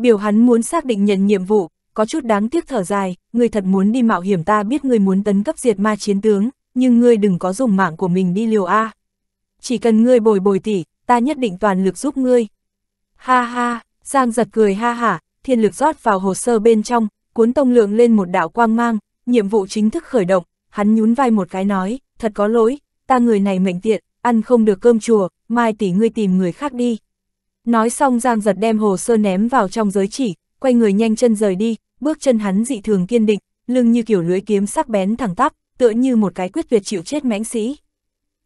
Biểu hắn muốn xác định nhận nhiệm vụ, có chút đáng tiếc thở dài, người thật muốn đi mạo hiểm ta biết người muốn tấn cấp diệt ma chiến tướng, nhưng ngươi đừng có dùng mạng của mình đi liều A. Chỉ cần ngươi bồi bồi tỉ, ta nhất định toàn lực giúp ngươi. Ha ha, Giang giật cười ha hả, thiên lực rót vào hồ sơ bên trong, cuốn tông lượng lên một đạo quang mang, nhiệm vụ chính thức khởi động, hắn nhún vai một cái nói, thật có lỗi, ta người này mệnh tiện, ăn không được cơm chùa, mai tỉ ngươi tìm người khác đi, Nói xong Giang giật đem hồ sơ ném vào trong giới chỉ, quay người nhanh chân rời đi, bước chân hắn dị thường kiên định, lưng như kiểu lưới kiếm sắc bén thẳng tắp, tựa như một cái quyết tuyệt chịu chết mãnh sĩ.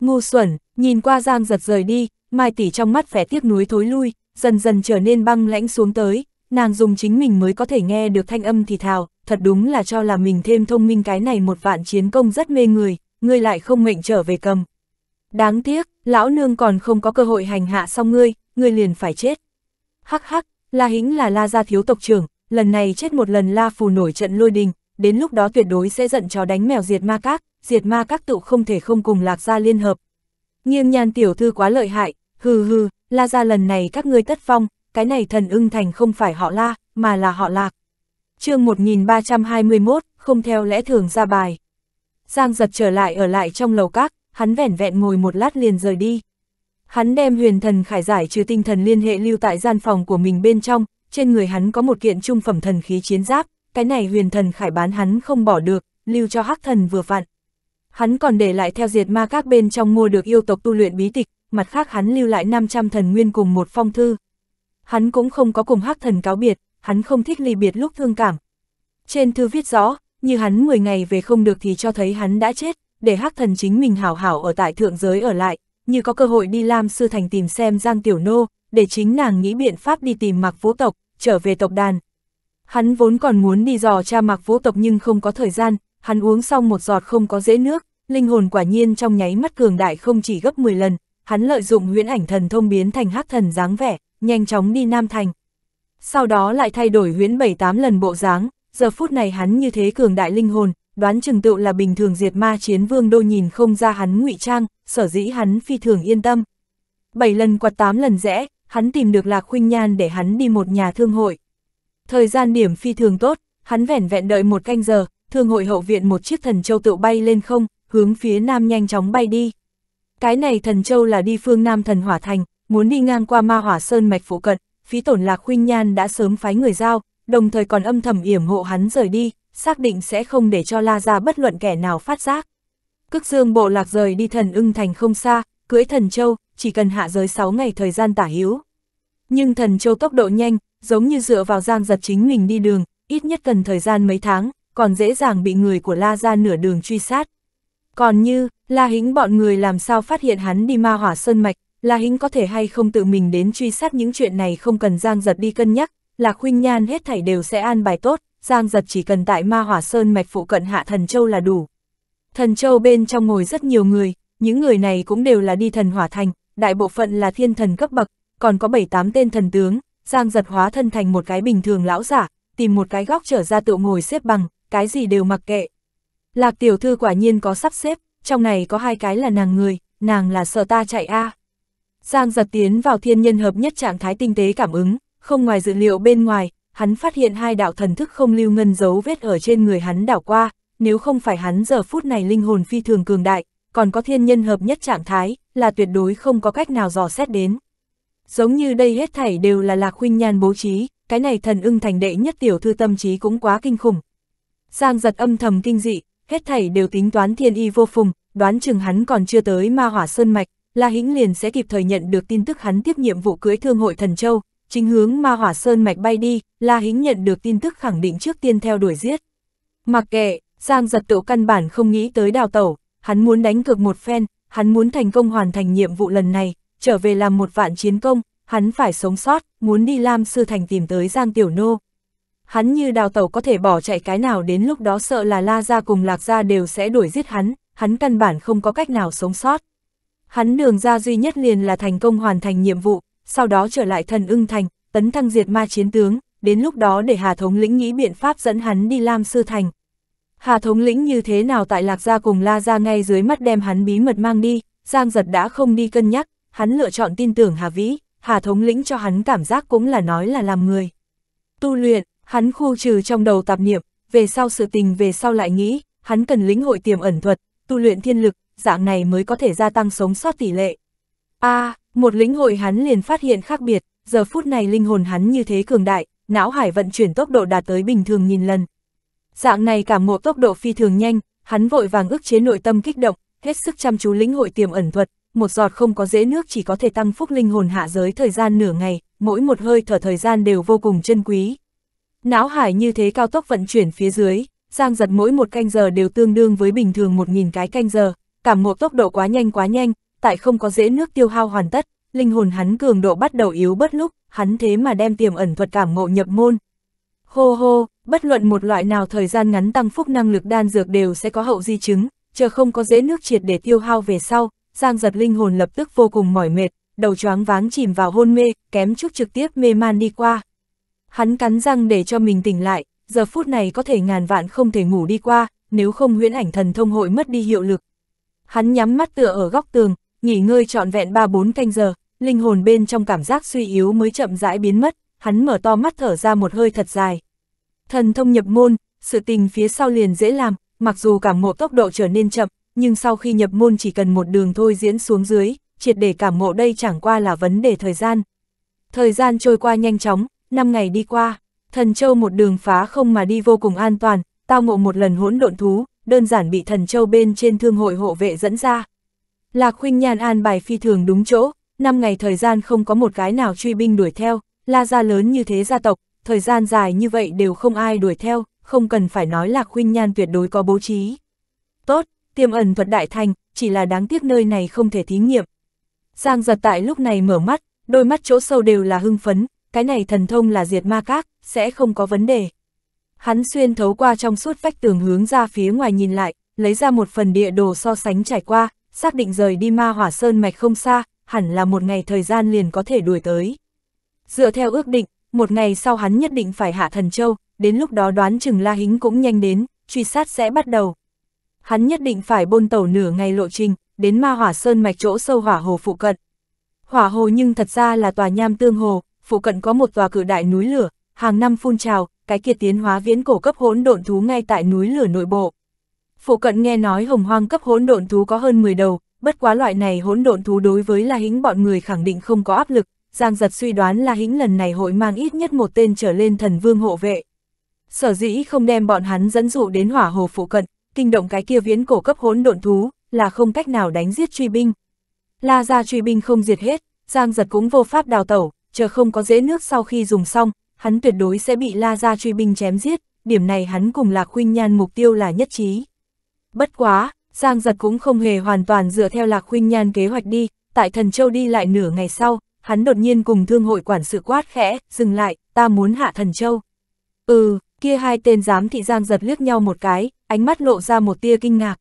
Ngu xuẩn, nhìn qua Giang giật rời đi, Mai tỷ trong mắt vẻ tiếc núi thối lui, dần dần trở nên băng lãnh xuống tới, nàng dùng chính mình mới có thể nghe được thanh âm thì thào, thật đúng là cho là mình thêm thông minh cái này một vạn chiến công rất mê người, ngươi lại không mệnh trở về cầm. Đáng tiếc, lão nương còn không có cơ hội hành hạ xong ngươi, ngươi liền phải chết. Hắc hắc, La Hính là La gia thiếu tộc trưởng, lần này chết một lần La Phù nổi trận lôi đình, đến lúc đó tuyệt đối sẽ giận chó đánh mèo diệt ma các, diệt ma các tựu không thể không cùng Lạc gia liên hợp. Nghiêng nhan tiểu thư quá lợi hại, hừ hừ, La gia lần này các ngươi tất phong, cái này thần ưng thành không phải họ La, mà là họ Lạc. chương 1321, không theo lẽ thường ra bài. Giang giật trở lại ở lại trong lầu các, hắn vẻn vẹn ngồi một lát liền rời đi. Hắn đem huyền thần khải giải trừ tinh thần liên hệ lưu tại gian phòng của mình bên trong, trên người hắn có một kiện trung phẩm thần khí chiến giáp, cái này huyền thần khải bán hắn không bỏ được, lưu cho hắc thần vừa vặn. Hắn còn để lại theo diệt ma các bên trong mua được yêu tộc tu luyện bí tịch, mặt khác hắn lưu lại 500 thần nguyên cùng một phong thư. Hắn cũng không có cùng hắc thần cáo biệt, hắn không thích ly biệt lúc thương cảm. Trên thư viết rõ, như hắn 10 ngày về không được thì cho thấy hắn đã chết, để hắc thần chính mình hảo hảo ở tại thượng giới ở lại, như có cơ hội đi Lam Sư Thành tìm xem Giang Tiểu Nô, để chính nàng nghĩ biện pháp đi tìm Mạc Vũ Tộc, trở về tộc đàn. Hắn vốn còn muốn đi dò cha Mạc Vũ Tộc nhưng không có thời gian, hắn uống xong một giọt không có dễ nước, linh hồn quả nhiên trong nháy mắt cường đại không chỉ gấp 10 lần, hắn lợi dụng huyễn ảnh thần thông biến thành hắc thần dáng vẻ, nhanh chóng đi Nam Thành. Sau đó lại thay đổi huyễn 7-8 lần bộ dáng, giờ phút này hắn như thế cường đại linh hồn, đoán chừng tựu là bình thường diệt ma chiến vương đô nhìn không ra hắn ngụy trang, sở dĩ hắn phi thường yên tâm. Bảy lần quạt tám lần rẽ, hắn tìm được Lạc Khuynh Nhan để hắn đi một nhà thương hội. Thời gian điểm phi thường tốt, hắn vẻn vẹn đợi một canh giờ, thương hội hậu viện một chiếc thần châu tựu bay lên không, hướng phía nam nhanh chóng bay đi. Cái này thần châu là đi phương nam thần hỏa thành, muốn đi ngang qua ma hỏa sơn mạch phụ cận, phí tổn Lạc Khuynh Nhan đã sớm phái người giao, đồng thời còn âm thầm yểm hộ hắn rời đi, xác định sẽ không để cho La Gia bất luận kẻ nào phát giác. Cức dương bộ lạc rời đi thần ưng thành không xa, cưỡi thần châu, chỉ cần hạ giới 6 ngày thời gian tả hiếu. Nhưng thần châu tốc độ nhanh, giống như dựa vào giang giật chính mình đi đường, ít nhất cần thời gian mấy tháng, còn dễ dàng bị người của La Gia nửa đường truy sát. Còn như, La Hính bọn người làm sao phát hiện hắn đi ma hỏa sơn mạch, La Hính có thể hay không tự mình đến truy sát những chuyện này không cần giang giật đi cân nhắc, là khuyên nhan hết thảy đều sẽ an bài tốt, Giang giật chỉ cần tại ma hỏa sơn mạch phụ cận hạ thần châu là đủ. Thần châu bên trong ngồi rất nhiều người, những người này cũng đều là đi thần hỏa thành, đại bộ phận là thiên thần cấp bậc, còn có 7-8 tên thần tướng, Giang giật hóa thân thành một cái bình thường lão giả, tìm một cái góc trở ra tự ngồi xếp bằng, cái gì đều mặc kệ. Lạc tiểu thư quả nhiên có sắp xếp, trong này có hai cái là nàng người, nàng là sợ ta chạy a à. Giang giật tiến vào thiên nhân hợp nhất trạng thái tinh tế cảm ứng, không ngoài dự liệu bên ngoài, hắn phát hiện hai đạo thần thức không lưu ngân dấu vết ở trên người hắn đảo qua, nếu không phải hắn giờ phút này linh hồn phi thường cường đại, còn có thiên nhân hợp nhất trạng thái, là tuyệt đối không có cách nào dò xét đến. Giống như đây hết thảy đều là lạc huynh nhan bố trí, cái này thần ưng thành đệ nhất tiểu thư tâm trí cũng quá kinh khủng. Giang giật âm thầm kinh dị, hết thảy đều tính toán thiên y vô phùng, đoán chừng hắn còn chưa tới ma hỏa sơn mạch, La Hĩnh liền sẽ kịp thời nhận được tin tức hắn tiếp nhiệm vụ cưới thương hội Thần Châu, chính hướng ma hỏa sơn mạch bay đi, La Hính nhận được tin tức khẳng định trước tiên theo đuổi giết. Mặc kệ, Giang giật tự căn bản không nghĩ tới đào tẩu, hắn muốn đánh cược một phen, hắn muốn thành công hoàn thành nhiệm vụ lần này, trở về làm một vạn chiến công, hắn phải sống sót, muốn đi Lam Sư Thành tìm tới Giang Tiểu Nô. Hắn như đào tẩu có thể bỏ chạy cái nào đến lúc đó sợ là La Gia cùng Lạc Gia đều sẽ đuổi giết hắn, hắn căn bản không có cách nào sống sót. Hắn đường ra duy nhất liền là thành công hoàn thành nhiệm vụ, sau đó trở lại thần ưng thành, tấn thăng diệt ma chiến tướng, đến lúc đó để Hà Thống lĩnh nghĩ biện pháp dẫn hắn đi Lam Sư Thành. Hà Thống lĩnh như thế nào tại Lạc Gia cùng La Gia ngay dưới mắt đem hắn bí mật mang đi, Giang Giật đã không đi cân nhắc, hắn lựa chọn tin tưởng Hà Vĩ, Hà Thống lĩnh cho hắn cảm giác cũng là nói là làm người. Tu luyện, hắn khu trừ trong đầu tạp niệm, về sau sự tình về sau lại nghĩ, hắn cần lĩnh hội tiềm ẩn thuật, tu luyện thiên lực, dạng này mới có thể gia tăng sống sót tỷ lệ. A, à, một lĩnh hội hắn liền phát hiện khác biệt, giờ phút này linh hồn hắn như thế cường đại, não hải vận chuyển tốc độ đạt tới bình thường nhìn lần. Dạng này cảm ngộ tốc độ phi thường nhanh, hắn vội vàng ức chế nội tâm kích động, hết sức chăm chú lĩnh hội tiềm ẩn thuật, một giọt không có dễ nước chỉ có thể tăng phúc linh hồn hạ giới thời gian nửa ngày, mỗi một hơi thở thời gian đều vô cùng chân quý. Não hải như thế cao tốc vận chuyển phía dưới, giang giật mỗi một canh giờ đều tương đương với bình thường 1.000 cái canh giờ, cảm ngộ tốc độ quá nhanh quá nhanh, tại không có dễ nước tiêu hao hoàn tất, linh hồn hắn cường độ bắt đầu yếu bất lúc, hắn thế mà đem tiềm ẩn thuật cảm ngộ nhập môn. Hô hô, bất luận một loại nào thời gian ngắn tăng phúc năng lực đan dược đều sẽ có hậu di chứng, chờ không có dễ nước triệt để tiêu hao về sau, Giang giật linh hồn lập tức vô cùng mỏi mệt, đầu choáng váng chìm vào hôn mê, kém chút trực tiếp mê man đi qua. Hắn cắn răng để cho mình tỉnh lại, giờ phút này có thể ngàn vạn không thể ngủ đi qua, nếu không huyễn ảnh thần thông hội mất đi hiệu lực. Hắn nhắm mắt tựa ở góc tường, nghỉ ngơi trọn vẹn 3-4 canh giờ, linh hồn bên trong cảm giác suy yếu mới chậm rãi biến mất, hắn mở to mắt thở ra một hơi thật dài. Thần thông nhập môn, sự tình phía sau liền dễ làm, mặc dù cảm ngộ tốc độ trở nên chậm, nhưng sau khi nhập môn chỉ cần một đường thôi diễn xuống dưới, triệt để cảm ngộ đây chẳng qua là vấn đề thời gian. Thời gian trôi qua nhanh chóng, 5 ngày đi qua, thần châu một đường phá không mà đi vô cùng an toàn, tao ngộ một lần hỗn độn thú, đơn giản bị thần châu bên trên thương hội hộ vệ dẫn ra, Lạc Khuynh Nhan an bài phi thường đúng chỗ, năm ngày thời gian không có một cái nào truy binh đuổi theo, La gia lớn như thế gia tộc, thời gian dài như vậy đều không ai đuổi theo, không cần phải nói Lạc Khuynh Nhan tuyệt đối có bố trí. Tốt, tiềm ẩn thuật đại thành, chỉ là đáng tiếc nơi này không thể thí nghiệm. Giang giật tại lúc này mở mắt, đôi mắt chỗ sâu đều là hưng phấn, cái này thần thông là diệt ma các, sẽ không có vấn đề. Hắn xuyên thấu qua trong suốt vách tường hướng ra phía ngoài nhìn lại, lấy ra một phần địa đồ so sánh trải qua, xác định rời đi ma hỏa sơn mạch không xa, hẳn là một ngày thời gian liền có thể đuổi tới. Dựa theo ước định, một ngày sau hắn nhất định phải hạ thần châu, đến lúc đó đoán chừng La Hính cũng nhanh đến, truy sát sẽ bắt đầu. Hắn nhất định phải bôn tàu nửa ngày lộ trình, đến ma hỏa sơn mạch chỗ sâu hỏa hồ phụ cận. Hỏa hồ nhưng thật ra là tòa nham tương hồ, phụ cận có một tòa cử đại núi lửa, hàng năm phun trào, cái kia tiến hóa viễn cổ cấp hỗn độn thú ngay tại núi lửa nội bộ. Phụ cận nghe nói hồng hoang cấp hỗn độn thú có hơn 10 đầu, bất quá loại này hỗn độn thú đối với La Hĩnh bọn người khẳng định không có áp lực, Giang giật suy đoán La Hĩnh lần này hội mang ít nhất một tên trở lên thần vương hộ vệ. Sở dĩ không đem bọn hắn dẫn dụ đến hỏa hồ phụ cận, kinh động cái kia viễn cổ cấp hỗn độn thú, là không cách nào đánh giết truy binh. La ra truy binh không diệt hết, Giang giật cũng vô pháp đào tẩu, chờ không có dễ nước sau khi dùng xong, hắn tuyệt đối sẽ bị La ra truy binh chém giết, điểm này hắn cùng Lạc Khuynh Nhan mục tiêu là nhất trí. Bất quá, Giang Giật cũng không hề hoàn toàn dựa theo Lạc Khuynh Nhan kế hoạch đi, tại Thần Châu đi lại nửa ngày sau, hắn đột nhiên cùng thương hội quản sự quát khẽ, dừng lại, ta muốn hạ Thần Châu. Ừ, kia hai tên giám thị Giang Giật liếc nhau một cái, ánh mắt lộ ra một tia kinh ngạc.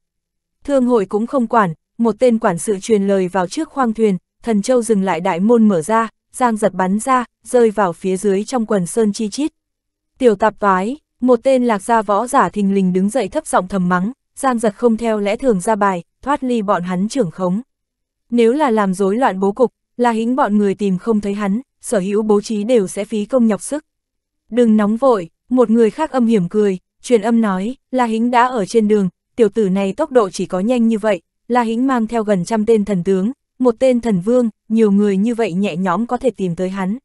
Thương hội cũng không quản, một tên quản sự truyền lời vào trước khoang thuyền, Thần Châu dừng lại đại môn mở ra, Giang Giật bắn ra, rơi vào phía dưới trong quần sơn chi chít. Tiểu tạp toái, một tên lạc gia võ giả thình lình đứng dậy thấp giọng thầm mắng, Giang giật không theo lẽ thường ra bài, thoát ly bọn hắn trưởng khống. Nếu là làm rối loạn bố cục, là hính bọn người tìm không thấy hắn, sở hữu bố trí đều sẽ phí công nhọc sức. Đừng nóng vội, một người khác âm hiểm cười, truyền âm nói, là Hính đã ở trên đường, tiểu tử này tốc độ chỉ có nhanh như vậy, là Hính mang theo gần trăm tên thần tướng, một tên thần vương, nhiều người như vậy nhẹ nhõm có thể tìm tới hắn.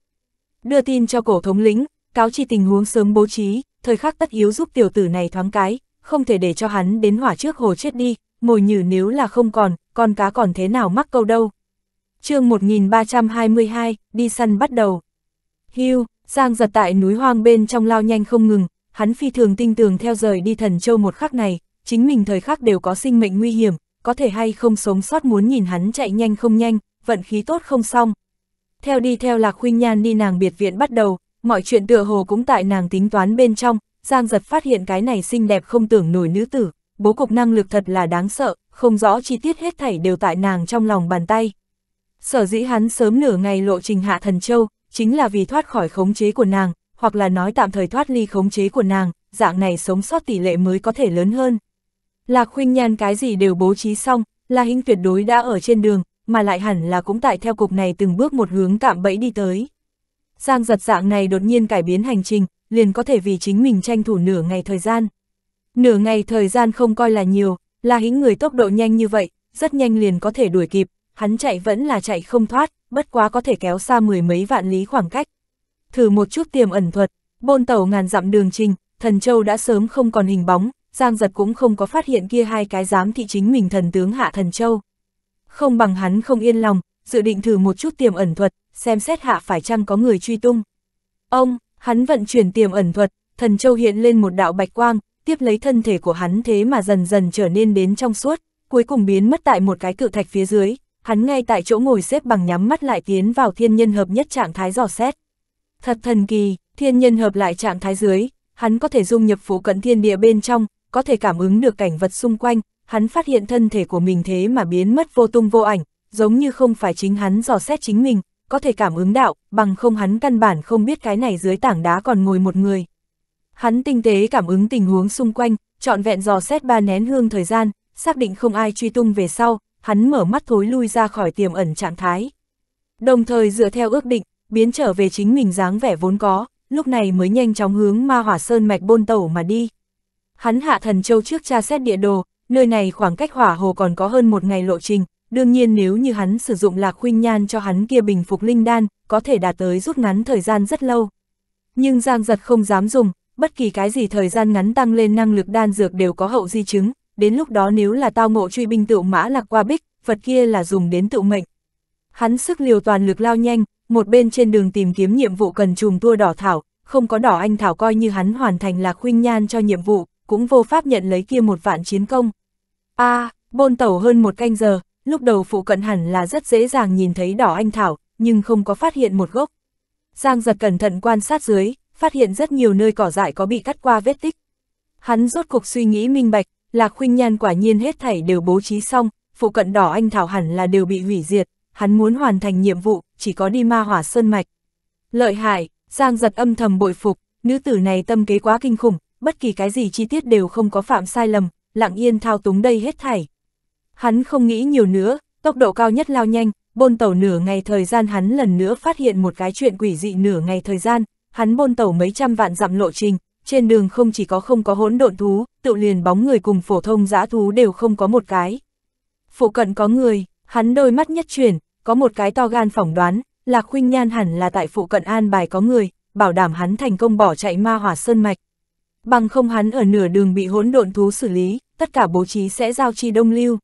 Đưa tin cho cổ thống lĩnh, cáo chi tình huống sớm bố trí, thời khắc tất yếu giúp tiểu tử này thoáng cái, không thể để cho hắn đến hỏa trước hồ chết đi, mồi nhử nếu là không còn, con cá còn thế nào mắc câu đâu. chương 1322, đi săn bắt đầu. Hưu, Giang giật tại núi hoang bên trong lao nhanh không ngừng, hắn phi thường tinh tường theo rời đi thần châu một khắc này, chính mình thời khắc đều có sinh mệnh nguy hiểm, có thể hay không sống sót muốn nhìn hắn chạy nhanh không nhanh, vận khí tốt không xong. Theo đi theo lạc huynh nhan đi nàng biệt viện bắt đầu, mọi chuyện tựa hồ cũng tại nàng tính toán bên trong, Giang giật phát hiện cái này xinh đẹp không tưởng nổi nữ tử, bố cục năng lực thật là đáng sợ, không rõ chi tiết hết thảy đều tại nàng trong lòng bàn tay. Sở dĩ hắn sớm nửa ngày lộ trình hạ thần châu, chính là vì thoát khỏi khống chế của nàng, hoặc là nói tạm thời thoát ly khống chế của nàng, dạng này sống sót tỷ lệ mới có thể lớn hơn. Lạc khuynh nhan cái gì đều bố trí xong, là hình tuyệt đối đã ở trên đường, mà lại hẳn là cũng tại theo cục này từng bước một hướng cạm bẫy đi tới. Giang giật dạng này đột nhiên cải biến hành trình, liền có thể vì chính mình tranh thủ nửa ngày thời gian. Nửa ngày thời gian không coi là nhiều, La Hĩnh người tốc độ nhanh như vậy, rất nhanh liền có thể đuổi kịp, hắn chạy vẫn là chạy không thoát, bất quá có thể kéo xa mười mấy vạn lý khoảng cách. Thử một chút tiềm ẩn thuật, bôn tàu ngàn dặm đường trình, thần châu đã sớm không còn hình bóng, Giang Giật cũng không có phát hiện kia hai cái dám thị chính mình thần tướng hạ thần châu. Không bằng hắn không yên lòng, dự định thử một chút tiềm ẩn thuật, xem xét hạ phải chăng có người truy tung. Ông, Hắn vận chuyển tiềm ẩn thuật, thần châu hiện lên một đạo bạch quang, tiếp lấy thân thể của hắn thế mà dần dần trở nên đến trong suốt, cuối cùng biến mất tại một cái cự thạch phía dưới, hắn ngay tại chỗ ngồi xếp bằng nhắm mắt lại tiến vào thiên nhân hợp nhất trạng thái dò xét. Thật thần kỳ, thiên nhân hợp lại trạng thái dưới, hắn có thể dung nhập phủ cận thiên địa bên trong, có thể cảm ứng được cảnh vật xung quanh, hắn phát hiện thân thể của mình thế mà biến mất vô tung vô ảnh, giống như không phải chính hắn dò xét chính mình, có thể cảm ứng đạo, bằng không hắn căn bản không biết cái này dưới tảng đá còn ngồi một người. Hắn tinh tế cảm ứng tình huống xung quanh, trọn vẹn dò xét ba nén hương thời gian, xác định không ai truy tung về sau, hắn mở mắt thối lui ra khỏi tiềm ẩn trạng thái. Đồng thời dựa theo ước định, biến trở về chính mình dáng vẻ vốn có, lúc này mới nhanh chóng hướng ma hỏa sơn mạch bôn tẩu mà đi. Hắn hạ thần châu trước tra xét địa đồ, nơi này khoảng cách hỏa hồ còn có hơn một ngày lộ trình, Đương nhiên nếu như hắn sử dụng lạc huynh nhan cho hắn kia bình phục linh đan, có thể đạt tới rút ngắn thời gian rất lâu. Nhưng Giang Giật không dám dùng, bất kỳ cái gì thời gian ngắn tăng lên năng lực đan dược đều có hậu di chứng, đến lúc đó nếu là tao ngộ truy binh tựu mã lạc qua bích, vật kia là dùng đến tựu mệnh. Hắn sức liều toàn lực lao nhanh, một bên trên đường tìm kiếm nhiệm vụ cần trùm tua đỏ thảo, không có đỏ anh thảo coi như hắn hoàn thành lạc huynh nhan cho nhiệm vụ, cũng vô pháp nhận lấy kia một vạn chiến công. a à, bôn tẩu hơn một canh giờ, lúc đầu phụ cận hẳn là rất dễ dàng nhìn thấy đỏ anh thảo, nhưng không có phát hiện một gốc. Giang giật cẩn thận quan sát dưới, phát hiện rất nhiều nơi cỏ dại có bị cắt qua vết tích. Hắn rốt cục suy nghĩ minh bạch, là khuynh nhan quả nhiên hết thảy đều bố trí xong, phụ cận đỏ anh thảo hẳn là đều bị hủy diệt, hắn muốn hoàn thành nhiệm vụ, chỉ có đi ma hỏa sơn mạch. Lợi hại, Giang giật âm thầm bội phục, nữ tử này tâm kế quá kinh khủng, bất kỳ cái gì chi tiết đều không có phạm sai lầm, lặng yên thao túng đây hết thảy. Hắn không nghĩ nhiều nữa, tốc độ cao nhất lao nhanh, bôn tàu nửa ngày thời gian hắn lần nữa phát hiện một cái chuyện quỷ dị nửa ngày thời gian, hắn bôn tàu mấy trăm vạn dặm lộ trình, trên đường không chỉ có không có hỗn độn thú, tự liền bóng người cùng phổ thông dã thú đều không có một cái. Phụ cận có người, hắn đôi mắt nhất chuyển, có một cái to gan phỏng đoán, là khuynh nhan hẳn là tại phụ cận an bài có người, bảo đảm hắn thành công bỏ chạy ma hỏa sơn mạch. Bằng không hắn ở nửa đường bị hỗn độn thú xử lý, tất cả bố trí sẽ giao chi đông lưu.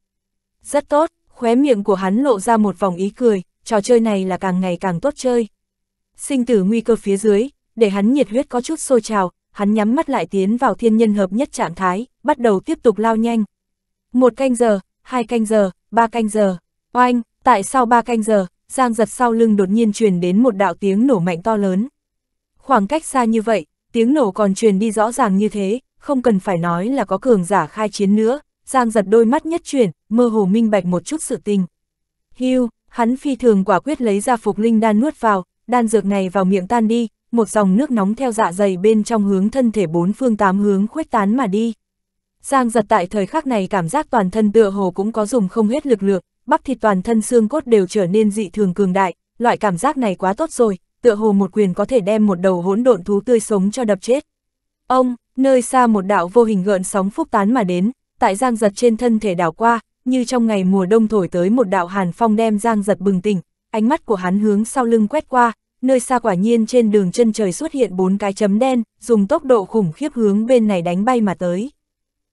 Rất tốt, khóe miệng của hắn lộ ra một vòng ý cười, trò chơi này là càng ngày càng tốt chơi. Sinh tử nguy cơ phía dưới, để hắn nhiệt huyết có chút sôi trào, hắn nhắm mắt lại tiến vào thiên nhân hợp nhất trạng thái, bắt đầu tiếp tục lao nhanh. Một canh giờ, hai canh giờ, ba canh giờ, oanh, tại sao ba canh giờ, giang giật sau lưng đột nhiên truyền đến một đạo tiếng nổ mạnh to lớn. Khoảng cách xa như vậy, tiếng nổ còn truyền đi rõ ràng như thế, không cần phải nói là có cường giả khai chiến nữa, Giang giật đôi mắt nhất chuyển, mơ hồ minh bạch một chút sự tình. Hưu, hắn phi thường quả quyết lấy ra phục linh đan nuốt vào, đan dược này vào miệng tan đi, một dòng nước nóng theo dạ dày bên trong hướng thân thể bốn phương tám hướng khuếch tán mà đi. Giang giật tại thời khắc này cảm giác toàn thân tựa hồ cũng có dùng không hết lực lượng, bắp thịt toàn thân xương cốt đều trở nên dị thường cường đại, loại cảm giác này quá tốt rồi, tựa hồ một quyền có thể đem một đầu hỗn độn thú tươi sống cho đập chết. Ông, nơi xa một đạo vô hình gợn sóng phúc tán mà đến, tại giang giật trên thân thể đảo qua, như trong ngày mùa đông thổi tới một đạo hàn phong đem giang giật bừng tỉnh, ánh mắt của hắn hướng sau lưng quét qua, nơi xa quả nhiên trên đường chân trời xuất hiện bốn cái chấm đen, dùng tốc độ khủng khiếp hướng bên này đánh bay mà tới.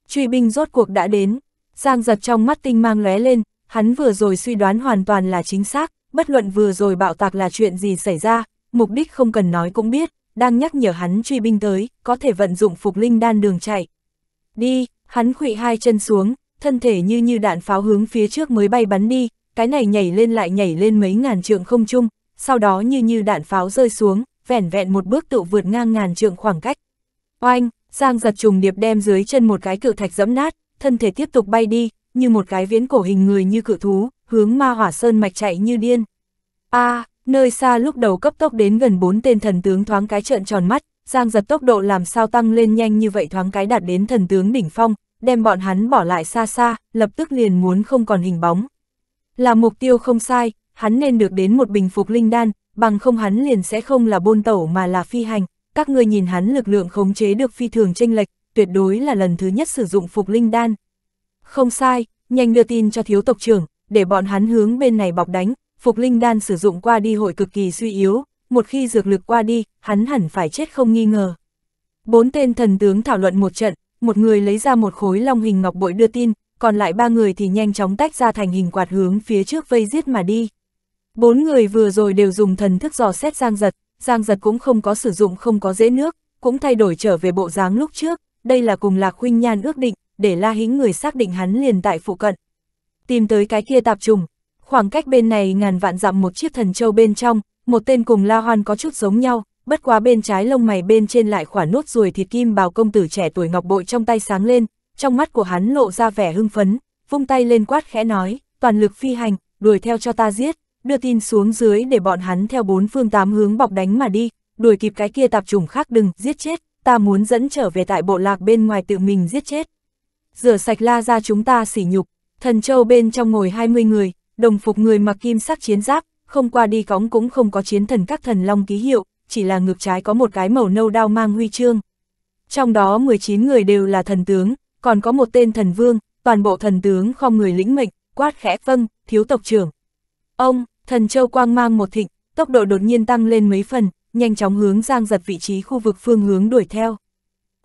Truy binh rốt cuộc đã đến, giang giật trong mắt tinh mang lóe lên, hắn vừa rồi suy đoán hoàn toàn là chính xác, bất luận vừa rồi bạo tạc là chuyện gì xảy ra, mục đích không cần nói cũng biết, đang nhắc nhở hắn truy binh tới, có thể vận dụng phục linh đan đường chạy. Đi, Hắn khụy hai chân xuống, thân thể như như đạn pháo hướng phía trước mới bay bắn đi, cái này nhảy lên lại nhảy lên mấy ngàn trượng không chung, sau đó như như đạn pháo rơi xuống, vẻn vẹn một bước tự vượt ngang ngàn trượng khoảng cách. Oanh, Giang giật trùng điệp đem dưới chân một cái cự thạch dẫm nát, thân thể tiếp tục bay đi, như một cái viễn cổ hình người như cự thú, hướng ma hỏa sơn mạch chạy như điên. a à, nơi xa lúc đầu cấp tốc đến gần bốn tên thần tướng thoáng cái trợn tròn mắt, Giang giật tốc độ làm sao tăng lên nhanh như vậy thoáng cái đạt đến thần tướng đỉnh phong, đem bọn hắn bỏ lại xa xa, lập tức liền muốn không còn hình bóng. Là mục tiêu không sai, hắn nên được đến một bình phục linh đan, bằng không hắn liền sẽ không là bôn tẩu mà là phi hành, các ngươi nhìn hắn lực lượng khống chế được phi thường chênh lệch, tuyệt đối là lần thứ nhất sử dụng phục linh đan. Không sai, nhanh đưa tin cho thiếu tộc trưởng, để bọn hắn hướng bên này bọc đánh, phục linh đan sử dụng qua đi hội cực kỳ suy yếu, một khi dược lực qua đi, hắn hẳn phải chết không nghi ngờ. Bốn tên thần tướng thảo luận một trận, một người lấy ra một khối long hình ngọc bội đưa tin, còn lại ba người thì nhanh chóng tách ra thành hình quạt hướng phía trước vây giết mà đi. Bốn người vừa rồi đều dùng thần thức dò xét Giang Giật, Giang Giật cũng không có sử dụng không có dễ nước, cũng thay đổi trở về bộ dáng lúc trước, đây là cùng Lạc Huynh Nhan ước định, để La Hính người xác định hắn liền tại phụ cận. Tìm tới cái kia tạp trùng, khoảng cách bên này ngàn vạn dặm một chiếc thần châu bên trong, một tên cùng La Hoan có chút giống nhau, bất quá bên trái lông mày bên trên lại khỏa nốt ruồi thịt kim bào công tử trẻ tuổi ngọc bội trong tay sáng lên, trong mắt của hắn lộ ra vẻ hưng phấn, vung tay lên quát khẽ nói, toàn lực phi hành, đuổi theo cho ta giết, đưa tin xuống dưới để bọn hắn theo bốn phương tám hướng bọc đánh mà đi, đuổi kịp cái kia tạp chủng khác đừng, giết chết, ta muốn dẫn trở về tại bộ lạc bên ngoài tự mình giết chết. Rửa sạch la ra chúng ta sỉ nhục, thần châu bên trong ngồi 20 người, đồng phục người mặc kim sắc chiến giáp, không qua đi cõng cũng không có chiến thần các thần long ký hiệu, chỉ là ngược trái có một cái màu nâu đao mang huy chương. Trong đó 19 người đều là thần tướng, còn có một tên thần vương, toàn bộ thần tướng không người lĩnh mệnh, quát khẽ vâng, thiếu tộc trưởng. Ông, thần châu quang mang một thịnh, tốc độ đột nhiên tăng lên mấy phần, nhanh chóng hướng giang giật vị trí khu vực phương hướng đuổi theo.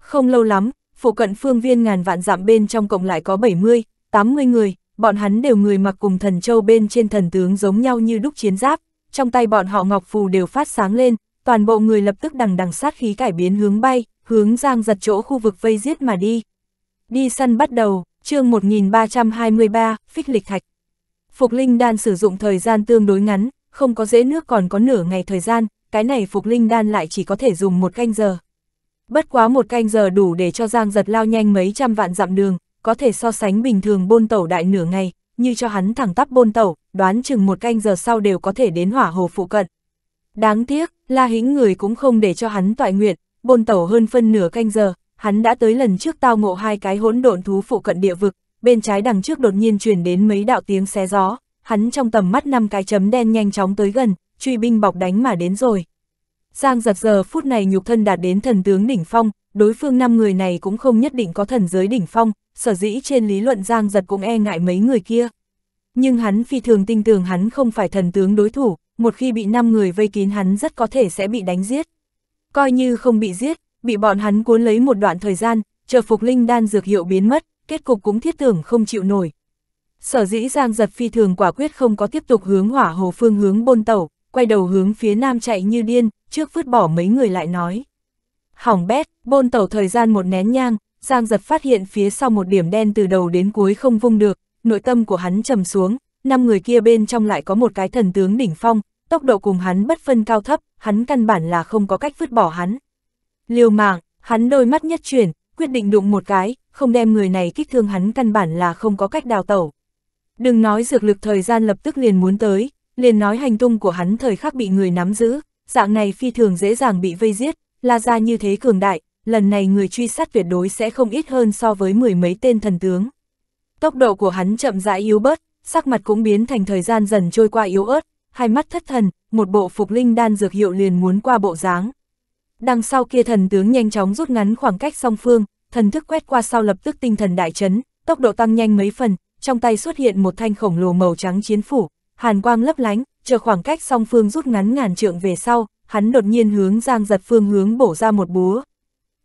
Không lâu lắm, phụ cận phương viên ngàn vạn dặm bên trong cộng lại có 70, 80 người, bọn hắn đều người mặc cùng thần châu bên trên thần tướng giống nhau như đúc chiến giáp, trong tay bọn họ ngọc phù đều phát sáng lên, toàn bộ người lập tức đằng đằng sát khí cải biến hướng bay, hướng giang giật chỗ khu vực vây giết mà đi. Đi săn bắt đầu, chương 1323, phích lịch thạch. Phục linh đan sử dụng thời gian tương đối ngắn, không có dễ nước còn có nửa ngày thời gian, cái này phục linh đan lại chỉ có thể dùng một canh giờ. Bất quá một canh giờ đủ để cho giang giật lao nhanh mấy trăm vạn dặm đường, có thể so sánh bình thường bôn tẩu đại nửa ngày, như cho hắn thẳng tắp bôn tẩu, đoán chừng một canh giờ sau đều có thể đến hỏa hồ phụ cận. Đáng tiếc, La Hính người cũng không để cho hắn tọa nguyện, bôn tẩu hơn phân nửa canh giờ, hắn đã tới lần trước tao ngộ hai cái hỗn độn thú phụ cận địa vực, bên trái đằng trước đột nhiên truyền đến mấy đạo tiếng xé gió, hắn trong tầm mắt năm cái chấm đen nhanh chóng tới gần, truy binh bọc đánh mà đến rồi. Giang giật giờ phút này nhục thân đạt đến thần tướng đỉnh phong, đối phương 5 người này cũng không nhất định có thần giới đỉnh phong, sở dĩ trên lý luận Giang Giật cũng e ngại mấy người kia. Nhưng hắn phi thường tin tưởng hắn không phải thần tướng đối thủ, một khi bị 5 người vây kín hắn rất có thể sẽ bị đánh giết. Coi như không bị giết, bị bọn hắn cuốn lấy một đoạn thời gian, chờ phục linh đan dược hiệu biến mất, kết cục cũng thiết tưởng không chịu nổi. Sở dĩ Giang Giật phi thường quả quyết không có tiếp tục hướng hỏa hồ phương hướng bôn tẩu, quay đầu hướng phía nam chạy như điên, trước vứt bỏ mấy người lại nói. Hỏng bét, bôn tẩu thời gian một nén nhang, Giang giật phát hiện phía sau một điểm đen từ đầu đến cuối không vung được, nội tâm của hắn trầm xuống, năm người kia bên trong lại có một cái thần tướng đỉnh phong, tốc độ cùng hắn bất phân cao thấp, hắn căn bản là không có cách vứt bỏ hắn. Liều mạng, hắn đôi mắt nhất chuyển, quyết định đụng một cái, không đem người này kích thương hắn căn bản là không có cách đào tẩu. Đừng nói dược lực thời gian lập tức liền muốn tới, liền nói hành tung của hắn thời khắc bị người nắm giữ, dạng này phi thường dễ dàng bị vây giết, La ra như thế cường đại, lần này người truy sát tuyệt đối sẽ không ít hơn so với mười mấy tên thần tướng. Tốc độ của hắn chậm rãi yếu bớt, sắc mặt cũng biến thành thời gian dần trôi qua yếu ớt, hai mắt thất thần, một bộ phục linh đan dược hiệu liền muốn qua bộ dáng. Đằng sau kia thần tướng nhanh chóng rút ngắn khoảng cách song phương, thần thức quét qua sau lập tức tinh thần đại chấn, tốc độ tăng nhanh mấy phần, trong tay xuất hiện một thanh khổng lồ màu trắng chiến phủ, hàn quang lấp lánh, chờ khoảng cách song phương rút ngắn ngàn trượng về sau, hắn đột nhiên hướng Giang Giật phương hướng bổ ra một búa.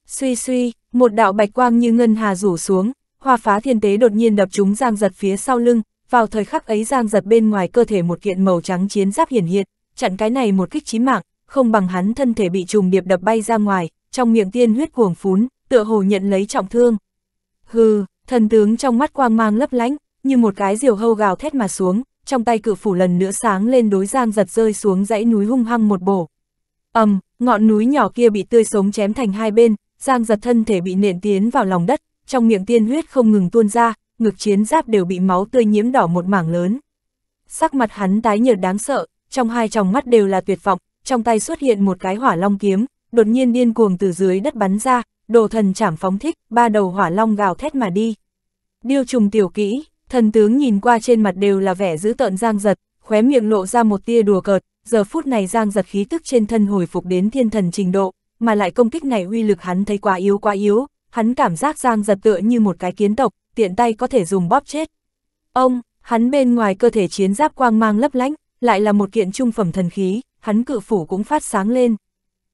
Suy suy, một đạo bạch quang như ngân hà rủ xuống, hoa phá thiên tế đột nhiên đập trúng Giang Giật phía sau lưng, vào thời khắc ấy Giang Giật bên ngoài cơ thể một kiện màu trắng chiến giáp hiển hiện, chặn cái này một kích chí mạng, không bằng hắn thân thể bị trùng điệp đập bay ra ngoài, trong miệng tiên huyết cuồng phún, tựa hồ nhận lấy trọng thương. Hừ, thần tướng trong mắt quang mang lấp lánh, như một cái diều hâu gào thét mà xuống, trong tay cự phủ lần nữa sáng lên đối Giang Giật rơi xuống dãy núi hung hăng một bổ ầm, ngọn núi nhỏ kia bị tươi sống chém thành hai bên, Giang giật thân thể bị nện tiến vào lòng đất, trong miệng tiên huyết không ngừng tuôn ra, ngực chiến giáp đều bị máu tươi nhiễm đỏ một mảng lớn. Sắc mặt hắn tái nhợt đáng sợ, trong hai tròng mắt đều là tuyệt vọng, trong tay xuất hiện một cái hỏa long kiếm, đột nhiên điên cuồng từ dưới đất bắn ra, đồ thần chảm phóng thích, ba đầu hỏa long gào thét mà đi. Điêu trùng tiểu kỹ, thần tướng nhìn qua trên mặt đều là vẻ giữ tợn Giang giật, khóe miệng lộ ra một tia đùa cợt, giờ phút này giang giật khí tức trên thân hồi phục đến thiên thần trình độ, mà lại công kích này uy lực hắn thấy quá yếu quá yếu, hắn cảm giác giang giật tựa như một cái kiến tộc, tiện tay có thể dùng bóp chết. Ông, hắn bên ngoài cơ thể chiến giáp quang mang lấp lánh, lại là một kiện trung phẩm thần khí, hắn cự phủ cũng phát sáng lên.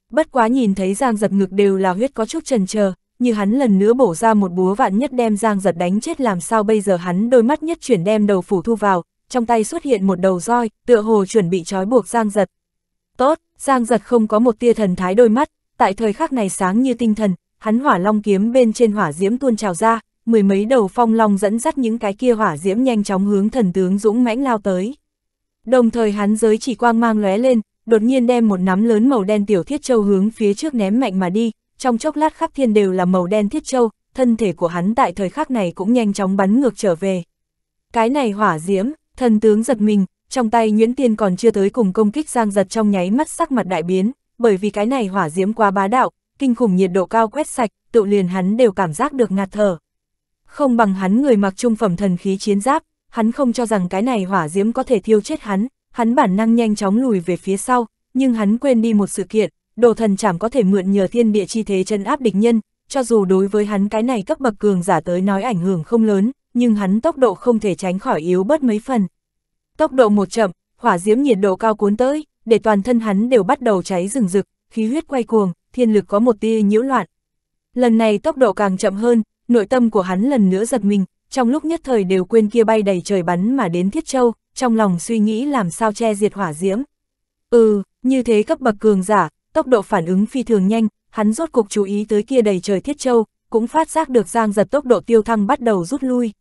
Bất quá nhìn thấy giang giật ngực đều là huyết có chút trần chờ như hắn lần nữa bổ ra một búa vạn nhất đem giang giật đánh chết làm sao bây giờ hắn đôi mắt nhất chuyển đem đầu phủ thu vào, trong tay xuất hiện một đầu roi, tựa hồ chuẩn bị trói buộc Giang Giật. Tốt, Giang Giật không có một tia thần thái đôi mắt, tại thời khắc này sáng như tinh thần, hắn hỏa long kiếm bên trên hỏa diễm tuôn trào ra, mười mấy đầu phong long dẫn dắt những cái kia hỏa diễm nhanh chóng hướng thần tướng dũng mãnh lao tới. Đồng thời hắn giới chỉ quang mang lóe lên, đột nhiên đem một nắm lớn màu đen tiểu thiết châu hướng phía trước ném mạnh mà đi, trong chốc lát khắp thiên đều là màu đen thiết châu, thân thể của hắn tại thời khắc này cũng nhanh chóng bắn ngược trở về. Cái này hỏa diễm, Thần tướng giật mình, trong tay Nguyễn Tiên còn chưa tới cùng công kích giang giật trong nháy mắt sắc mặt đại biến, bởi vì cái này hỏa diễm quá bá đạo, kinh khủng nhiệt độ cao quét sạch, tự liền hắn đều cảm giác được ngạt thở. Không bằng hắn người mặc trung phẩm thần khí chiến giáp, hắn không cho rằng cái này hỏa diễm có thể thiêu chết hắn, hắn bản năng nhanh chóng lùi về phía sau, nhưng hắn quên đi một sự kiện, đồ thần chảm có thể mượn nhờ thiên địa chi thế chân áp địch nhân, cho dù đối với hắn cái này cấp bậc cường giả tới nói ảnh hưởng không lớn, nhưng hắn tốc độ không thể tránh khỏi yếu bớt mấy phần. Tốc độ một chậm, hỏa diễm nhiệt độ cao cuốn tới, để toàn thân hắn đều bắt đầu cháy rừng rực, khí huyết quay cuồng, thiên lực có một tia nhiễu loạn. Lần này tốc độ càng chậm hơn, nội tâm của hắn lần nữa giật mình, trong lúc nhất thời đều quên kia bay đầy trời bắn mà đến Thiết Châu, trong lòng suy nghĩ làm sao che diệt hỏa diễm. Ừ, như thế cấp bậc cường giả, tốc độ phản ứng phi thường nhanh, hắn rốt cục chú ý tới kia đầy trời Thiết Châu, cũng phát giác được Giang giật tốc độ tiêu thăng bắt đầu rút lui.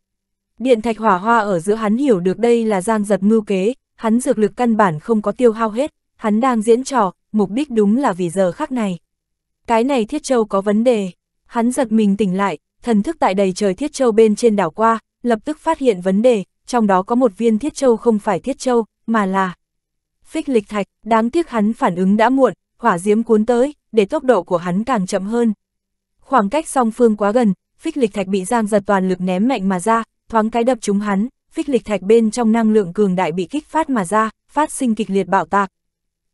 Điện thạch hỏa hoa ở giữa hắn hiểu được đây là giang giật mưu kế, hắn dược lực căn bản không có tiêu hao hết, hắn đang diễn trò, mục đích đúng là vì giờ khắc này. Cái này thiết châu có vấn đề, hắn giật mình tỉnh lại, thần thức tại đầy trời thiết châu bên trên đảo qua, lập tức phát hiện vấn đề, trong đó có một viên thiết châu không phải thiết châu, mà là phích lịch thạch, đáng tiếc hắn phản ứng đã muộn, hỏa diễm cuốn tới, để tốc độ của hắn càng chậm hơn. Khoảng cách song phương quá gần, phích lịch thạch bị giang giật toàn lực ném mạnh mà ra, thoáng cái đập chúng hắn, phích lịch thạch bên trong năng lượng cường đại bị kích phát mà ra, phát sinh kịch liệt bạo tạc.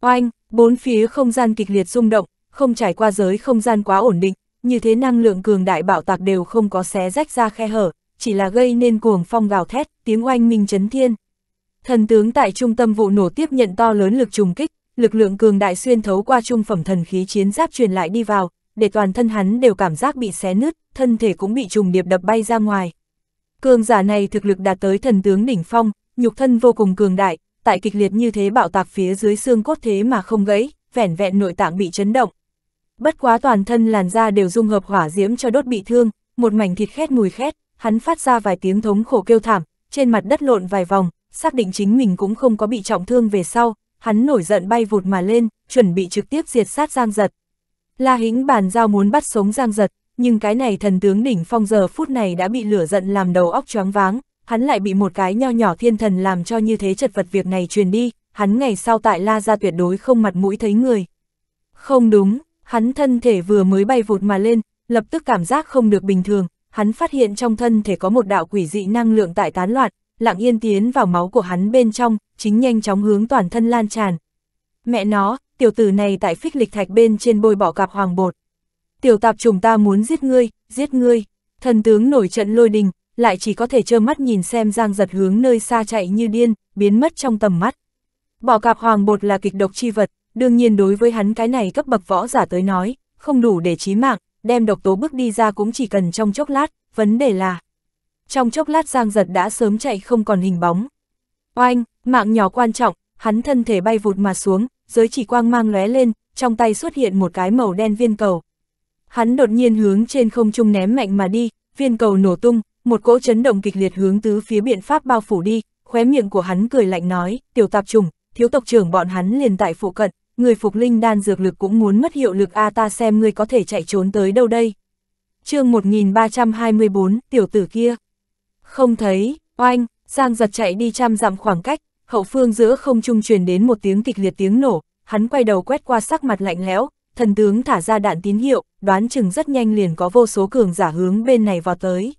Oanh, bốn phía không gian kịch liệt rung động, không trải qua giới không gian quá ổn định, như thế năng lượng cường đại bạo tạc đều không có xé rách ra khe hở, chỉ là gây nên cuồng phong gào thét, tiếng oanh minh chấn thiên. Thần tướng tại trung tâm vụ nổ tiếp nhận to lớn lực trùng kích, lực lượng cường đại xuyên thấu qua trung phẩm thần khí chiến giáp truyền lại đi vào, để toàn thân hắn đều cảm giác bị xé nứt, thân thể cũng bị trùng điệp đập bay ra ngoài. Cường giả này thực lực đạt tới thần tướng đỉnh phong, nhục thân vô cùng cường đại, tại kịch liệt như thế bạo tạc phía dưới xương cốt thế mà không gãy, vẻn vẹn nội tạng bị chấn động. Bất quá toàn thân làn da đều dung hợp hỏa diễm cho đốt bị thương, một mảnh thịt khét mùi khét, hắn phát ra vài tiếng thống khổ kêu thảm, trên mặt đất lộn vài vòng, xác định chính mình cũng không có bị trọng thương về sau, hắn nổi giận bay vụt mà lên, chuẩn bị trực tiếp diệt sát Giang Giật. La hính bàn giao muốn bắt sống Giang Giật, nhưng cái này thần tướng đỉnh phong giờ phút này đã bị lửa giận làm đầu óc choáng váng, hắn lại bị một cái nho nhỏ thiên thần làm cho như thế chật vật việc này truyền đi, hắn ngày sau tại La ra tuyệt đối không mặt mũi thấy người. Không đúng, hắn thân thể vừa mới bay vụt mà lên, lập tức cảm giác không được bình thường, hắn phát hiện trong thân thể có một đạo quỷ dị năng lượng tại tán loạn, lặng yên tiến vào máu của hắn bên trong, chính nhanh chóng hướng toàn thân lan tràn. Mẹ nó, tiểu tử này tại phích lịch thạch bên trên bôi bỏ cạp hoàng bột tiểu tạp trùng ta muốn giết ngươi, giết ngươi. Thần tướng nổi trận lôi đình, lại chỉ có thể trơ mắt nhìn xem giang giật hướng nơi xa chạy như điên, biến mất trong tầm mắt. Bỏ cạp hoàng bột là kịch độc chi vật, đương nhiên đối với hắn cái này cấp bậc võ giả tới nói, không đủ để chí mạng, đem độc tố bước đi ra cũng chỉ cần trong chốc lát, vấn đề là. Trong chốc lát giang giật đã sớm chạy không còn hình bóng. Oanh, mạng nhỏ quan trọng, hắn thân thể bay vụt mà xuống, giới chỉ quang mang lóe lên, trong tay xuất hiện một cái màu đen viên cầu, Hắn đột nhiên hướng trên không trung ném mạnh mà đi, viên cầu nổ tung, một cỗ chấn động kịch liệt hướng tứ phía biện pháp bao phủ đi, khóe miệng của hắn cười lạnh nói, tiểu tạp trùng, thiếu tộc trưởng bọn hắn liền tại phụ cận, người phục linh đan dược lực cũng muốn mất hiệu lực a ta xem ngươi có thể chạy trốn tới đâu đây. chương 1324, tiểu tử kia. Không thấy, oanh, Giang giật chạy đi trăm dặm khoảng cách, hậu phương giữa không trung truyền đến một tiếng kịch liệt tiếng nổ, hắn quay đầu quét qua sắc mặt lạnh lẽo, thần tướng thả ra đạn tín hiệu, đoán chừng rất nhanh liền có vô số cường giả hướng bên này vào tới.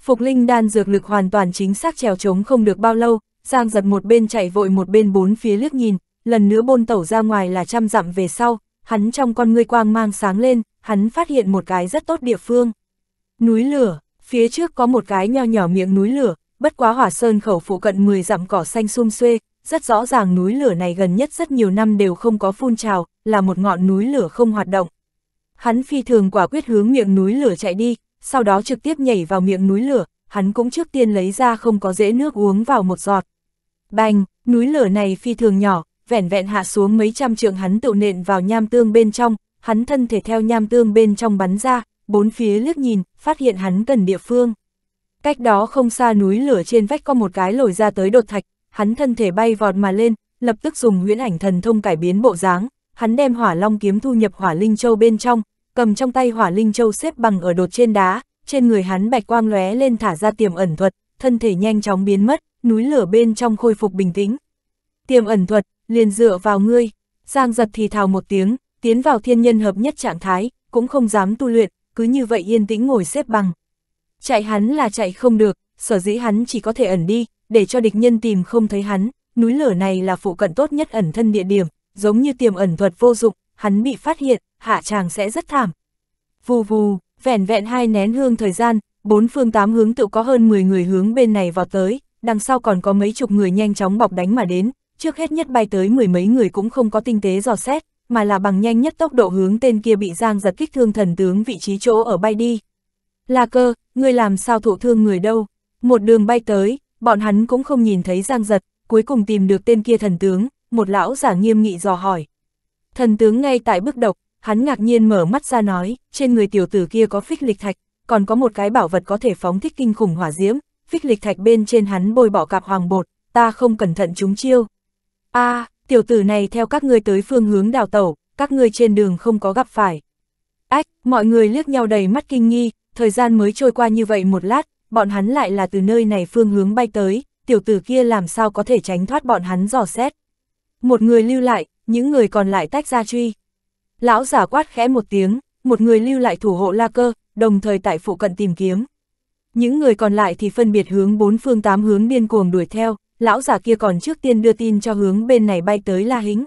Phục linh đan dược lực hoàn toàn chính xác trèo trống không được bao lâu, Giang giật một bên chạy vội một bên bốn phía liếc nhìn, lần nữa bôn tẩu ra ngoài là trăm dặm về sau, hắn trong con ngươi quang mang sáng lên, hắn phát hiện một cái rất tốt địa phương. Núi lửa, phía trước có một cái nho nhỏ miệng núi lửa, bất quá hỏa sơn khẩu phụ cận 10 dặm cỏ xanh sum xuê, rất rõ ràng núi lửa này gần nhất rất nhiều năm đều không có phun trào, là một ngọn núi lửa không hoạt động. Hắn phi thường quả quyết hướng miệng núi lửa chạy đi, sau đó trực tiếp nhảy vào miệng núi lửa, hắn cũng trước tiên lấy ra không có dễ nước uống vào một giọt. Bành, núi lửa này phi thường nhỏ, vẻn vẹn hạ xuống mấy trăm trượng hắn tự nện vào nham tương bên trong, hắn thân thể theo nham tương bên trong bắn ra, bốn phía liếc nhìn, phát hiện hắn cần địa phương. Cách đó không xa núi lửa trên vách có một cái lồi ra tới đột thạch, hắn thân thể bay vọt mà lên, lập tức dùng huyễn ảnh thần thông cải biến bộ dáng, hắn đem hỏa long kiếm thu nhập hỏa linh châu bên trong, cầm trong tay hỏa linh châu xếp bằng ở đột trên đá, trên người hắn bạch quang lóe lên thả ra tiềm ẩn thuật, thân thể nhanh chóng biến mất, núi lửa bên trong khôi phục bình tĩnh. Tiềm ẩn thuật, liền dựa vào ngươi, Giang giật thì thào một tiếng, tiến vào thiên nhân hợp nhất trạng thái, cũng không dám tu luyện, cứ như vậy yên tĩnh ngồi xếp bằng. Chạy hắn là chạy không được, sở dĩ hắn chỉ có thể ẩn đi, để cho địch nhân tìm không thấy hắn, núi lửa này là phụ cận tốt nhất ẩn thân địa điểm, giống như tiềm ẩn thuật vô dụng, hắn bị phát hiện, hạ chàng sẽ rất thảm. Vù vù, vẻn vẹn hai nén hương thời gian, bốn phương tám hướng tự có hơn 10 người hướng bên này vào tới, đằng sau còn có mấy chục người nhanh chóng bọc đánh mà đến, trước hết nhất bay tới mười mấy người cũng không có tinh tế dò xét, mà là bằng nhanh nhất tốc độ hướng tên kia bị giang giật kích thương thần tướng vị trí chỗ ở bay đi. Là cơ, người làm sao thụ thương người đâu, một đường bay tới, bọn hắn cũng không nhìn thấy giang giật, cuối cùng tìm được tên kia thần tướng, một lão giả nghiêm nghị dò hỏi. Thần tướng ngay tại bức độc, hắn ngạc nhiên mở mắt ra nói, trên người tiểu tử kia có phích lịch thạch, còn có một cái bảo vật có thể phóng thích kinh khủng hỏa diễm, phích lịch thạch bên trên hắn bôi bỏ cạp hoàng bột, ta không cẩn thận chúng chiêu. a à, tiểu tử này theo các ngươi tới phương hướng đào tẩu, các ngươi trên đường không có gặp phải. Ách, mọi người liếc nhau đầy mắt kinh nghi, thời gian mới trôi qua như vậy một lát, bọn hắn lại là từ nơi này phương hướng bay tới, tiểu tử kia làm sao có thể tránh thoát bọn hắn dò xét một người lưu lại, những người còn lại tách ra truy. Lão giả quát khẽ một tiếng, một người lưu lại thủ hộ la cơ, đồng thời tại phụ cận tìm kiếm. Những người còn lại thì phân biệt hướng bốn phương tám hướng điên cuồng đuổi theo, lão giả kia còn trước tiên đưa tin cho hướng bên này bay tới La Hính.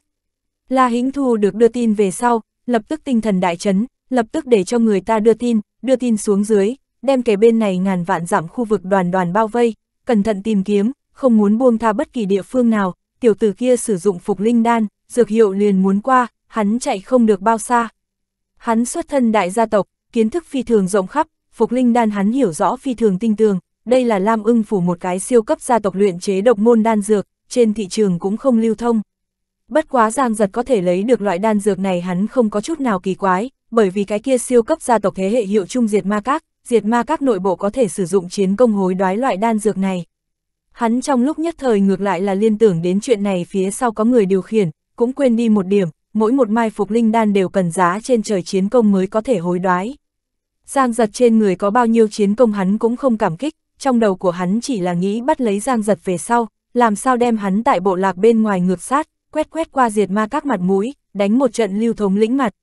La Hính thu được đưa tin về sau, lập tức tinh thần đại chấn, lập tức để cho người ta đưa tin, đưa tin xuống dưới, đem kẻ bên này ngàn vạn giảm khu vực đoàn đoàn bao vây, cẩn thận tìm kiếm, không muốn buông tha bất kỳ địa phương nào, tiểu tử kia sử dụng phục linh đan, dược hiệu liền muốn qua, hắn chạy không được bao xa. Hắn xuất thân đại gia tộc, kiến thức phi thường rộng khắp, phục linh đan hắn hiểu rõ phi thường tinh tường, đây là Lam ưng phủ một cái siêu cấp gia tộc luyện chế độc môn đan dược, trên thị trường cũng không lưu thông. Bất quá Giang Giật có thể lấy được loại đan dược này hắn không có chút nào kỳ quái, bởi vì cái kia siêu cấp gia tộc thế hệ hiệu trung diệt ma các, diệt ma các nội bộ có thể sử dụng chiến công hối đoái loại đan dược này. Hắn trong lúc nhất thời ngược lại là liên tưởng đến chuyện này phía sau có người điều khiển, cũng quên đi một điểm, mỗi một mai phục linh đan đều cần giá trên trời chiến công mới có thể hối đoái. Giang giật trên người có bao nhiêu chiến công hắn cũng không cảm kích, trong đầu của hắn chỉ là nghĩ bắt lấy giang giật về sau, làm sao đem hắn tại bộ lạc bên ngoài ngược sát, quét quét qua diệt ma các mặt mũi, đánh một trận lưu thống lĩnh mặt.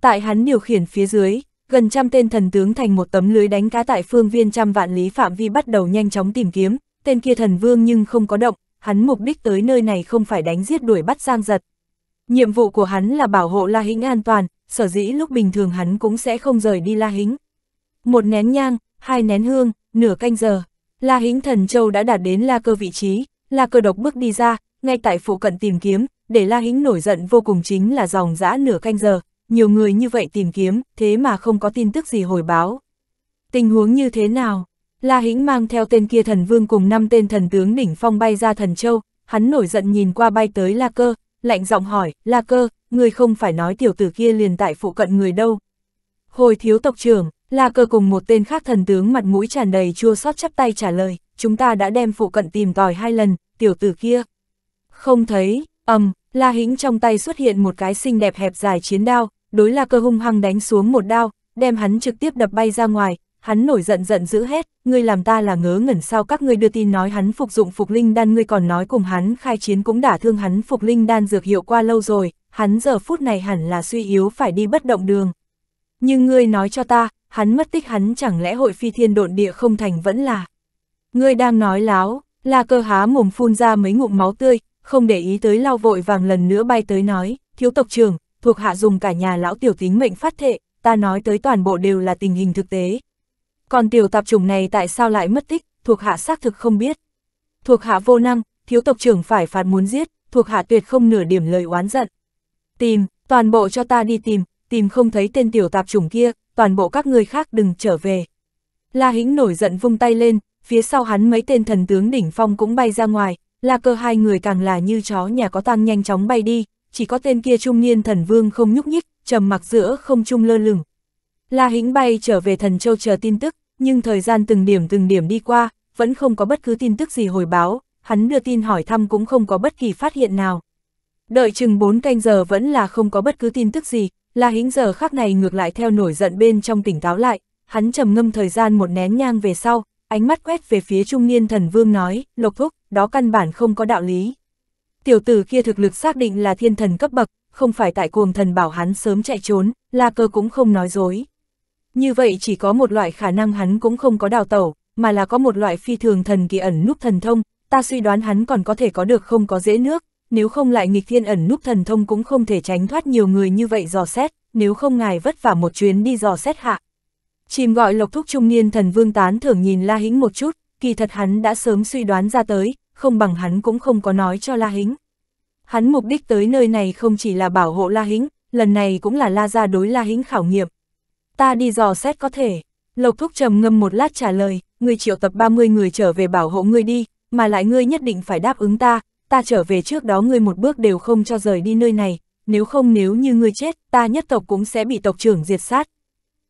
Tại hắn điều khiển phía dưới, gần trăm tên thần tướng thành một tấm lưới đánh cá tại phương viên trăm vạn lý phạm vi bắt đầu nhanh chóng tìm kiếm, tên kia thần vương nhưng không có động, hắn mục đích tới nơi này không phải đánh giết đuổi bắt Giang Giật. Nhiệm vụ của hắn là bảo hộ La Hính an toàn, sở dĩ lúc bình thường hắn cũng sẽ không rời đi La Hính. Một nén nhang, hai nén hương, nửa canh giờ, La Hính Thần Châu đã đạt đến La Cơ vị trí, La Cơ độc bước đi ra, ngay tại phụ cận tìm kiếm, để La Hính nổi giận vô cùng chính là dòng dã nửa canh giờ, nhiều người như vậy tìm kiếm, thế mà không có tin tức gì hồi báo. Tình huống như thế nào? La Hĩnh mang theo tên kia thần vương cùng năm tên thần tướng đỉnh phong bay ra thần châu, hắn nổi giận nhìn qua bay tới La Cơ, lạnh giọng hỏi, La Cơ, người không phải nói tiểu tử kia liền tại phụ cận người đâu. Hồi thiếu tộc trưởng, La Cơ cùng một tên khác thần tướng mặt mũi tràn đầy chua xót chắp tay trả lời, chúng ta đã đem phụ cận tìm tòi hai lần, tiểu tử kia. Không thấy, ầm, La Hĩnh trong tay xuất hiện một cái xinh đẹp hẹp dài chiến đao, đối La Cơ hung hăng đánh xuống một đao, đem hắn trực tiếp đập bay ra ngoài, Hắn nổi giận giận dữ hết, ngươi làm ta là ngớ ngẩn sao các ngươi đưa tin nói hắn phục dụng phục linh đan ngươi còn nói cùng hắn khai chiến cũng đả thương hắn phục linh đan dược hiệu qua lâu rồi, hắn giờ phút này hẳn là suy yếu phải đi bất động đường. Nhưng ngươi nói cho ta, hắn mất tích hắn chẳng lẽ hội phi thiên độn địa không thành vẫn là. Ngươi đang nói láo, là cơ há mồm phun ra mấy ngụm máu tươi, không để ý tới lao vội vàng lần nữa bay tới nói, thiếu tộc trưởng, thuộc hạ dùng cả nhà lão tiểu tính mệnh phát thệ, ta nói tới toàn bộ đều là tình hình thực tế, còn tiểu tạp chủng này tại sao lại mất tích, thuộc hạ xác thực không biết. Thuộc hạ vô năng, thiếu tộc trưởng phải phạt muốn giết, thuộc hạ tuyệt không nửa điểm lời oán giận. Tìm, toàn bộ cho ta đi tìm, tìm không thấy tên tiểu tạp chủng kia, toàn bộ các người khác đừng trở về. La Hĩnh nổi giận vung tay lên, phía sau hắn mấy tên thần tướng đỉnh phong cũng bay ra ngoài, La Cơ hai người càng là như chó nhà có tang nhanh chóng bay đi, chỉ có tên kia trung niên thần vương không nhúc nhích, trầm mặc giữa không trung lơ lửng. La Hĩnh bay trở về thần châu chờ tin tức, nhưng thời gian từng điểm từng điểm đi qua, vẫn không có bất cứ tin tức gì hồi báo, hắn đưa tin hỏi thăm cũng không có bất kỳ phát hiện nào. Đợi chừng 4 canh giờ vẫn là không có bất cứ tin tức gì, là Hính giờ khắc này ngược lại theo nổi giận bên trong tỉnh táo lại, hắn trầm ngâm thời gian một nén nhang về sau, ánh mắt quét về phía trung niên thần vương nói, Lộc Thúc, đó căn bản không có đạo lý. Tiểu tử kia thực lực xác định là thiên thần cấp bậc, không phải tại cuồng thần bảo hắn sớm chạy trốn, La Cơ cũng không nói dối. Như vậy chỉ có một loại khả năng hắn cũng không có đào tẩu, mà là có một loại phi thường thần kỳ ẩn núp thần thông, ta suy đoán hắn còn có thể có được không có dễ nước, nếu không lại nghịch thiên ẩn núp thần thông cũng không thể tránh thoát nhiều người như vậy dò xét, nếu không ngài vất vả một chuyến đi dò xét hạ. Chìm gọi lộc thúc trung niên thần vương tán thưởng nhìn La hính một chút, kỳ thật hắn đã sớm suy đoán ra tới, không bằng hắn cũng không có nói cho La hính Hắn mục đích tới nơi này không chỉ là bảo hộ La hính lần này cũng là La ra đối La hính khảo nghiệm, ta đi dò xét có thể. Lộc Thúc trầm ngâm một lát trả lời, ngươi triệu tập 30 người trở về bảo hộ ngươi đi, mà lại ngươi nhất định phải đáp ứng ta, ta trở về trước đó ngươi một bước đều không cho rời đi nơi này, nếu không nếu như ngươi chết, ta nhất tộc cũng sẽ bị tộc trưởng diệt sát.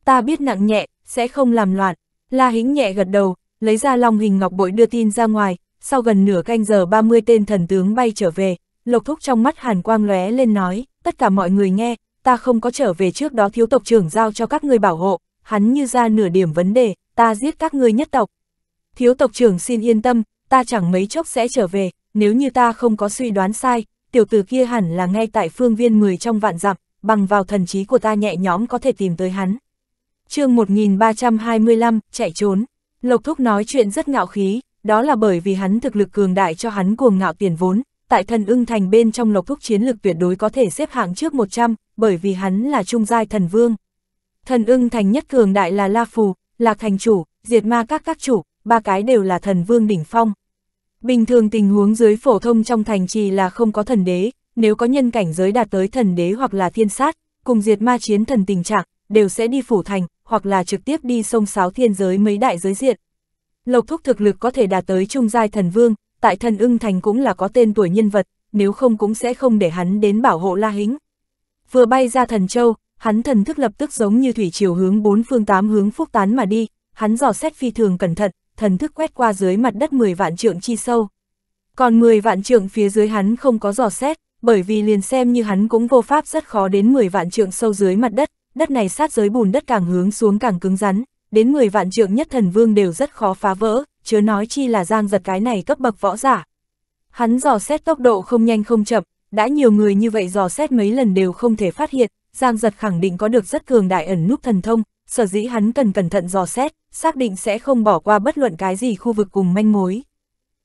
Ta biết nặng nhẹ, sẽ không làm loạn. La Hính nhẹ gật đầu, lấy ra long hình ngọc bội đưa tin ra ngoài, sau gần nửa canh giờ 30 tên thần tướng bay trở về, Lộc Thúc trong mắt hàn quang lóe lên nói, tất cả mọi người nghe, ta không có trở về trước đó thiếu tộc trưởng giao cho các ngươi bảo hộ, hắn như ra nửa điểm vấn đề, ta giết các ngươi nhất tộc. Thiếu tộc trưởng xin yên tâm, ta chẳng mấy chốc sẽ trở về, nếu như ta không có suy đoán sai, tiểu tử kia hẳn là ngay tại phương viên 10 trong vạn dặm, bằng vào thần trí của ta nhẹ nhõm có thể tìm tới hắn. chương 1325, chạy trốn. Lộc Thúc nói chuyện rất ngạo khí, đó là bởi vì hắn thực lực cường đại cho hắn cuồng ngạo tiền vốn, tại thần ưng thành bên trong lộc thúc chiến lực tuyệt đối có thể xếp hạng trước 100, bởi vì hắn là trung giai thần vương. Thần ưng thành nhất cường đại là La Phù, là Thành Chủ, Diệt Ma các các chủ, ba cái đều là thần vương đỉnh phong. Bình thường tình huống dưới phổ thông trong thành trì là không có thần đế, nếu có nhân cảnh giới đạt tới thần đế hoặc là thiên sát, cùng diệt ma chiến thần tình trạng, đều sẽ đi phủ thành, hoặc là trực tiếp đi sông sáo thiên giới mấy đại giới diện. Lộc thúc thực lực có thể đạt tới trung giai thần vương, tại thần ưng thành cũng là có tên tuổi nhân vật, nếu không cũng sẽ không để hắn đến bảo hộ La Hính. Vừa bay ra thần châu, hắn thần thức lập tức giống như thủy chiều hướng bốn phương tám hướng phúc tán mà đi, hắn dò xét phi thường cẩn thận, thần thức quét qua dưới mặt đất 10 vạn trượng chi sâu. Còn 10 vạn trượng phía dưới hắn không có dò xét, bởi vì liền xem như hắn cũng vô pháp rất khó đến 10 vạn trượng sâu dưới mặt đất, đất này sát giới bùn đất càng hướng xuống càng cứng rắn, đến 10 vạn trượng nhất thần vương đều rất khó phá vỡ, chớ nói chi là giang giật cái này cấp bậc võ giả. Hắn dò xét tốc độ không nhanh không chậm, đã nhiều người như vậy dò xét mấy lần đều không thể phát hiện, giang giật khẳng định có được rất cường đại ẩn núp thần thông, sở dĩ hắn cần cẩn thận dò xét, xác định sẽ không bỏ qua bất luận cái gì khu vực cùng manh mối.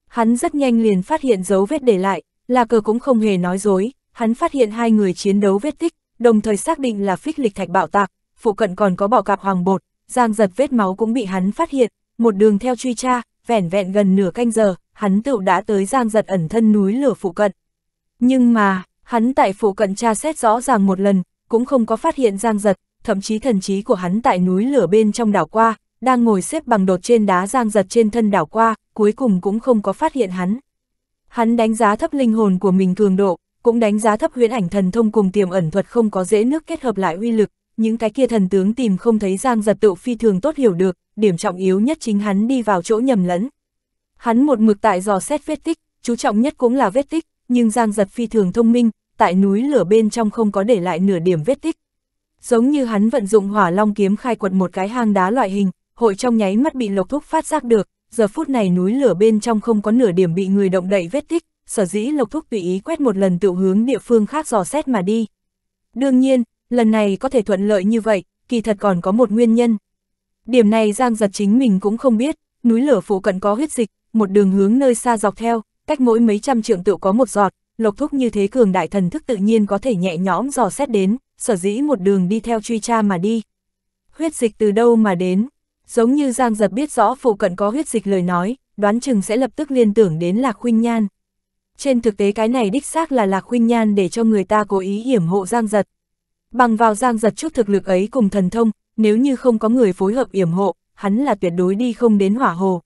Hắn rất nhanh liền phát hiện dấu vết để lại, là cờ cũng không hề nói dối, hắn phát hiện hai người chiến đấu vết tích, đồng thời xác định là phích lịch thạch bạo tạc, phụ cận còn có bọ cạp hoàng bột, giang giật vết máu cũng bị hắn phát hiện, một đường theo truy tra, vẻn vẹn gần nửa canh giờ, hắn tựu đã tới giang giật ẩn thân núi lửa phụ cận. Nhưng mà, hắn tại phụ cận tra xét rõ ràng một lần, cũng không có phát hiện giang giật, thậm chí thần trí của hắn tại núi lửa bên trong đảo qua, đang ngồi xếp bằng đột trên đá giang giật trên thân đảo qua, cuối cùng cũng không có phát hiện hắn. Hắn đánh giá thấp linh hồn của mình cường độ, cũng đánh giá thấp huyễn ảnh thần thông cùng tiềm ẩn thuật không có dễ nước kết hợp lại uy lực, những cái kia thần tướng tìm không thấy Giang Giật Tự phi thường tốt hiểu được, điểm trọng yếu nhất chính hắn đi vào chỗ nhầm lẫn. Hắn một mực tại dò xét vết tích, chú trọng nhất cũng là vết tích, nhưng Giang Giật phi thường thông minh, tại núi lửa bên trong không có để lại nửa điểm vết tích. Giống như hắn vận dụng hỏa long kiếm khai quật một cái hang đá loại hình, hội trong nháy mắt bị lộc thúc phát giác được, giờ phút này núi lửa bên trong không có nửa điểm bị người động đậy vết tích, sở dĩ lộc thúc tùy ý quét một lần tự hướng địa phương khác dò xét mà đi. Đương nhiên, lần này có thể thuận lợi như vậy, kỳ thật còn có một nguyên nhân. Điểm này Giang Giật chính mình cũng không biết, núi lửa phụ cận có huyết dịch, một đường hướng nơi xa dọc theo, cách mỗi mấy trăm trượng tự có một giọt, lộc thúc như thế cường đại thần thức tự nhiên có thể nhẹ nhõm dò xét đến, sở dĩ một đường đi theo truy tra mà đi. Huyết dịch từ đâu mà đến? Giống như Giang Giật biết rõ phụ cận có huyết dịch lời nói, đoán chừng sẽ lập tức liên tưởng đến Lạc Khuynh Nhan. Trên thực tế cái này đích xác là Lạc Khuynh Nhan để cho người ta cố ý hiểm hộ Giang Giật, Bằng vào giang giật chút thực lực ấy cùng thần thông, nếu như không có người phối hợp yểm hộ, hắn là tuyệt đối đi không đến hỏa hồ.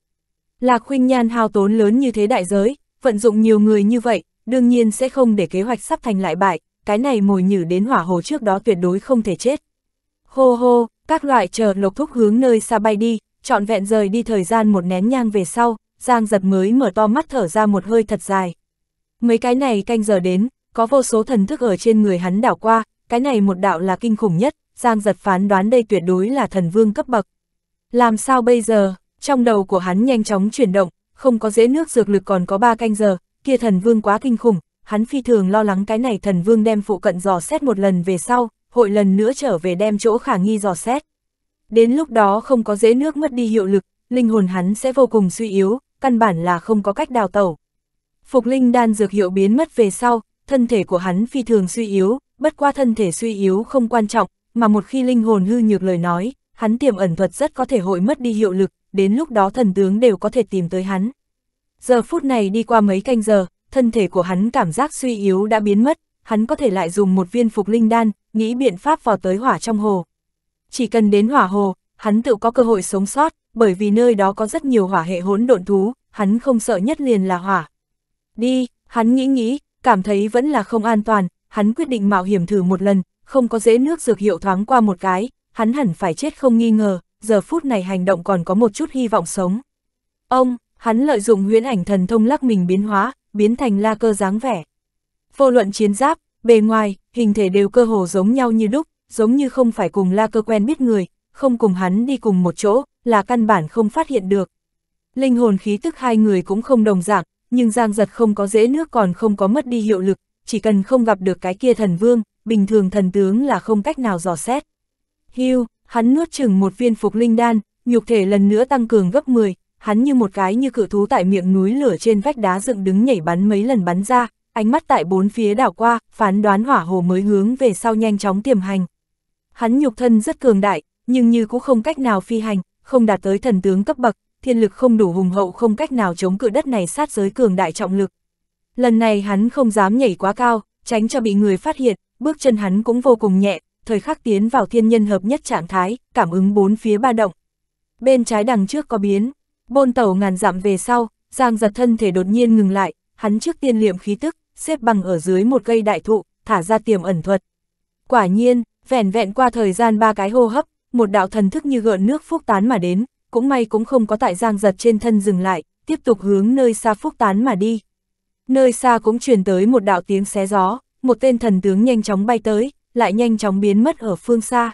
Lạc khuynh nhan hao tốn lớn như thế đại giới, vận dụng nhiều người như vậy, đương nhiên sẽ không để kế hoạch sắp thành lại bại, cái này mồi nhử đến hỏa hồ trước đó tuyệt đối không thể chết. Hô hô, các loại chờ lục thúc hướng nơi xa bay đi, trọn vẹn rời đi thời gian một nén nhang về sau, Giang giật mới mở to mắt thở ra một hơi thật dài. Mấy cái này canh giờ đến, có vô số thần thức ở trên người hắn đảo qua, cái này một đạo là kinh khủng nhất, Giang giật phán đoán đây tuyệt đối là thần vương cấp bậc. Làm sao bây giờ, trong đầu của hắn nhanh chóng chuyển động, không có dễ nước dược lực còn có ba canh giờ, kia thần vương quá kinh khủng, hắn phi thường lo lắng cái này thần vương đem phụ cận dò xét một lần về sau, hội lần nữa trở về đem chỗ khả nghi dò xét. Đến lúc đó không có dễ nước mất đi hiệu lực, linh hồn hắn sẽ vô cùng suy yếu, căn bản là không có cách đào tẩu. Phục linh đan dược hiệu biến mất về sau, thân thể của hắn phi thường suy yếu, bất qua thân thể suy yếu không quan trọng, mà một khi linh hồn hư nhược lời nói, hắn tiềm ẩn thuật rất có thể hội mất đi hiệu lực, đến lúc đó thần tướng đều có thể tìm tới hắn. Giờ phút này đi qua mấy canh giờ, thân thể của hắn cảm giác suy yếu đã biến mất, hắn có thể lại dùng một viên phục linh đan, nghĩ biện pháp vào tới hỏa trong hồ. Chỉ cần đến hỏa hồ, hắn tự có cơ hội sống sót, bởi vì nơi đó có rất nhiều hỏa hệ hỗn độn thú, hắn không sợ nhất liền là hỏa. Đi, hắn nghĩ nghĩ, cảm thấy vẫn là không an toàn, hắn quyết định mạo hiểm thử một lần, không có dễ nước dược hiệu thoáng qua một cái, hắn hẳn phải chết không nghi ngờ, giờ phút này hành động còn có một chút hy vọng sống. Ông, hắn lợi dụng huyễn ảnh thần thông lắc mình biến hóa, biến thành la cơ dáng vẻ. Vô luận chiến giáp, bề ngoài, hình thể đều cơ hồ giống nhau như đúc, giống như không phải cùng la cơ quen biết người, không cùng hắn đi cùng một chỗ, là căn bản không phát hiện được. Linh hồn khí tức hai người cũng không đồng dạng, nhưng Giang Giật không có dễ nước còn không có mất đi hiệu lực, chỉ cần không gặp được cái kia thần vương, bình thường thần tướng là không cách nào dò xét. Hưu, hắn nuốt chừng một viên phục linh đan, nhục thể lần nữa tăng cường gấp 10, hắn như một cái như cự thú tại miệng núi lửa trên vách đá dựng đứng nhảy bắn mấy lần bắn ra, ánh mắt tại bốn phía đảo qua, phán đoán hỏa hồ mới hướng về sau nhanh chóng tiềm hành. Hắn nhục thân rất cường đại, nhưng như cũng không cách nào phi hành, không đạt tới thần tướng cấp bậc, thiên lực không đủ hùng hậu không cách nào chống cự đất này sát giới cường đại trọng lực, Lần này hắn không dám nhảy quá cao, tránh cho bị người phát hiện, bước chân hắn cũng vô cùng nhẹ, thời khắc tiến vào thiên nhân hợp nhất trạng thái, cảm ứng bốn phía ba động. Bên trái đằng trước có biến, bôn tẩu ngàn dặm về sau, giang giật thân thể đột nhiên ngừng lại, hắn trước tiên liệm khí tức, xếp bằng ở dưới một cây đại thụ, thả ra tiềm ẩn thuật. Quả nhiên, vẻn vẹn qua thời gian ba cái hô hấp, một đạo thần thức như gợn nước phúc tán mà đến, cũng may cũng không có tại giang giật trên thân dừng lại, tiếp tục hướng nơi xa phúc tán mà đi. Nơi xa cũng truyền tới một đạo tiếng xé gió, một tên thần tướng nhanh chóng bay tới, lại nhanh chóng biến mất ở phương xa.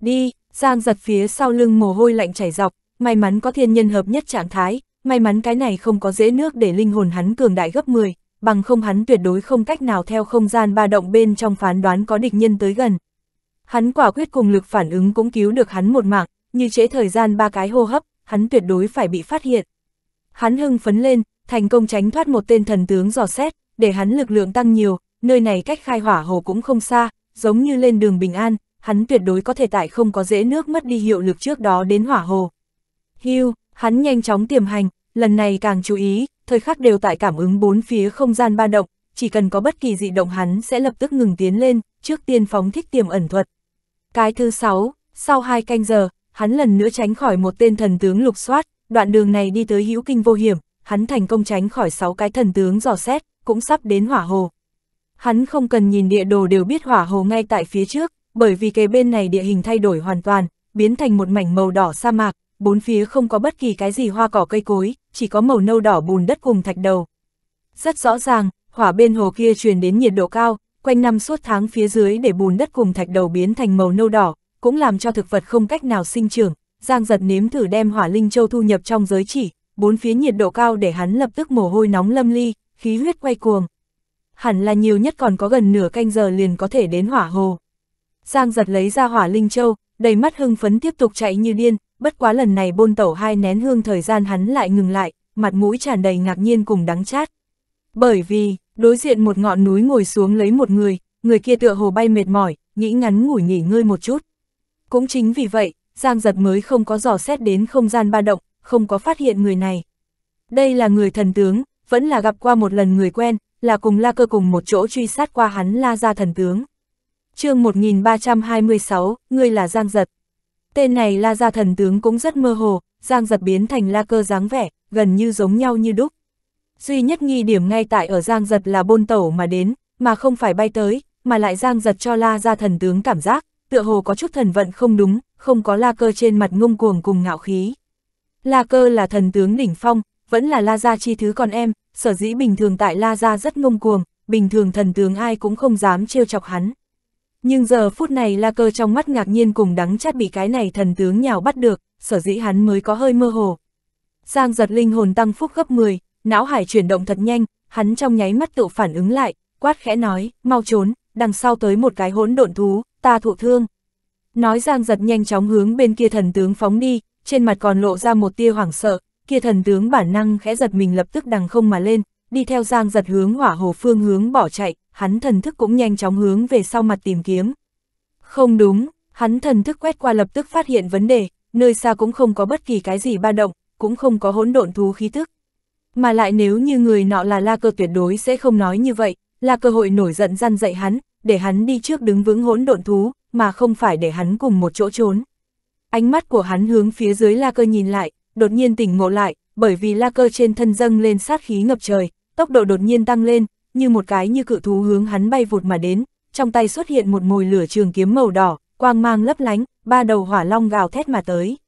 Đi, Giang giật phía sau lưng mồ hôi lạnh chảy dọc, may mắn có thiên nhân hợp nhất trạng thái, may mắn cái này không có dễ nước để linh hồn hắn cường đại gấp 10, bằng không hắn tuyệt đối không cách nào theo không gian ba động bên trong phán đoán có địch nhân tới gần. Hắn quả quyết cùng lực phản ứng cũng cứu được hắn một mạng, như trễ thời gian ba cái hô hấp, hắn tuyệt đối phải bị phát hiện. Hắn hưng phấn lên, thành công tránh thoát một tên thần tướng dò xét, để hắn lực lượng tăng nhiều, nơi này cách khai hỏa hồ cũng không xa, giống như lên đường bình an, hắn tuyệt đối có thể tại không có dễ nước mất đi hiệu lực trước đó đến hỏa hồ. Hưu, hắn nhanh chóng tiềm hành, lần này càng chú ý, thời khắc đều tại cảm ứng bốn phía không gian ba động, chỉ cần có bất kỳ dị động hắn sẽ lập tức ngừng tiến lên, trước tiên phóng thích tiềm ẩn thuật. Cái thứ sáu, sau hai canh giờ, hắn lần nữa tránh khỏi một tên thần tướng lục soát, đoạn đường này đi tới hữu kinh vô hiểm, hắn thành công tránh khỏi 6 cái thần tướng dò xét, cũng sắp đến hỏa hồ. Hắn không cần nhìn địa đồ đều biết hỏa hồ ngay tại phía trước, bởi vì kề bên này địa hình thay đổi hoàn toàn, biến thành một mảnh màu đỏ sa mạc, bốn phía không có bất kỳ cái gì hoa cỏ cây cối, chỉ có màu nâu đỏ bùn đất cùng thạch đầu. Rất rõ ràng, hỏa bên hồ kia truyền đến nhiệt độ cao, quanh năm suốt tháng phía dưới để bùn đất cùng thạch đầu biến thành màu nâu đỏ, cũng làm cho thực vật không cách nào sinh trưởng. Giang giật nếm thử đem hỏa linh châu thu nhập trong giới chỉ, bốn phía nhiệt độ cao để hắn lập tức mồ hôi nóng lâm ly, khí huyết quay cuồng. Hẳn là nhiều nhất còn có gần nửa canh giờ liền có thể đến hỏa hồ. Giang giật lấy ra hỏa linh châu, đầy mắt hưng phấn tiếp tục chạy như điên, bất quá lần này bôn tẩu hai nén hương thời gian hắn lại ngừng lại, mặt mũi tràn đầy ngạc nhiên cùng đắng chát. Bởi vì, đối diện một ngọn núi ngồi xuống lấy một người, người kia tựa hồ bay mệt mỏi, nghĩ ngắn ngủi nghỉ ngơi một chút. Cũng chính vì vậy, Giang giật mới không có dò xét đến không gian ba động, không có phát hiện người này. Đây là người thần tướng, vẫn là gặp qua một lần người quen, là cùng la cơ cùng một chỗ truy sát qua hắn la gia thần tướng. chương 1326, ngươi là Giang Giật. Tên này la gia thần tướng cũng rất mơ hồ, Giang Giật biến thành la cơ dáng vẻ, gần như giống nhau như đúc. Duy nhất nghi điểm ngay tại ở Giang Giật là bôn tẩu mà đến, mà không phải bay tới, mà lại Giang Giật cho la gia thần tướng cảm giác, tựa hồ có chút thần vận không đúng, không có la cơ trên mặt ngông cuồng cùng ngạo khí. La cơ là thần tướng đỉnh phong, vẫn là La Gia chi thứ còn em, sở dĩ bình thường tại La Gia rất ngông cuồng, bình thường thần tướng ai cũng không dám trêu chọc hắn. Nhưng giờ phút này La cơ trong mắt ngạc nhiên cùng đắng chát bị cái này thần tướng nhào bắt được, sở dĩ hắn mới có hơi mơ hồ. Giang giật linh hồn tăng phúc gấp 10, não hải chuyển động thật nhanh, hắn trong nháy mắt tự phản ứng lại, quát khẽ nói, mau trốn, đằng sau tới một cái hỗn độn thú, ta thụ thương. Nói Giang giật nhanh chóng hướng bên kia thần tướng phóng đi, trên mặt còn lộ ra một tia hoảng sợ, kia thần tướng bản năng khẽ giật mình lập tức đằng không mà lên, đi theo giang giật hướng hỏa hồ phương hướng bỏ chạy, hắn thần thức cũng nhanh chóng hướng về sau mặt tìm kiếm. Không đúng, hắn thần thức quét qua lập tức phát hiện vấn đề, nơi xa cũng không có bất kỳ cái gì ba động, cũng không có hỗn độn thú khí tức. Mà lại nếu như người nọ là la cơ tuyệt đối sẽ không nói như vậy, là cơ hội nổi giận răn dạy hắn, để hắn đi trước đứng vững hỗn độn thú, mà không phải để hắn cùng một chỗ trốn. Ánh mắt của hắn hướng phía dưới la cơ nhìn lại, đột nhiên tỉnh ngộ lại, bởi vì la cơ trên thân dâng lên sát khí ngập trời, tốc độ đột nhiên tăng lên, như một cái như cự thú hướng hắn bay vụt mà đến, trong tay xuất hiện một mồi lửa trường kiếm màu đỏ, quang mang lấp lánh, ba đầu hỏa long gào thét mà tới.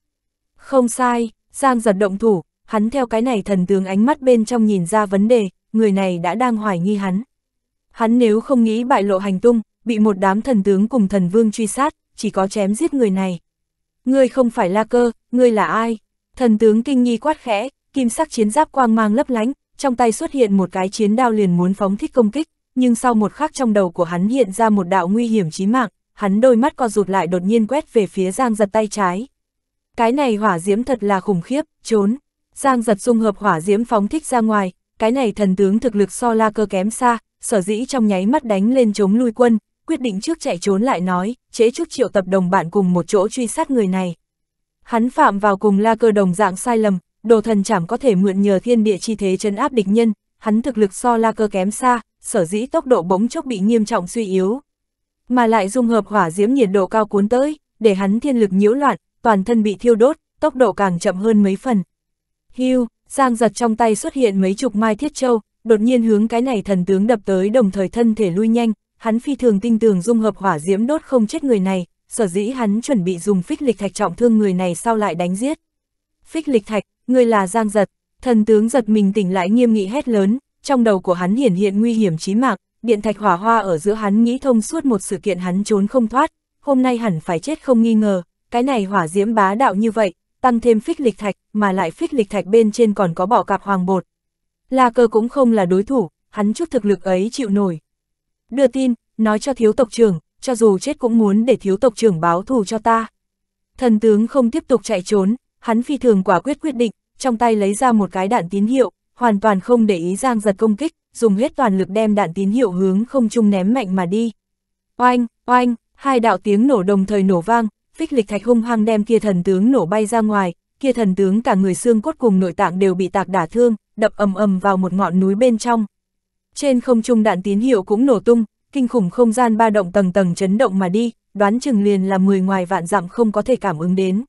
Không sai, Giang giật động thủ, hắn theo cái này thần tướng ánh mắt bên trong nhìn ra vấn đề, người này đã đang hoài nghi hắn. Hắn nếu không nghĩ bại lộ hành tung, bị một đám thần tướng cùng thần vương truy sát, chỉ có chém giết người này, Ngươi không phải La Cơ, ngươi là ai? Thần tướng kinh nghi quát khẽ, kim sắc chiến giáp quang mang lấp lánh, trong tay xuất hiện một cái chiến đao liền muốn phóng thích công kích, nhưng sau một khắc trong đầu của hắn hiện ra một đạo nguy hiểm chí mạng, hắn đôi mắt co rụt lại đột nhiên quét về phía Giang giật tay trái. Cái này hỏa diễm thật là khủng khiếp, trốn. Giang giật dung hợp hỏa diễm phóng thích ra ngoài, cái này thần tướng thực lực so la cơ kém xa, sở dĩ trong nháy mắt đánh lên chống lui quân, quyết định trước chạy trốn lại nói, chế trước triệu tập đồng bạn cùng một chỗ truy sát người này. Hắn phạm vào cùng la cơ đồng dạng sai lầm, đồ thần chảm có thể mượn nhờ thiên địa chi thế chân áp địch nhân, hắn thực lực so la cơ kém xa, sở dĩ tốc độ bỗng chốc bị nghiêm trọng suy yếu. Mà lại dung hợp hỏa diễm nhiệt độ cao cuốn tới, để hắn thiên lực nhiễu loạn, toàn thân bị thiêu đốt, tốc độ càng chậm hơn mấy phần. Hưu, Giang giật trong tay xuất hiện mấy chục mai thiết châu, đột nhiên hướng cái này thần tướng đập tới đồng thời thân thể lui nhanh, hắn phi thường tin tưởng dung hợp hỏa diễm đốt không chết người này, sở dĩ hắn chuẩn bị dùng phích lịch thạch trọng thương người này sau lại đánh giết. Phích lịch thạch, người là Giang Giật, thần tướng giật mình tỉnh lại nghiêm nghị hét lớn, trong đầu của hắn hiển hiện nguy hiểm chí mạng, điện thạch hỏa hoa ở giữa hắn nghĩ thông suốt một sự kiện hắn trốn không thoát, hôm nay hẳn phải chết không nghi ngờ, cái này hỏa diễm bá đạo như vậy, tăng thêm phích lịch thạch, mà lại phích lịch thạch bên trên còn có bỏ cạp hoàng bột. La cơ cũng không là đối thủ, hắn chút thực lực ấy chịu nổi đưa tin, nói cho thiếu tộc trưởng, cho dù chết cũng muốn để thiếu tộc trưởng báo thù cho ta. Thần tướng không tiếp tục chạy trốn, hắn phi thường quả quyết quyết định, trong tay lấy ra một cái đạn tín hiệu, hoàn toàn không để ý giang giật công kích, dùng hết toàn lực đem đạn tín hiệu hướng không trung ném mạnh mà đi. Oanh, oanh, hai đạo tiếng nổ đồng thời nổ vang, phích lịch thạch hung hăng đem kia thần tướng nổ bay ra ngoài, kia thần tướng cả người xương cốt cùng nội tạng đều bị tạc đả thương, đập ầm ầm vào một ngọn núi bên trong, trên không trung đạn tín hiệu cũng nổ tung, kinh khủng không gian ba động tầng tầng chấn động mà đi, đoán chừng liền là 10 ngoài vạn dặm không có thể cảm ứng đến.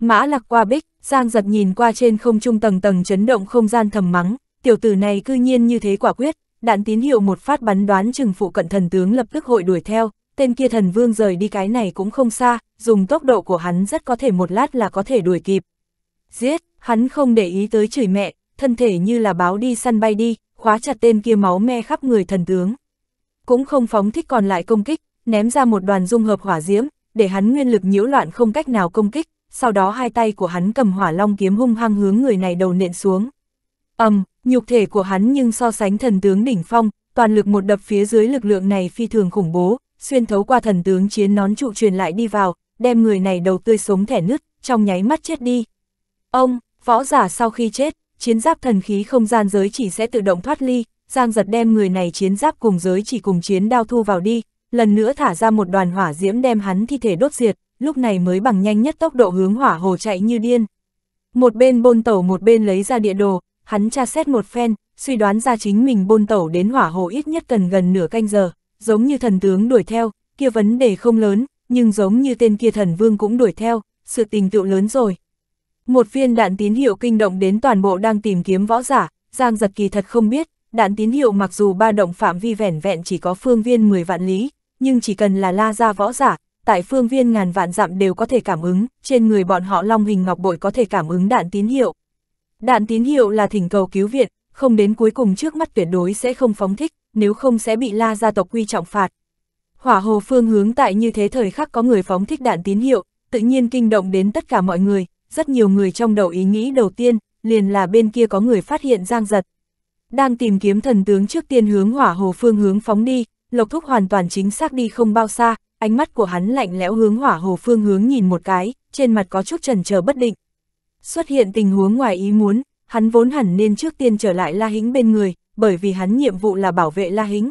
Mã lạc qua bích, Giang giật nhìn qua trên không trung tầng tầng chấn động không gian thầm mắng, tiểu tử này cư nhiên như thế quả quyết, đạn tín hiệu một phát bắn đoán chừng phụ cận thần tướng lập tức hội đuổi theo, tên kia thần vương rời đi cái này cũng không xa, dùng tốc độ của hắn rất có thể một lát là có thể đuổi kịp. Giết, hắn không để ý tới chửi mẹ, thân thể như là báo đi săn bay đi, khóa chặt tên kia máu me khắp người thần tướng. Cũng không phóng thích còn lại công kích, ném ra một đoàn dung hợp hỏa diễm, để hắn nguyên lực nhiễu loạn không cách nào công kích, sau đó hai tay của hắn cầm hỏa long kiếm hung hăng hướng người này đầu nện xuống. Ầm, nhục thể của hắn nhưng so sánh thần tướng đỉnh phong, toàn lực một đập phía dưới lực lượng này phi thường khủng bố, xuyên thấu qua thần tướng chiến nón trụ truyền lại đi vào, đem người này đầu tươi sống thẻ nứt, trong nháy mắt chết đi. Ông, võ giả sau khi chết, chiến giáp thần khí không gian giới chỉ sẽ tự động thoát ly, Giang giật đem người này chiến giáp cùng giới chỉ cùng chiến đao thu vào đi, lần nữa thả ra một đoàn hỏa diễm đem hắn thi thể đốt diệt, lúc này mới bằng nhanh nhất tốc độ hướng hỏa hồ chạy như điên. Một bên bôn tẩu một bên lấy ra địa đồ, hắn tra xét một phen, suy đoán ra chính mình bôn tẩu đến hỏa hồ ít nhất cần gần nửa canh giờ, giống như thần tướng đuổi theo, kia vấn đề không lớn, nhưng giống như tên kia thần vương cũng đuổi theo, sự tình tựu lớn rồi. Một viên đạn tín hiệu kinh động đến toàn bộ đang tìm kiếm võ giả, Giang giật kỳ thật không biết, đạn tín hiệu mặc dù ba động phạm vi vẻn vẹn chỉ có phương viên 10 vạn lý, nhưng chỉ cần là la ra võ giả, tại phương viên ngàn vạn dặm đều có thể cảm ứng, trên người bọn họ long hình ngọc bội có thể cảm ứng đạn tín hiệu. Đạn tín hiệu là thỉnh cầu cứu viện, không đến cuối cùng trước mắt tuyệt đối sẽ không phóng thích, nếu không sẽ bị la gia tộc quy trọng phạt. Hỏa hồ phương hướng tại như thế thời khắc có người phóng thích đạn tín hiệu, tự nhiên kinh động đến tất cả mọi người, rất nhiều người trong đầu ý nghĩ đầu tiên, liền là bên kia có người phát hiện giang giật. Đang tìm kiếm thần tướng trước tiên hướng hỏa hồ phương hướng phóng đi, Lộc Thúc hoàn toàn chính xác đi không bao xa, ánh mắt của hắn lạnh lẽo hướng hỏa hồ phương hướng nhìn một cái, trên mặt có chút trần chờ bất định. Xuất hiện tình huống ngoài ý muốn, hắn vốn hẳn nên trước tiên trở lại La Hính bên người, bởi vì hắn nhiệm vụ là bảo vệ La Hính.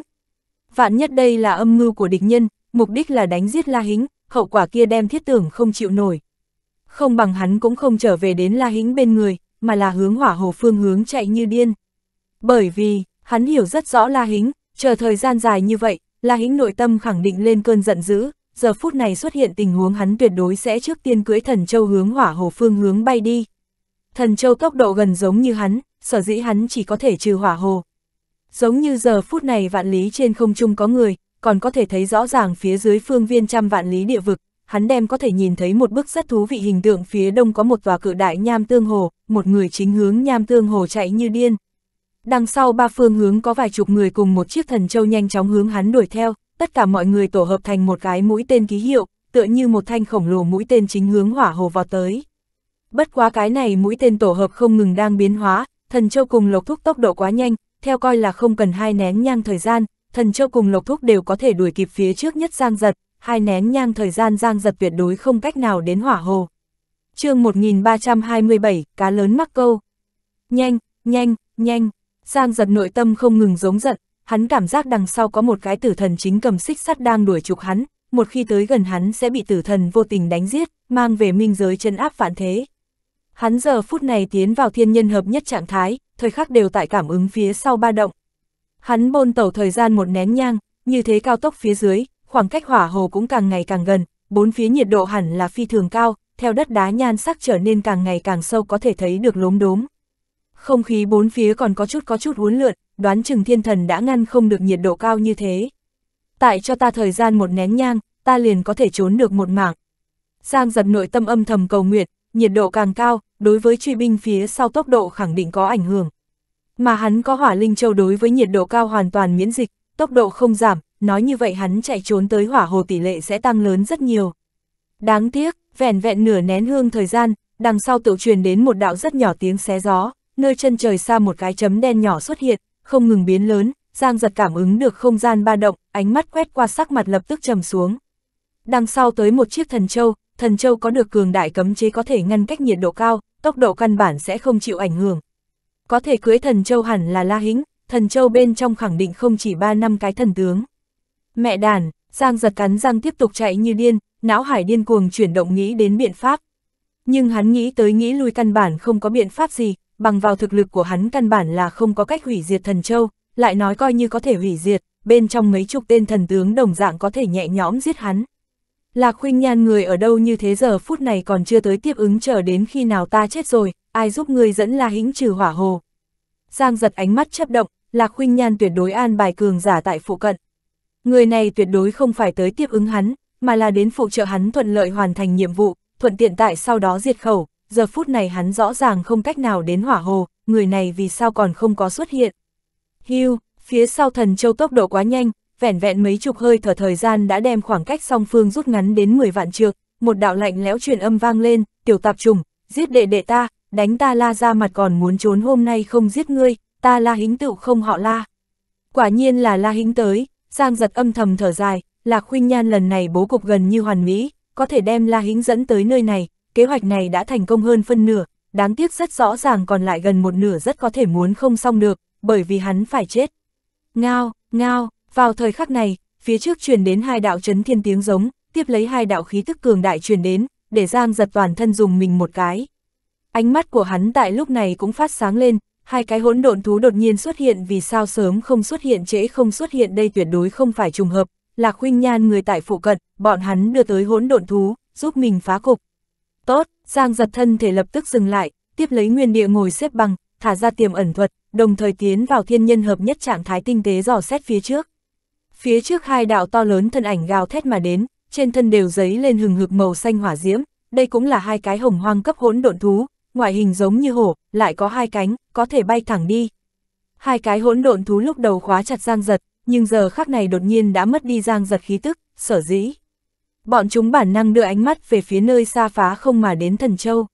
Vạn nhất đây là âm mưu của địch nhân, mục đích là đánh giết La Hính, hậu quả kia đem thiết tưởng không chịu nổi không bằng hắn cũng không trở về đến La Hĩnh bên người, mà là hướng hỏa hồ phương hướng chạy như điên. Bởi vì, hắn hiểu rất rõ La Hĩnh, chờ thời gian dài như vậy, La Hĩnh nội tâm khẳng định lên cơn giận dữ, giờ phút này xuất hiện tình huống hắn tuyệt đối sẽ trước tiên cưỡi thần châu hướng hỏa hồ phương hướng bay đi. Thần châu tốc độ gần giống như hắn, sở dĩ hắn chỉ có thể trừ hỏa hồ. Giống như giờ phút này vạn lý trên không trung có người, còn có thể thấy rõ ràng phía dưới phương viên trăm vạn lý địa vực, hắn đem có thể nhìn thấy một bức rất thú vị hình tượng phía đông có một tòa cự đại nham tương hồ, một người chính hướng nham tương hồ chạy như điên. Đằng sau ba phương hướng có vài chục người cùng một chiếc thần châu nhanh chóng hướng hắn đuổi theo, tất cả mọi người tổ hợp thành một cái mũi tên ký hiệu, tựa như một thanh khổng lồ mũi tên chính hướng hỏa hồ vào tới. Bất quá cái này mũi tên tổ hợp không ngừng đang biến hóa, thần châu cùng lộc thúc tốc độ quá nhanh, theo coi là không cần hai nén nhang thời gian, thần châu cùng lộc thúc đều có thể đuổi kịp phía trước nhất giang giật, hai nén nhang thời gian giang giật tuyệt đối không cách nào đến hỏa hồ. chương 1327, cá lớn mắc câu. Nhanh, nhanh, nhanh, giang giật nội tâm không ngừng giống giận, hắn cảm giác đằng sau có một cái tử thần chính cầm xích sắt đang đuổi trục hắn, một khi tới gần hắn sẽ bị tử thần vô tình đánh giết, mang về minh giới chân áp phản thế. Hắn giờ phút này tiến vào thiên nhân hợp nhất trạng thái, thời khắc đều tại cảm ứng phía sau ba động. Hắn bôn tẩu thời gian một nén nhang, như thế cao tốc phía dưới, khoảng cách hỏa hồ cũng càng ngày càng gần, bốn phía nhiệt độ hẳn là phi thường cao, theo đất đá nhan sắc trở nên càng ngày càng sâu có thể thấy được lốm đốm. Không khí bốn phía còn có chút có chút uốn lượn, đoán chừng thiên thần đã ngăn không được nhiệt độ cao như thế. Tại cho ta thời gian một nén nhang, ta liền có thể trốn được một mảng. Giang giật nội tâm âm thầm cầu nguyện, nhiệt độ càng cao, đối với truy binh phía sau tốc độ khẳng định có ảnh hưởng. Mà hắn có hỏa linh châu đối với nhiệt độ cao hoàn toàn miễn dịch, tốc độ không giảm, nói như vậy hắn chạy trốn tới hỏa hồ tỷ lệ sẽ tăng lớn rất nhiều. Đáng tiếc, vẹn vẹn nửa nén hương thời gian, đằng sau tự truyền đến một đạo rất nhỏ tiếng xé gió, nơi chân trời xa một cái chấm đen nhỏ xuất hiện, không ngừng biến lớn, Giang giật cảm ứng được không gian ba động, ánh mắt quét qua sắc mặt lập tức trầm xuống. Đằng sau tới một chiếc thần châu, thần châu có được cường đại cấm chế có thể ngăn cách nhiệt độ cao, tốc độ căn bản sẽ không chịu ảnh hưởng. Có thể cưới thần châu hẳn là La Hính, thần châu bên trong khẳng định không chỉ ba năm cái thần tướng. Mẹ đàn, Giang giật cắn răng tiếp tục chạy như điên, não hải điên cuồng chuyển động nghĩ đến biện pháp. Nhưng hắn nghĩ tới nghĩ lui căn bản không có biện pháp gì, bằng vào thực lực của hắn căn bản là không có cách hủy diệt thần châu, lại nói coi như có thể hủy diệt, bên trong mấy chục tên thần tướng đồng dạng có thể nhẹ nhõm giết hắn. Lạc khuynh nhan người ở đâu như thế giờ phút này còn chưa tới tiếp ứng chờ đến khi nào ta chết rồi, ai giúp người dẫn la hĩnh trừ hỏa hồ. Giang giật ánh mắt chấp động, Lạc khuynh nhan tuyệt đối an bài cường giả tại phụ cận. Người này tuyệt đối không phải tới tiếp ứng hắn, mà là đến phụ trợ hắn thuận lợi hoàn thành nhiệm vụ, thuận tiện tại sau đó diệt khẩu, giờ phút này hắn rõ ràng không cách nào đến hỏa hồ, người này vì sao còn không có xuất hiện. Hưu, phía sau thần châu tốc độ quá nhanh, vẻn vẹn mấy chục hơi thở thời gian đã đem khoảng cách song phương rút ngắn đến 10 vạn trượng, một đạo lạnh lẽo truyền âm vang lên, tiểu tạp trùng, giết đệ đệ ta, đánh ta la ra mặt còn muốn trốn hôm nay không giết ngươi, ta la hính tựu không họ la. Quả nhiên là la hính tới, Giang giật âm thầm thở dài, Lạc Khuynh Nhan lần này bố cục gần như hoàn mỹ, có thể đem La Hính dẫn tới nơi này, kế hoạch này đã thành công hơn phân nửa, đáng tiếc rất rõ ràng còn lại gần một nửa rất có thể muốn không xong được, bởi vì hắn phải chết. Ngao, ngao, vào thời khắc này, phía trước truyền đến hai đạo chấn thiên tiếng giống, tiếp lấy hai đạo khí tức cường đại truyền đến, để Giang giật toàn thân dùng mình một cái. Ánh mắt của hắn tại lúc này cũng phát sáng lên, hai cái hỗn độn thú đột nhiên xuất hiện vì sao sớm không xuất hiện trễ không xuất hiện đây tuyệt đối không phải trùng hợp, là khuynh nhan người tại phụ cận, bọn hắn đưa tới hỗn độn thú, giúp mình phá cục. Tốt, Giang giật thân thể lập tức dừng lại, tiếp lấy nguyên địa ngồi xếp bằng, thả ra tiềm ẩn thuật, đồng thời tiến vào thiên nhân hợp nhất trạng thái tinh tế dò xét phía trước. Phía trước hai đạo to lớn thân ảnh gào thét mà đến, trên thân đều giấy lên hừng hực màu xanh hỏa diễm, đây cũng là hai cái hồng hoang cấp hỗn độn thú, ngoại hình giống như hổ, lại có hai cánh, có thể bay thẳng đi. Hai cái hỗn độn thú lúc đầu khóa chặt Giang Giật, nhưng giờ khắc này đột nhiên đã mất đi Giang Giật khí tức, sở dĩ. Bọn chúng bản năng đưa ánh mắt về phía nơi xa phá không mà đến Thần Châu.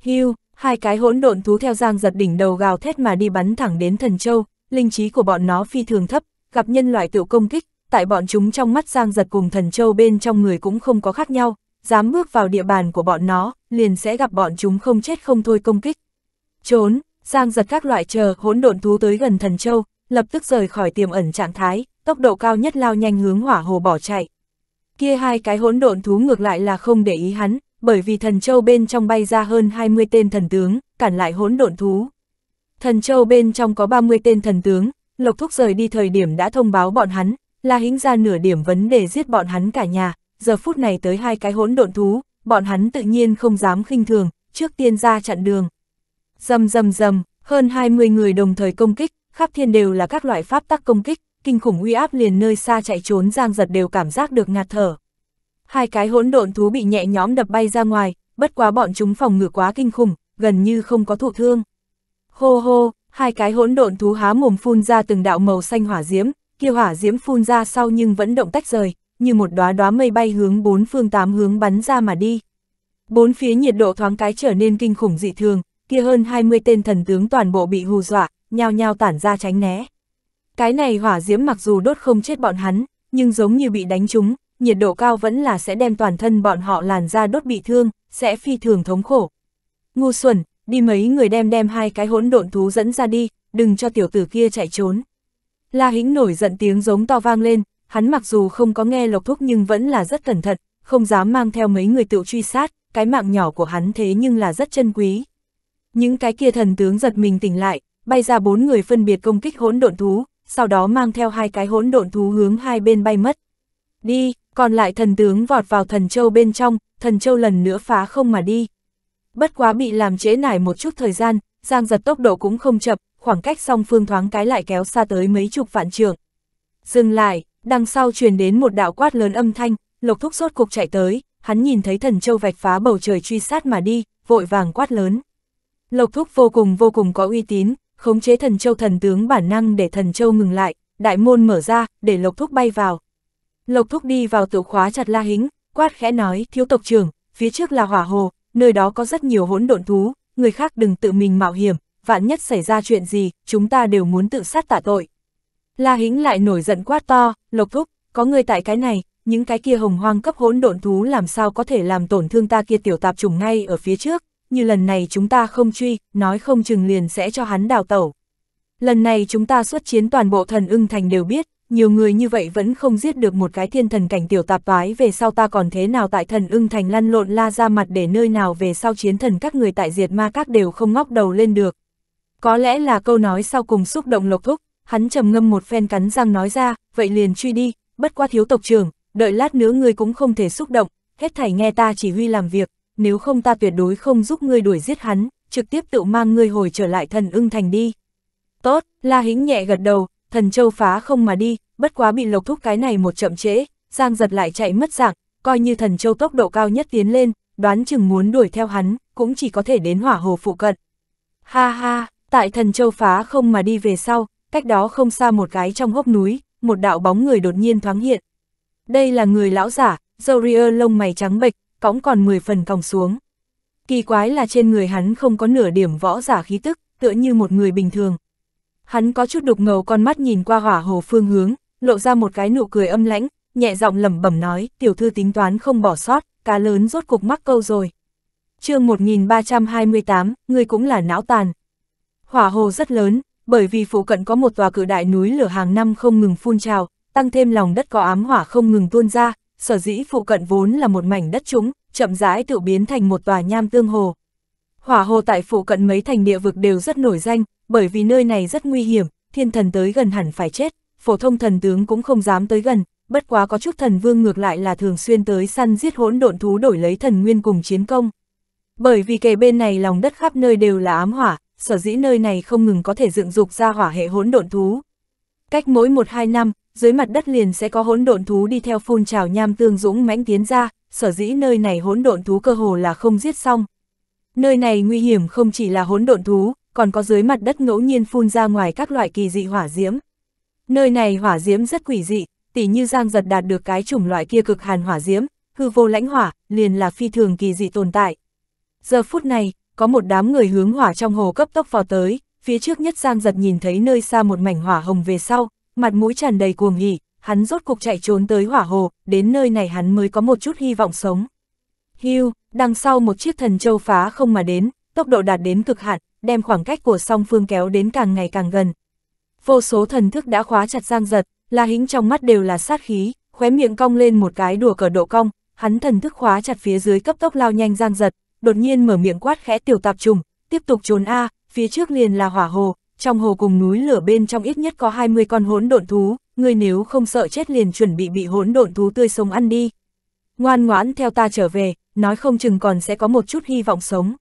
Hiu, hai cái hỗn độn thú theo Giang Giật đỉnh đầu gào thét mà đi bắn thẳng đến Thần Châu, linh trí của bọn nó phi thường thấp, gặp nhân loại tự công kích, tại bọn chúng trong mắt Giang Giật cùng Thần Châu bên trong người cũng không có khác nhau, dám bước vào địa bàn của bọn nó, liền sẽ gặp bọn chúng không chết không thôi công kích. Trốn, Giang giật các loại chờ hỗn độn thú tới gần thần châu, lập tức rời khỏi tiềm ẩn trạng thái, tốc độ cao nhất lao nhanh hướng hỏa hồ bỏ chạy. Kia hai cái hỗn độn thú ngược lại là không để ý hắn, bởi vì thần châu bên trong bay ra hơn 20 tên thần tướng, cản lại hỗn độn thú. Thần châu bên trong có 30 tên thần tướng, Lộc Thúc rời đi thời điểm đã thông báo bọn hắn, là hính ra nửa điểm vấn đề giết bọn hắn cả nhà, giờ phút này tới hai cái hỗn độn thú, bọn hắn tự nhiên không dám khinh thường, trước tiên ra chặn đường. Dầm dầm dầm, hơn 20 người đồng thời công kích, khắp thiên đều là các loại pháp tắc công kích, kinh khủng uy áp liền nơi xa chạy trốn giang giật đều cảm giác được ngạt thở. Hai cái hỗn độn thú bị nhẹ nhóm đập bay ra ngoài, bất quá bọn chúng phòng ngự quá kinh khủng, gần như không có thụ thương. Hô hô, hai cái hỗn độn thú há mồm phun ra từng đạo màu xanh hỏa diễm, kia hỏa diễm phun ra sau nhưng vẫn động tách rời, như một đóa đóa mây bay hướng bốn phương tám hướng bắn ra mà đi. Bốn phía nhiệt độ thoáng cái trở nên kinh khủng dị thường, kia hơn 20 tên thần tướng toàn bộ bị hù dọa, nhao nhao tản ra tránh né. Cái này hỏa diễm mặc dù đốt không chết bọn hắn, nhưng giống như bị đánh trúng, nhiệt độ cao vẫn là sẽ đem toàn thân bọn họ làn ra đốt bị thương, sẽ phi thường thống khổ. Ngu xuẩn, đi mấy người đem đem hai cái hỗn độn thú dẫn ra đi, đừng cho tiểu tử kia chạy trốn. La Hĩnh nổi giận tiếng giống to vang lên, hắn mặc dù không có nghe lộc thúc nhưng vẫn là rất cẩn thận, không dám mang theo mấy người tự truy sát, cái mạng nhỏ của hắn thế nhưng là rất chân quý. Những cái kia thần tướng giật mình tỉnh lại, bay ra bốn người phân biệt công kích hỗn độn thú, sau đó mang theo hai cái hỗn độn thú hướng hai bên bay mất. Đi, còn lại thần tướng vọt vào thần châu bên trong, thần châu lần nữa phá không mà đi. Bất quá bị làm trễ nải một chút thời gian, Giang giật tốc độ cũng không chậm, khoảng cách song phương thoáng cái lại kéo xa tới mấy chục vạn trường. Dừng lại, Đằng sau truyền đến một đạo quát lớn âm thanh, lộc thúc sốt cục chạy tới, hắn nhìn thấy thần châu vạch phá bầu trời truy sát mà đi, vội vàng quát lớn. Lộc thúc vô cùng vô cùng có uy tín, khống chế thần châu thần tướng bản năng để thần châu ngừng lại, đại môn mở ra, để lộc thúc bay vào. Lộc thúc đi vào tự khóa chặt la hính, quát khẽ nói, thiếu tộc trưởng, phía trước là hỏa hồ, nơi đó có rất nhiều hỗn độn thú, người khác đừng tự mình mạo hiểm, vạn nhất xảy ra chuyện gì, chúng ta đều muốn tự sát tả tội. La Hính lại nổi giận quát to, lộc thúc, có người tại cái này, những cái kia hồng hoang cấp hỗn độn thú làm sao có thể làm tổn thương ta kia tiểu tạp trùng ngay ở phía trước, như lần này chúng ta không truy, nói không chừng liền sẽ cho hắn đào tẩu. Lần này chúng ta xuất chiến toàn bộ thần ưng thành đều biết, nhiều người như vậy vẫn không giết được một cái thiên thần cảnh tiểu tạp vái về sau ta còn thế nào tại thần ưng thành lăn lộn la ra mặt để nơi nào về sau chiến thần các người tại diệt ma các đều không ngóc đầu lên được. Có lẽ là câu nói sau cùng xúc động lộc thúc, hắn trầm ngâm một phen cắn răng nói ra, vậy liền truy đi, bất qua thiếu tộc trưởng, đợi lát nữa ngươi cũng không thể xúc động, hết thảy nghe ta chỉ huy làm việc, nếu không ta tuyệt đối không giúp ngươi đuổi giết hắn, trực tiếp tự mang ngươi hồi trở lại thần ưng thành đi. Tốt, La Hính nhẹ gật đầu, thần châu phá không mà đi, bất quá bị lộc thúc cái này một chậm trễ, Giang giật lại chạy mất dạng, coi như thần châu tốc độ cao nhất tiến lên, đoán chừng muốn đuổi theo hắn, cũng chỉ có thể đến hỏa hồ phụ cận. Ha ha, tại thần châu phá không mà đi về sau, cách đó không xa một cái trong hốc núi, một đạo bóng người đột nhiên thoáng hiện. Đây là người lão giả, dâu lông mày trắng bệch, cõng còn 10 phần còng xuống. Kỳ quái là trên người hắn không có nửa điểm võ giả khí tức, tựa như một người bình thường. Hắn có chút đục ngầu con mắt nhìn qua hỏa hồ phương hướng, lộ ra một cái nụ cười âm lãnh, nhẹ giọng lẩm bẩm nói, tiểu thư tính toán không bỏ sót, cá lớn rốt cục mắc câu rồi. chương 1328, người cũng là não tàn. Hỏa hồ rất lớn, bởi vì phụ cận có một tòa cự đại núi lửa hàng năm không ngừng phun trào, tăng thêm lòng đất có ám hỏa không ngừng tuôn ra, sở dĩ phụ cận vốn là một mảnh đất trũng, chậm rãi tự biến thành một tòa nham tương hồ. Hỏa hồ tại phụ cận mấy thành địa vực đều rất nổi danh, bởi vì nơi này rất nguy hiểm, thiên thần tới gần hẳn phải chết, phổ thông thần tướng cũng không dám tới gần, bất quá có chút thần vương ngược lại là thường xuyên tới săn giết hỗn độn thú đổi lấy thần nguyên cùng chiến công. Bởi vì kề bên này lòng đất khắp nơi đều là ám hỏa, sở dĩ nơi này không ngừng có thể dựng dục ra hỏa hệ hỗn độn thú. Cách mỗi 1-2 năm, dưới mặt đất liền sẽ có hỗn độn thú đi theo phun trào nham tương dũng mãnh tiến ra, sở dĩ nơi này hỗn độn thú cơ hồ là không giết xong. Nơi này nguy hiểm không chỉ là hỗn độn thú, còn có dưới mặt đất ngẫu nhiên phun ra ngoài các loại kỳ dị hỏa diễm. Nơi này hỏa diễm rất quỷ dị, tỉ như Giang Giật đạt được cái chủng loại kia cực hàn hỏa diễm, hư vô lãnh hỏa, liền là phi thường kỳ dị tồn tại. Giờ phút này, có một đám người hướng hỏa trong hồ cấp tốc vào tới, phía trước nhất Giang giật nhìn thấy nơi xa một mảnh hỏa hồng về sau, mặt mũi tràn đầy cuồng hỉ, hắn rốt cục chạy trốn tới hỏa hồ, đến nơi này hắn mới có một chút hy vọng sống. Hưu, đằng sau một chiếc thần châu phá không mà đến, tốc độ đạt đến cực hạn, đem khoảng cách của song phương kéo đến càng ngày càng gần. Vô số thần thức đã khóa chặt Giang giật, La Hĩnh trong mắt đều là sát khí, khóe miệng cong lên một cái đùa cờ độ cong, hắn thần thức khóa chặt phía dưới cấp tốc lao nhanh Giang giật, đột nhiên mở miệng quát khẽ tiểu tạp trùng, tiếp tục trốn A, phía trước liền là hỏa hồ, trong hồ cùng núi lửa bên trong ít nhất có 20 con hỗn độn thú, ngươi nếu không sợ chết liền chuẩn bị bị hỗn độn thú tươi sống ăn đi. Ngoan ngoãn theo ta trở về, nói không chừng còn sẽ có một chút hy vọng sống.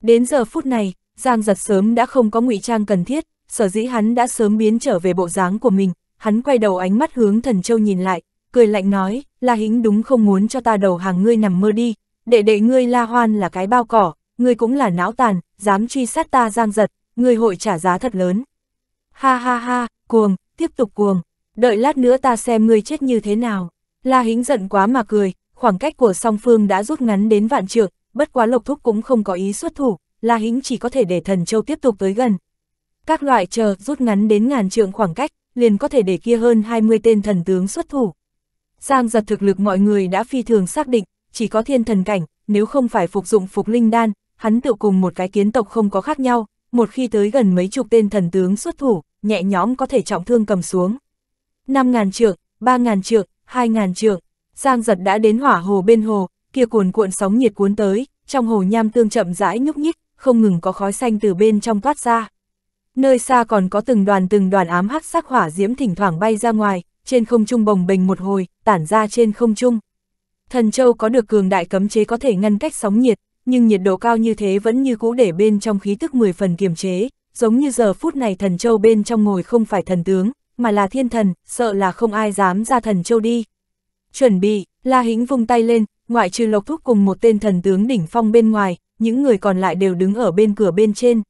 Đến giờ phút này, Giang giật sớm đã không có ngụy trang cần thiết, sở dĩ hắn đã sớm biến trở về bộ dáng của mình, hắn quay đầu ánh mắt hướng thần châu nhìn lại, cười lạnh nói, La Hĩnh đúng không muốn cho ta đầu hàng ngươi nằm mơ đi, đệ đệ ngươi La Hoan là cái bao cỏ, ngươi cũng là não tàn, dám truy sát ta giang giật, ngươi hội trả giá thật lớn. Ha ha ha, cuồng, tiếp tục cuồng, đợi lát nữa ta xem ngươi chết như thế nào. La Hính giận quá mà cười, khoảng cách của song phương đã rút ngắn đến vạn trượng, bất quá lộc thúc cũng không có ý xuất thủ, La Hính chỉ có thể để thần châu tiếp tục tới gần. Các loại chờ rút ngắn đến ngàn trượng khoảng cách, liền có thể để kia hơn 20 tên thần tướng xuất thủ. Giang giật thực lực mọi người đã phi thường xác định, chỉ có thiên thần cảnh, nếu không phải phục dụng phục linh đan, hắn tự cùng một cái kiến tộc không có khác nhau, một khi tới gần mấy chục tên thần tướng xuất thủ, nhẹ nhõm có thể trọng thương cầm xuống. 5.000 trượng, 3.000 trượng, 2.000 trượng, Giang giật đã đến hỏa hồ bên hồ, kia cuồn cuộn sóng nhiệt cuốn tới, trong hồ nham tương chậm rãi nhúc nhích, không ngừng có khói xanh từ bên trong toát ra. Nơi xa còn có từng đoàn từng đoàn ám hắc sắc hỏa diễm thỉnh thoảng bay ra ngoài, trên không trung bồng bềnh một hồi, tản ra trên không trung. Thần châu có được cường đại cấm chế có thể ngăn cách sóng nhiệt, nhưng nhiệt độ cao như thế vẫn như cũ để bên trong khí tức 10 phần kiềm chế, giống như giờ phút này thần châu bên trong ngồi không phải thần tướng, mà là thiên thần, sợ là không ai dám ra thần châu đi. Chuẩn bị, La Hính vung tay lên, ngoại trừ Lộc Thúc cùng một tên thần tướng đỉnh phong bên ngoài, những người còn lại đều đứng ở bên cửa bên trên.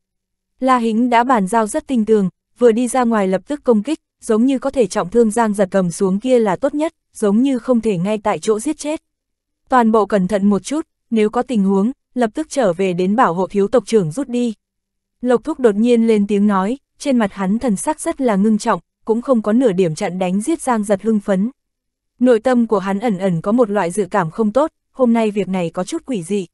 La Hính đã bàn giao rất tinh tường, vừa đi ra ngoài lập tức công kích, giống như có thể trọng thương Giang giật cầm xuống kia là tốt nhất, giống như không thể ngay tại chỗ giết chết. Toàn bộ cẩn thận một chút, nếu có tình huống, lập tức trở về đến bảo hộ thiếu tộc trưởng rút đi. Lộc Thúc đột nhiên lên tiếng nói, trên mặt hắn thần sắc rất là ngưng trọng, cũng không có nửa điểm chặn đánh giết Giang giật hưng phấn. Nội tâm của hắn ẩn ẩn có một loại dự cảm không tốt, hôm nay việc này có chút quỷ dị.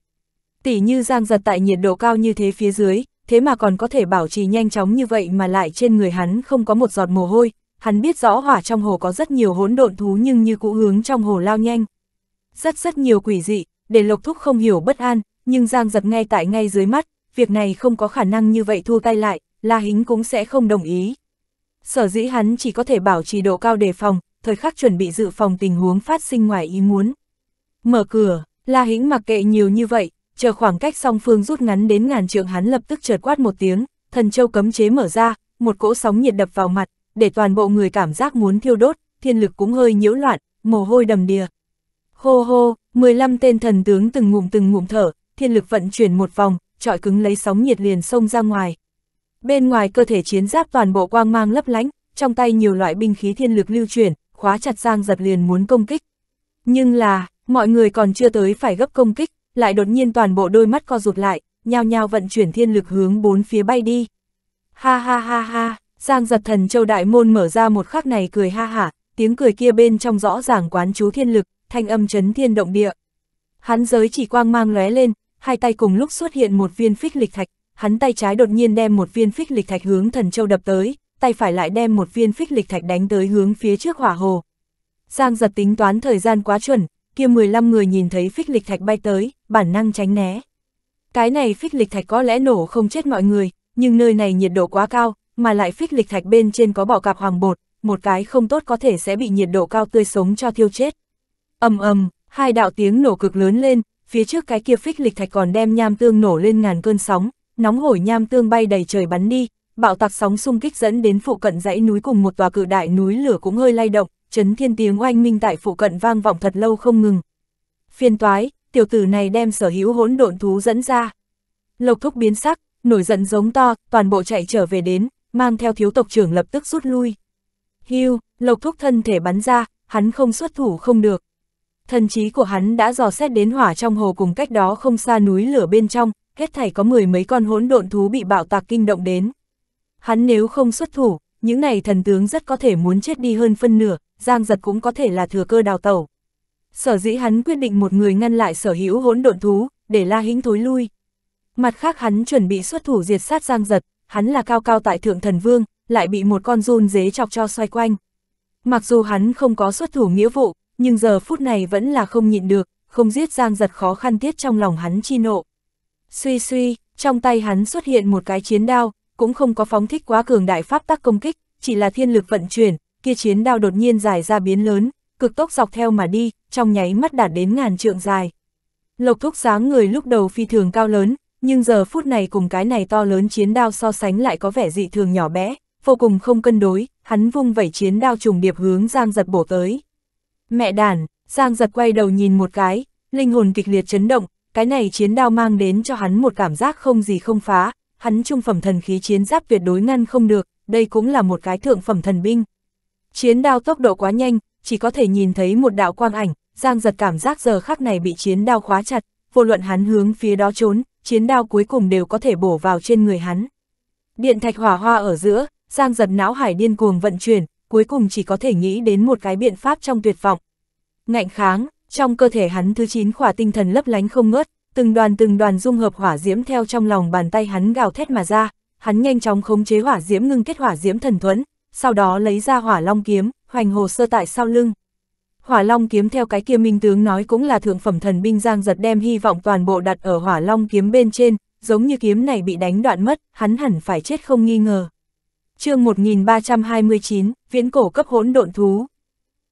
Tỷ như Giang giật tại nhiệt độ cao như thế phía dưới, thế mà còn có thể bảo trì nhanh chóng như vậy mà lại trên người hắn không có một giọt mồ hôi, hắn biết rõ hỏa trong hồ có rất nhiều hỗn độn thú nhưng như cũ hướng trong hồ lao nhanh. Rất rất nhiều quỷ dị, để Lộc Thúc không hiểu bất an, nhưng Giang giật ngay tại ngay dưới mắt, việc này không có khả năng như vậy thu tay lại, La Hính cũng sẽ không đồng ý. Sở dĩ hắn chỉ có thể bảo trì độ cao đề phòng, thời khắc chuẩn bị dự phòng tình huống phát sinh ngoài ý muốn. Mở cửa, La Hính mặc kệ nhiều như vậy, chờ khoảng cách song phương rút ngắn đến ngàn trượng hắn lập tức chợt quát một tiếng, thần châu cấm chế mở ra, một cỗ sóng nhiệt đập vào mặt, để toàn bộ người cảm giác muốn thiêu đốt, thiên lực cũng hơi nhiễu loạn, mồ hôi đầm đìa. Hô hô, 15 tên thần tướng từng ngụm từng ngụm thở, thiên lực vận chuyển một vòng, trọi cứng lấy sóng nhiệt liền xông ra ngoài. Bên ngoài cơ thể chiến giáp toàn bộ quang mang lấp lánh, trong tay nhiều loại binh khí thiên lực lưu chuyển, khóa chặt Giang giật liền muốn công kích. Nhưng là, mọi người còn chưa tới phải gấp công kích, lại đột nhiên toàn bộ đôi mắt co rụt lại, nhao nhao vận chuyển thiên lực hướng bốn phía bay đi. Ha ha ha ha, Giang giật thần châu đại môn mở ra một khắc này cười ha hả, tiếng cười kia bên trong rõ ràng quán chú thiên lực, thanh âm chấn thiên động địa. Hắn giới chỉ quang mang lóe lên, hai tay cùng lúc xuất hiện một viên phích lịch thạch, hắn tay trái đột nhiên đem một viên phích lịch thạch hướng thần châu đập tới, tay phải lại đem một viên phích lịch thạch đánh tới hướng phía trước hỏa hồ. Giang giật tính toán thời gian quá chuẩn, kia 15 người nhìn thấy phích lịch thạch bay tới, bản năng tránh né. Cái này phích lịch thạch có lẽ nổ không chết mọi người, nhưng nơi này nhiệt độ quá cao, mà lại phích lịch thạch bên trên có bỏ cạp hoàng bột, một cái không tốt có thể sẽ bị nhiệt độ cao tươi sống cho thiêu chết. ầm ầm, hai đạo tiếng nổ cực lớn lên, phía trước cái kia phích lịch thạch còn đem nham tương nổ lên ngàn cơn sóng, nóng hổi nham tương bay đầy trời bắn đi, bạo tạc sóng xung kích dẫn đến phụ cận dãy núi cùng một tòa cự đại núi lửa cũng hơi lay động, chấn thiên tiếng oanh minh tại phụ cận vang vọng thật lâu không ngừng. Phiên toái, tiểu tử này đem sở hữu hỗn độn thú dẫn ra. Lộc thúc biến sắc, nổi giận giống to, toàn bộ chạy trở về đến, mang theo thiếu tộc trưởng lập tức rút lui. Hưu, lộc thúc thân thể bắn ra, hắn không xuất thủ không được. Thần trí của hắn đã dò xét đến hỏa trong hồ cùng cách đó không xa núi lửa bên trong, hết thảy có mười mấy con hỗn độn thú bị bạo tạc kinh động đến. Hắn nếu không xuất thủ, những này thần tướng rất có thể muốn chết đi hơn phân nửa, Giang Giật cũng có thể là thừa cơ đào tẩu. Sở dĩ hắn quyết định một người ngăn lại sở hữu hỗn độn thú, để La Hĩnh thối lui. Mặt khác hắn chuẩn bị xuất thủ diệt sát Giang Giật, hắn là cao cao tại thượng thần vương, lại bị một con run dế chọc cho xoay quanh. Mặc dù hắn không có xuất thủ nghĩa vụ, nhưng giờ phút này vẫn là không nhịn được, không giết giang giật khó khăn tiết trong lòng hắn chi nộ. Suy suy, trong tay hắn xuất hiện một cái chiến đao, cũng không có phóng thích quá cường đại pháp tắc công kích, chỉ là thiên lực vận chuyển, kia chiến đao đột nhiên dài ra biến lớn, cực tốc dọc theo mà đi, trong nháy mắt đạt đến ngàn trượng dài. Lộc thúc sáng người lúc đầu phi thường cao lớn, nhưng giờ phút này cùng cái này to lớn chiến đao so sánh lại có vẻ dị thường nhỏ bé, vô cùng không cân đối, hắn vung vẩy chiến đao trùng điệp hướng Giang Giật bổ tới. Mẹ đàn, Giang Giật quay đầu nhìn một cái, linh hồn kịch liệt chấn động, cái này chiến đao mang đến cho hắn một cảm giác không gì không phá, hắn trung phẩm thần khí chiến giáp tuyệt đối ngăn không được, đây cũng là một cái thượng phẩm thần binh. Chiến đao tốc độ quá nhanh, chỉ có thể nhìn thấy một đạo quang ảnh, Giang Giật cảm giác giờ khắc này bị chiến đao khóa chặt, vô luận hắn hướng phía đó trốn, chiến đao cuối cùng đều có thể bổ vào trên người hắn. Điện thạch hỏa hoa ở giữa, Giang giật não hải điên cuồng vận chuyển, cuối cùng chỉ có thể nghĩ đến một cái biện pháp trong tuyệt vọng. Ngạnh kháng, trong cơ thể hắn thứ 9 khỏa tinh thần lấp lánh không ngớt, từng đoàn từng đoàn dung hợp hỏa diễm theo trong lòng bàn tay hắn gào thét mà ra, hắn nhanh chóng khống chế hỏa diễm ngưng kết hỏa diễm thần thuẫn, sau đó lấy ra hỏa long kiếm, hoành hồ sơ tại sau lưng hỏa long kiếm theo cái kia minh tướng nói cũng là thượng phẩm thần binh giang giật đem hy vọng toàn bộ đặt ở hỏa long kiếm bên trên, giống như kiếm này bị đánh đoạn mất, hắn hẳn phải chết không nghi ngờ. chương 1329, viễn cổ cấp hỗn độn thú.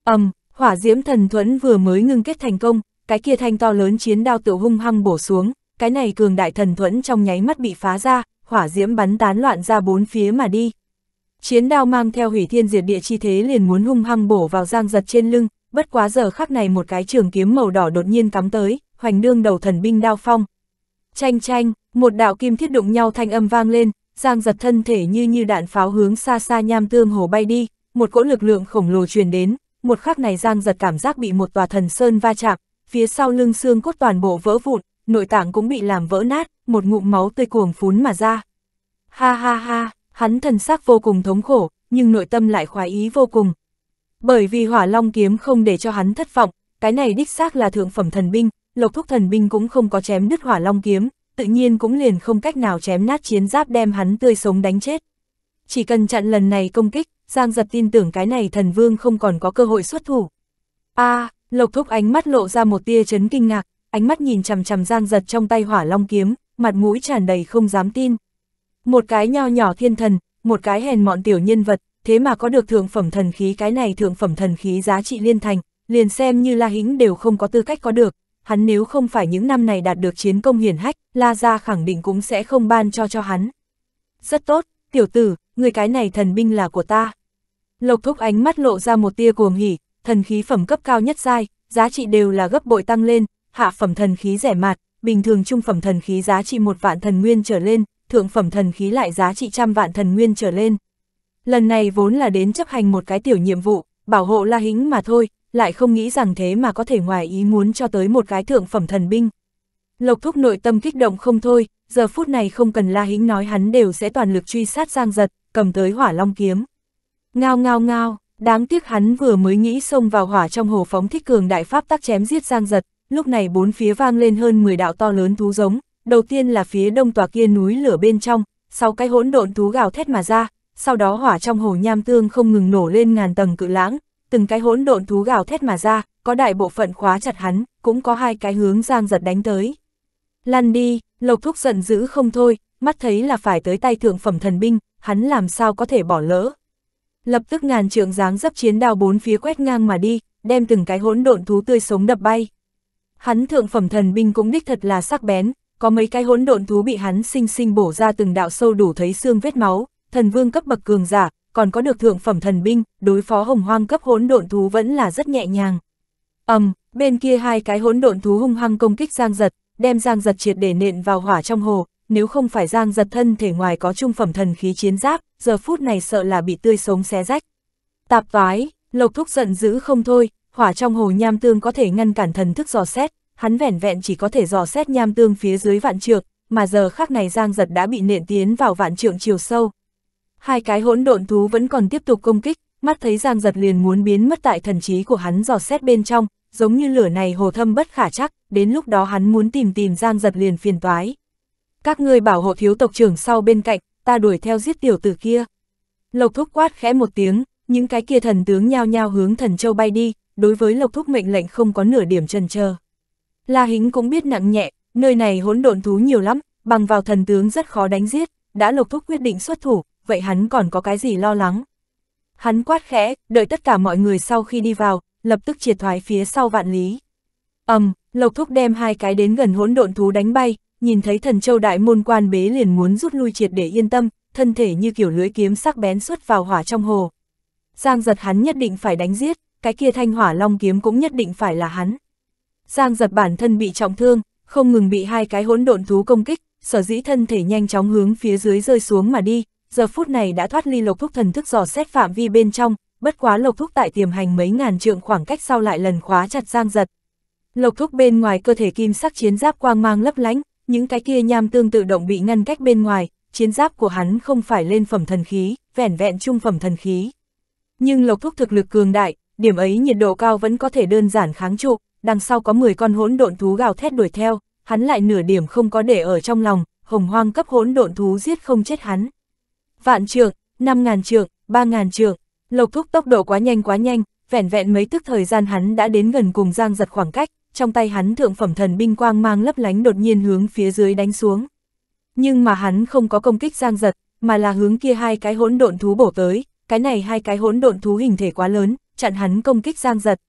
ầm um, hỏa diễm thần thuẫn vừa mới ngưng kết thành công, cái kia thanh to lớn chiến đao tự hung hăng bổ xuống, cái này cường đại thần thuẫn trong nháy mắt bị phá ra, hỏa diễm bắn tán loạn ra bốn phía mà đi. Chiến đao mang theo hủy thiên diệt địa chi thế liền muốn hung hăng bổ vào giang giật trên lưng, bất quá giờ khắc này một cái trường kiếm màu đỏ đột nhiên cắm tới, hoành đương đầu thần binh đao phong. Chanh chanh, một đạo kim thiết đụng nhau thanh âm vang lên, giang giật thân thể như như đạn pháo hướng xa xa nham tương hồ bay đi, một cỗ lực lượng khổng lồ truyền đến, một khắc này giang giật cảm giác bị một tòa thần sơn va chạm, phía sau lưng xương cốt toàn bộ vỡ vụn, nội tạng cũng bị làm vỡ nát, một ngụm máu tươi cuồng phún mà ra. Ha ha ha, hắn thần sắc vô cùng thống khổ, nhưng nội tâm lại khoái ý vô cùng, bởi vì hỏa long kiếm không để cho hắn thất vọng, cái này đích xác là thượng phẩm thần binh, lộc thúc thần binh cũng không có chém đứt hỏa long kiếm, tự nhiên cũng liền không cách nào chém nát chiến giáp đem hắn tươi sống đánh chết. Chỉ cần chặn lần này công kích, Giang giật tin tưởng cái này thần vương không còn có cơ hội xuất thủ. a à, lộc thúc ánh mắt lộ ra một tia chấn kinh ngạc, ánh mắt nhìn chằm chằm Giang giật trong tay hỏa long kiếm, mặt mũi tràn đầy không dám tin. Một cái nho nhỏ thiên thần, một cái hèn mọn tiểu nhân vật, thế mà có được thượng phẩm thần khí cái này thượng phẩm thần khí giá trị liên thành, liền xem như La Hĩnh đều không có tư cách có được, hắn nếu không phải những năm này đạt được chiến công hiển hách, La Gia khẳng định cũng sẽ không ban cho cho hắn. Rất tốt, tiểu tử, người cái này thần binh là của ta. Lộc thúc ánh mắt lộ ra một tia cuồng hỉ, thần khí phẩm cấp cao nhất dai, giá trị đều là gấp bội tăng lên, hạ phẩm thần khí rẻ mạt, bình thường trung phẩm thần khí giá trị một vạn thần nguyên trở lên, thượng phẩm thần khí lại giá trị trăm vạn thần nguyên trở lên lần này vốn là đến chấp hành một cái tiểu nhiệm vụ, bảo hộ La Hính mà thôi, lại không nghĩ rằng thế mà có thể ngoài ý muốn cho tới một cái thượng phẩm thần binh. Lộc Thúc nội tâm kích động không thôi, giờ phút này không cần La Hính nói hắn đều sẽ toàn lực truy sát Giang Giật, cầm tới hỏa long kiếm. Ngao ngao ngao, đáng tiếc hắn vừa mới nghĩ xông vào hỏa trong hồ phóng thích cường đại pháp tác chém giết Giang Giật, lúc này bốn phía vang lên hơn 10 đạo to lớn thú giống, đầu tiên là phía đông tòa kia núi lửa bên trong, sau cái hỗn độn thú gào thét mà ra, sau đó hỏa trong hồ nham tương không ngừng nổ lên ngàn tầng cự lãng, từng cái hỗn độn thú gào thét mà ra, có đại bộ phận khóa chặt hắn, cũng có hai cái hướng giang giật đánh tới. Lăn đi, lộc thúc giận dữ không thôi, mắt thấy là phải tới tay thượng phẩm thần binh, hắn làm sao có thể bỏ lỡ. Lập tức ngàn trượng dáng dấp chiến đao bốn phía quét ngang mà đi, đem từng cái hỗn độn thú tươi sống đập bay. Hắn thượng phẩm thần binh cũng đích thật là sắc bén, có mấy cái hỗn độn thú bị hắn sinh sinh bổ ra từng đạo sâu đủ thấy xương vết máu, thần vương cấp bậc cường giả, còn có được thượng phẩm thần binh, đối phó hồng hoang cấp hỗn độn thú vẫn là rất nhẹ nhàng. Ầm, um, bên kia hai cái hỗn độn thú hung hăng công kích Giang Giật, đem Giang Giật triệt để nện vào hỏa trong hồ, nếu không phải Giang Giật thân thể ngoài có trung phẩm thần khí chiến giáp, giờ phút này sợ là bị tươi sống xé rách. Tạp toái, Lộc Thúc giận dữ không thôi, hỏa trong hồ nham tương có thể ngăn cản thần thức dò xét, hắn vẻn vẹn chỉ có thể dò xét nham tương phía dưới vạn trượng, mà giờ khác này Giang Giật đã bị nện tiến vào vạn trượng chiều sâu hai cái hỗn độn thú vẫn còn tiếp tục công kích, mắt thấy Giang Giật liền muốn biến mất tại thần trí của hắn dò xét bên trong, giống như lửa này hồ thâm bất khả chắc, đến lúc đó hắn muốn tìm tìm Giang Giật liền phiền toái. Các ngươi bảo hộ thiếu tộc trưởng sau bên cạnh, ta đuổi theo giết tiểu tử kia. Lộc Thúc quát khẽ một tiếng, những cái kia thần tướng nhao nhao hướng thần châu bay đi, đối với Lộc Thúc mệnh lệnh không có nửa điểm chần chờ. La Hính cũng biết nặng nhẹ, nơi này hỗn độn thú nhiều lắm, bằng vào thần tướng rất khó đánh giết, đã Lộc Thúc quyết định xuất thủ, vậy hắn còn có cái gì lo lắng. Hắn quát khẽ, đợi tất cả mọi người sau khi đi vào, lập tức triệt thoái phía sau vạn lý. ầm, um, Lộc Thúc đem hai cái đến gần hỗn độn thú đánh bay, nhìn thấy thần châu đại môn quan bế liền muốn rút lui triệt để yên tâm, thân thể như kiểu lưỡi kiếm sắc bén xuất vào hỏa trong hồ. Giang giật hắn nhất định phải đánh giết, cái kia thanh hỏa long kiếm cũng nhất định phải là hắn. Giang giật bản thân bị trọng thương, không ngừng bị hai cái hỗn độn thú công kích, sở dĩ thân thể nhanh chóng hướng phía dưới rơi xuống mà đi, giờ phút này đã thoát ly lộc thúc thần thức dò xét phạm vi bên trong, bất quá lộc thúc tại tiềm hành mấy ngàn trượng khoảng cách sau lại lần khóa chặt giang giật. Lộc thúc bên ngoài cơ thể kim sắc chiến giáp quang mang lấp lánh, những cái kia nham tương tự động bị ngăn cách bên ngoài, chiến giáp của hắn không phải lên phẩm thần khí, vẻn vẹn trung phẩm thần khí. Nhưng lộc thúc thực lực cường đại, điểm ấy nhiệt độ cao vẫn có thể đơn giản kháng trụ, đằng sau có 10 con hỗn độn thú gào thét đuổi theo, hắn lại nửa điểm không có để ở trong lòng, hồng hoang cấp hỗn độn thú giết không chết hắn vạn trượng, năm ngàn trượng, ba ngàn trượng, Lộc Thúc tốc độ quá nhanh quá nhanh, vẻn vẹn mấy tức thời gian hắn đã đến gần cùng Giang giật khoảng cách, trong tay hắn thượng phẩm thần binh quang mang lấp lánh đột nhiên hướng phía dưới đánh xuống. Nhưng mà hắn không có công kích Giang giật, mà là hướng kia hai cái hỗn độn thú bổ tới, cái này hai cái hỗn độn thú hình thể quá lớn, chặn hắn công kích Giang giật.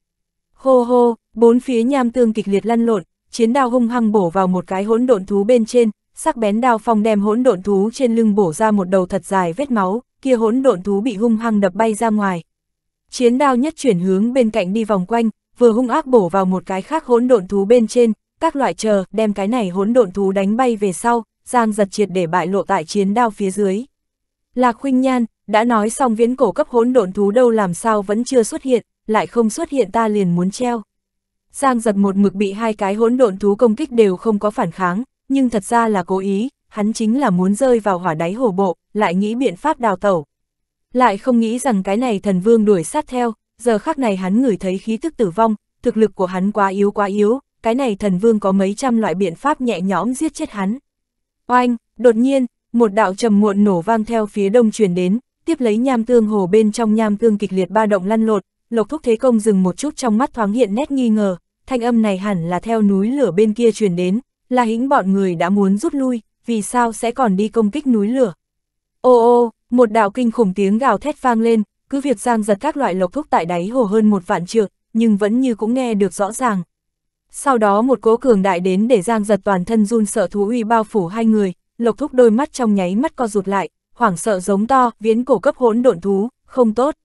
Hô hô, bốn phía nham tương kịch liệt lăn lộn, chiến đao hung hăng bổ vào một cái hỗn độn thú bên trên, sắc bén đao phong đem hỗn độn thú trên lưng bổ ra một đầu thật dài vết máu, kia hỗn độn thú bị hung hăng đập bay ra ngoài. Chiến đao nhất chuyển hướng bên cạnh đi vòng quanh, vừa hung ác bổ vào một cái khác hỗn độn thú bên trên, các loại chờ đem cái này hỗn độn thú đánh bay về sau, Giang giật triệt để bại lộ tại chiến đao phía dưới. Lạc Khuynh Nhan đã nói xong viễn cổ cấp hỗn độn thú đâu làm sao vẫn chưa xuất hiện, lại không xuất hiện ta liền muốn treo. Giang giật một mực bị hai cái hỗn độn thú công kích đều không có phản kháng, nhưng thật ra là cố ý, hắn chính là muốn rơi vào hỏa đáy hồ bộ, lại nghĩ biện pháp đào tẩu. Lại không nghĩ rằng cái này thần vương đuổi sát theo, giờ khắc này hắn ngửi thấy khí tức tử vong, thực lực của hắn quá yếu quá yếu, cái này thần vương có mấy trăm loại biện pháp nhẹ nhõm giết chết hắn. Oanh, đột nhiên, một đạo trầm muộn nổ vang theo phía đông truyền đến, tiếp lấy nham tương hồ bên trong nham tương kịch liệt ba động lăn lột, Lộc Thúc Thế Công dừng một chút trong mắt thoáng hiện nét nghi ngờ, thanh âm này hẳn là theo núi lửa bên kia truyền đến, La Hĩnh bọn người đã muốn rút lui, vì sao sẽ còn đi công kích núi lửa? Ô ô, một đạo kinh khủng tiếng gào thét vang lên, cứ việc giang giật các loại lộc thuốc tại đáy hồ hơn một vạn trượng, nhưng vẫn như cũng nghe được rõ ràng. Sau đó một cố cường đại đến để giang giật toàn thân run sợ thú uy bao phủ hai người, lộc thúc đôi mắt trong nháy mắt co rụt lại, hoảng sợ giống to, viễn cổ cấp hỗn độn thú, không tốt.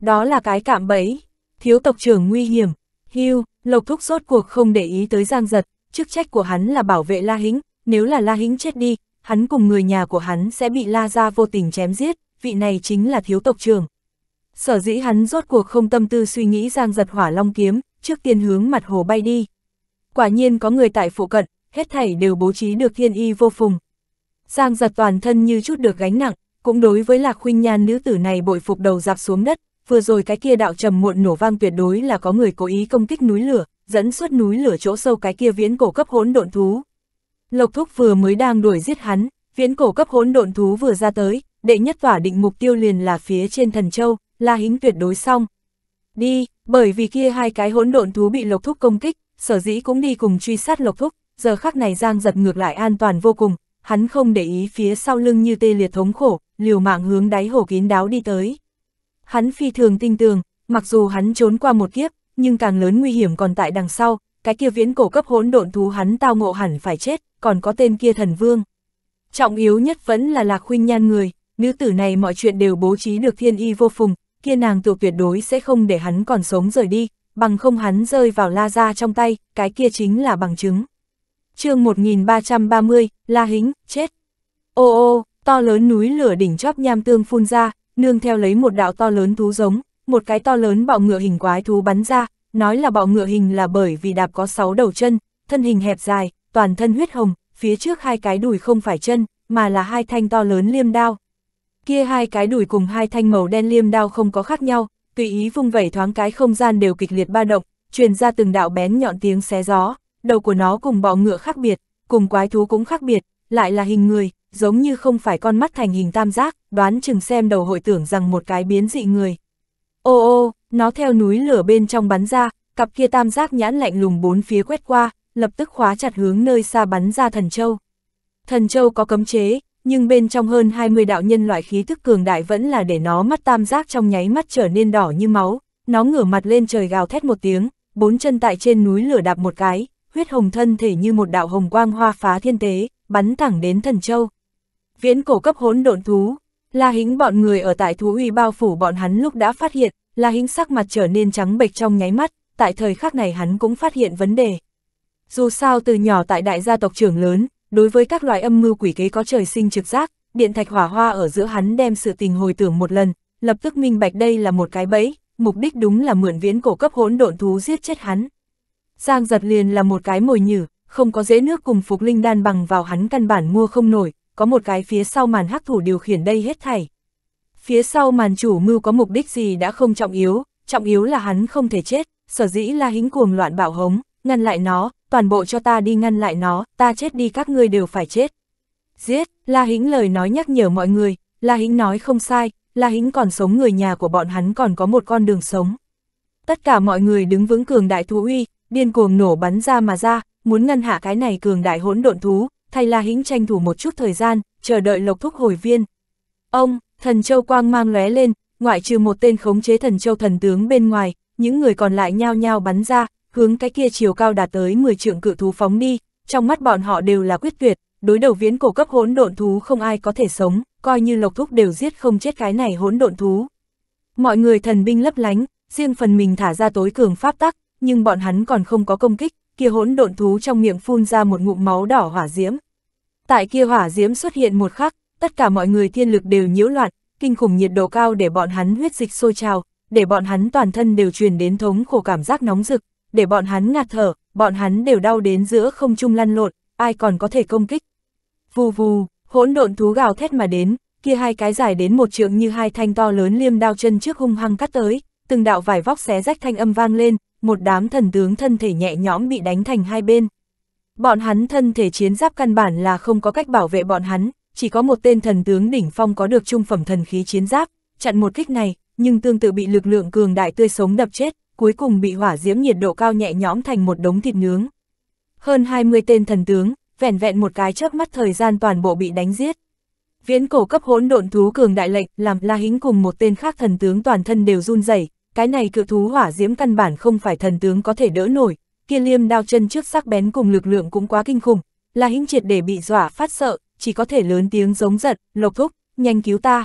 Đó là cái cạm bẫy, thiếu tộc trưởng nguy hiểm, hưu, lộc thúc rốt cuộc không để ý tới giang giật, chức trách của hắn là bảo vệ La Hính, nếu là La Hính chết đi, hắn cùng người nhà của hắn sẽ bị La Gia vô tình chém giết, vị này chính là thiếu tộc trưởng. Sở dĩ hắn rốt cuộc không tâm tư suy nghĩ giang giật hỏa long kiếm, trước tiên hướng mặt hồ bay đi. Quả nhiên có người tại phụ cận, hết thảy đều bố trí được thiên y vô phùng. Giang giật toàn thân như chút được gánh nặng, cũng đối với lạc khuynh nhan nữ tử này bội phục đầu dạp xuống đất, vừa rồi cái kia đạo trầm muộn nổ vang tuyệt đối là có người cố ý công kích núi lửa, dẫn suốt núi lửa chỗ sâu cái kia viễn cổ cấp hỗn độn thú. Lộc Thúc vừa mới đang đuổi giết hắn, viễn cổ cấp hỗn độn thú vừa ra tới, đệ nhất tỏa định mục tiêu liền là phía trên thần châu, La Hính tuyệt đối xong. Đi, bởi vì kia hai cái hỗn độn thú bị Lộc Thúc công kích, sở dĩ cũng đi cùng truy sát Lộc Thúc, giờ khắc này Giang giật ngược lại an toàn vô cùng, hắn không để ý phía sau lưng như tê liệt thống khổ, liều mạng hướng đáy hồ kín đáo đi tới. Hắn phi thường tinh tường, mặc dù hắn trốn qua một kiếp, nhưng càng lớn nguy hiểm còn tại đằng sau, cái kia viễn cổ cấp hỗn độn thú hắn tao ngộ hẳn phải chết, còn có tên kia thần vương. Trọng yếu nhất vẫn là Lạc Huynh Nhan người, nữ tử này mọi chuyện đều bố trí được thiên y vô phùng, kia nàng tụ tuyệt đối sẽ không để hắn còn sống rời đi, bằng không hắn rơi vào la ra trong tay, cái kia chính là bằng chứng. chương 1330, La Hính, chết. Ô ô, to lớn núi lửa đỉnh chóp nham tương phun ra, nương theo lấy một đạo to lớn thú giống, một cái to lớn bọ ngựa hình quái thú bắn ra, nói là bọ ngựa hình là bởi vì đạp có 6 đầu chân, thân hình hẹp dài, toàn thân huyết hồng, phía trước hai cái đùi không phải chân, mà là hai thanh to lớn liêm đao. Kia hai cái đùi cùng hai thanh màu đen liêm đao không có khác nhau, tùy ý vung vẩy thoáng cái không gian đều kịch liệt ba động, truyền ra từng đạo bén nhọn tiếng xé gió, đầu của nó cùng bọ ngựa khác biệt, cùng quái thú cũng khác biệt, lại là hình người, giống như không phải con mắt thành hình tam giác, đoán chừng xem đầu hội tưởng rằng một cái biến dị người. Ô ô, nó theo núi lửa bên trong bắn ra, cặp kia tam giác nhãn lạnh lùng bốn phía quét qua, lập tức khóa chặt hướng nơi xa bắn ra thần châu. Thần châu có cấm chế, nhưng bên trong hơn 20 đạo nhân loại khí thức cường đại vẫn là để nó mắt tam giác trong nháy mắt trở nên đỏ như máu, nó ngửa mặt lên trời gào thét một tiếng, bốn chân tại trên núi lửa đạp một cái, huyết hồng thân thể như một đạo hồng quang hoa phá thiên tế, bắn thẳng đến thần châu. Viễn cổ cấp hỗn độn thú, La Hính bọn người ở tại thú uy bao phủ bọn hắn lúc đã phát hiện, La Hính sắc mặt trở nên trắng bệch trong nháy mắt, tại thời khắc này hắn cũng phát hiện vấn đề. Dù sao từ nhỏ tại đại gia tộc trưởng lớn, đối với các loại âm mưu quỷ kế có trời sinh trực giác, điện thạch hỏa hoa ở giữa hắn đem sự tình hồi tưởng một lần, lập tức minh bạch đây là một cái bẫy, mục đích đúng là mượn viễn cổ cấp hỗn độn thú giết chết hắn. Giang giật liền là một cái mồi nhử, không có dễ nước cùng phục linh đan bằng vào hắn căn bản mua không nổi, có một cái phía sau màn hắc thủ điều khiển đây hết thảy. Phía sau màn chủ mưu có mục đích gì đã không trọng yếu, trọng yếu là hắn không thể chết, sở dĩ là hính cuồng loạn bạo hống, ngăn lại nó, toàn bộ cho ta đi ngăn lại nó, ta chết đi các ngươi đều phải chết. Giết, La Hính lời nói nhắc nhở mọi người, La Hính nói không sai, La Hính còn sống người nhà của bọn hắn còn có một con đường sống. Tất cả mọi người đứng vững cường đại thú uy, điên cuồng nổ bắn ra mà ra, muốn ngăn hạ cái này cường đại hỗn độn thú, thay La Hĩnh tranh thủ một chút thời gian, chờ đợi Lộc Thúc hồi viên. Ông, thần châu quang mang lóe lên, ngoại trừ một tên khống chế thần châu thần tướng bên ngoài, những người còn lại nhao nhao bắn ra, hướng cái kia chiều cao đạt tới 10 trượng cự thú phóng đi, trong mắt bọn họ đều là quyết tuyệt, đối đầu viễn cổ cấp hỗn độn thú không ai có thể sống, coi như Lộc Thúc đều giết không chết cái này hỗn độn thú. Mọi người thần binh lấp lánh, riêng phần mình thả ra tối cường pháp tắc, nhưng bọn hắn còn không có công kích, kia hỗn độn thú trong miệng phun ra một ngụm máu đỏ hỏa diễm. Tại kia hỏa diễm xuất hiện một khắc, tất cả mọi người thiên lực đều nhiễu loạn, kinh khủng nhiệt độ cao để bọn hắn huyết dịch sôi trào, để bọn hắn toàn thân đều truyền đến thống khổ cảm giác nóng rực, để bọn hắn ngạt thở, bọn hắn đều đau đến giữa không trung lăn lộn, ai còn có thể công kích. Vù vù, hỗn độn thú gào thét mà đến, kia hai cái dài đến một trượng như hai thanh to lớn liêm đao chân trước hung hăng cắt tới, từng đạo vải vóc xé rách thanh âm vang lên, một đám thần tướng thân thể nhẹ nhõm bị đánh thành hai bên. Bọn hắn thân thể chiến giáp căn bản là không có cách bảo vệ bọn hắn, chỉ có một tên thần tướng đỉnh phong có được trung phẩm thần khí chiến giáp, chặn một kích này, nhưng tương tự bị lực lượng cường đại tươi sống đập chết, cuối cùng bị hỏa diễm nhiệt độ cao nhẹ nhõm thành một đống thịt nướng. Hơn 20 tên thần tướng, vẹn vẹn một cái chớp mắt thời gian toàn bộ bị đánh giết. Viễn cổ cấp hỗn độn thú cường đại lệnh, làm La Hính cùng một tên khác thần tướng toàn thân đều run rẩy, cái này cự thú hỏa diễm căn bản không phải thần tướng có thể đỡ nổi, kia liêm đao chân trước sắc bén cùng lực lượng cũng quá kinh khủng, là hĩnh triệt để bị dọa phát sợ, chỉ có thể lớn tiếng giống giận, lộc thúc, nhanh cứu ta.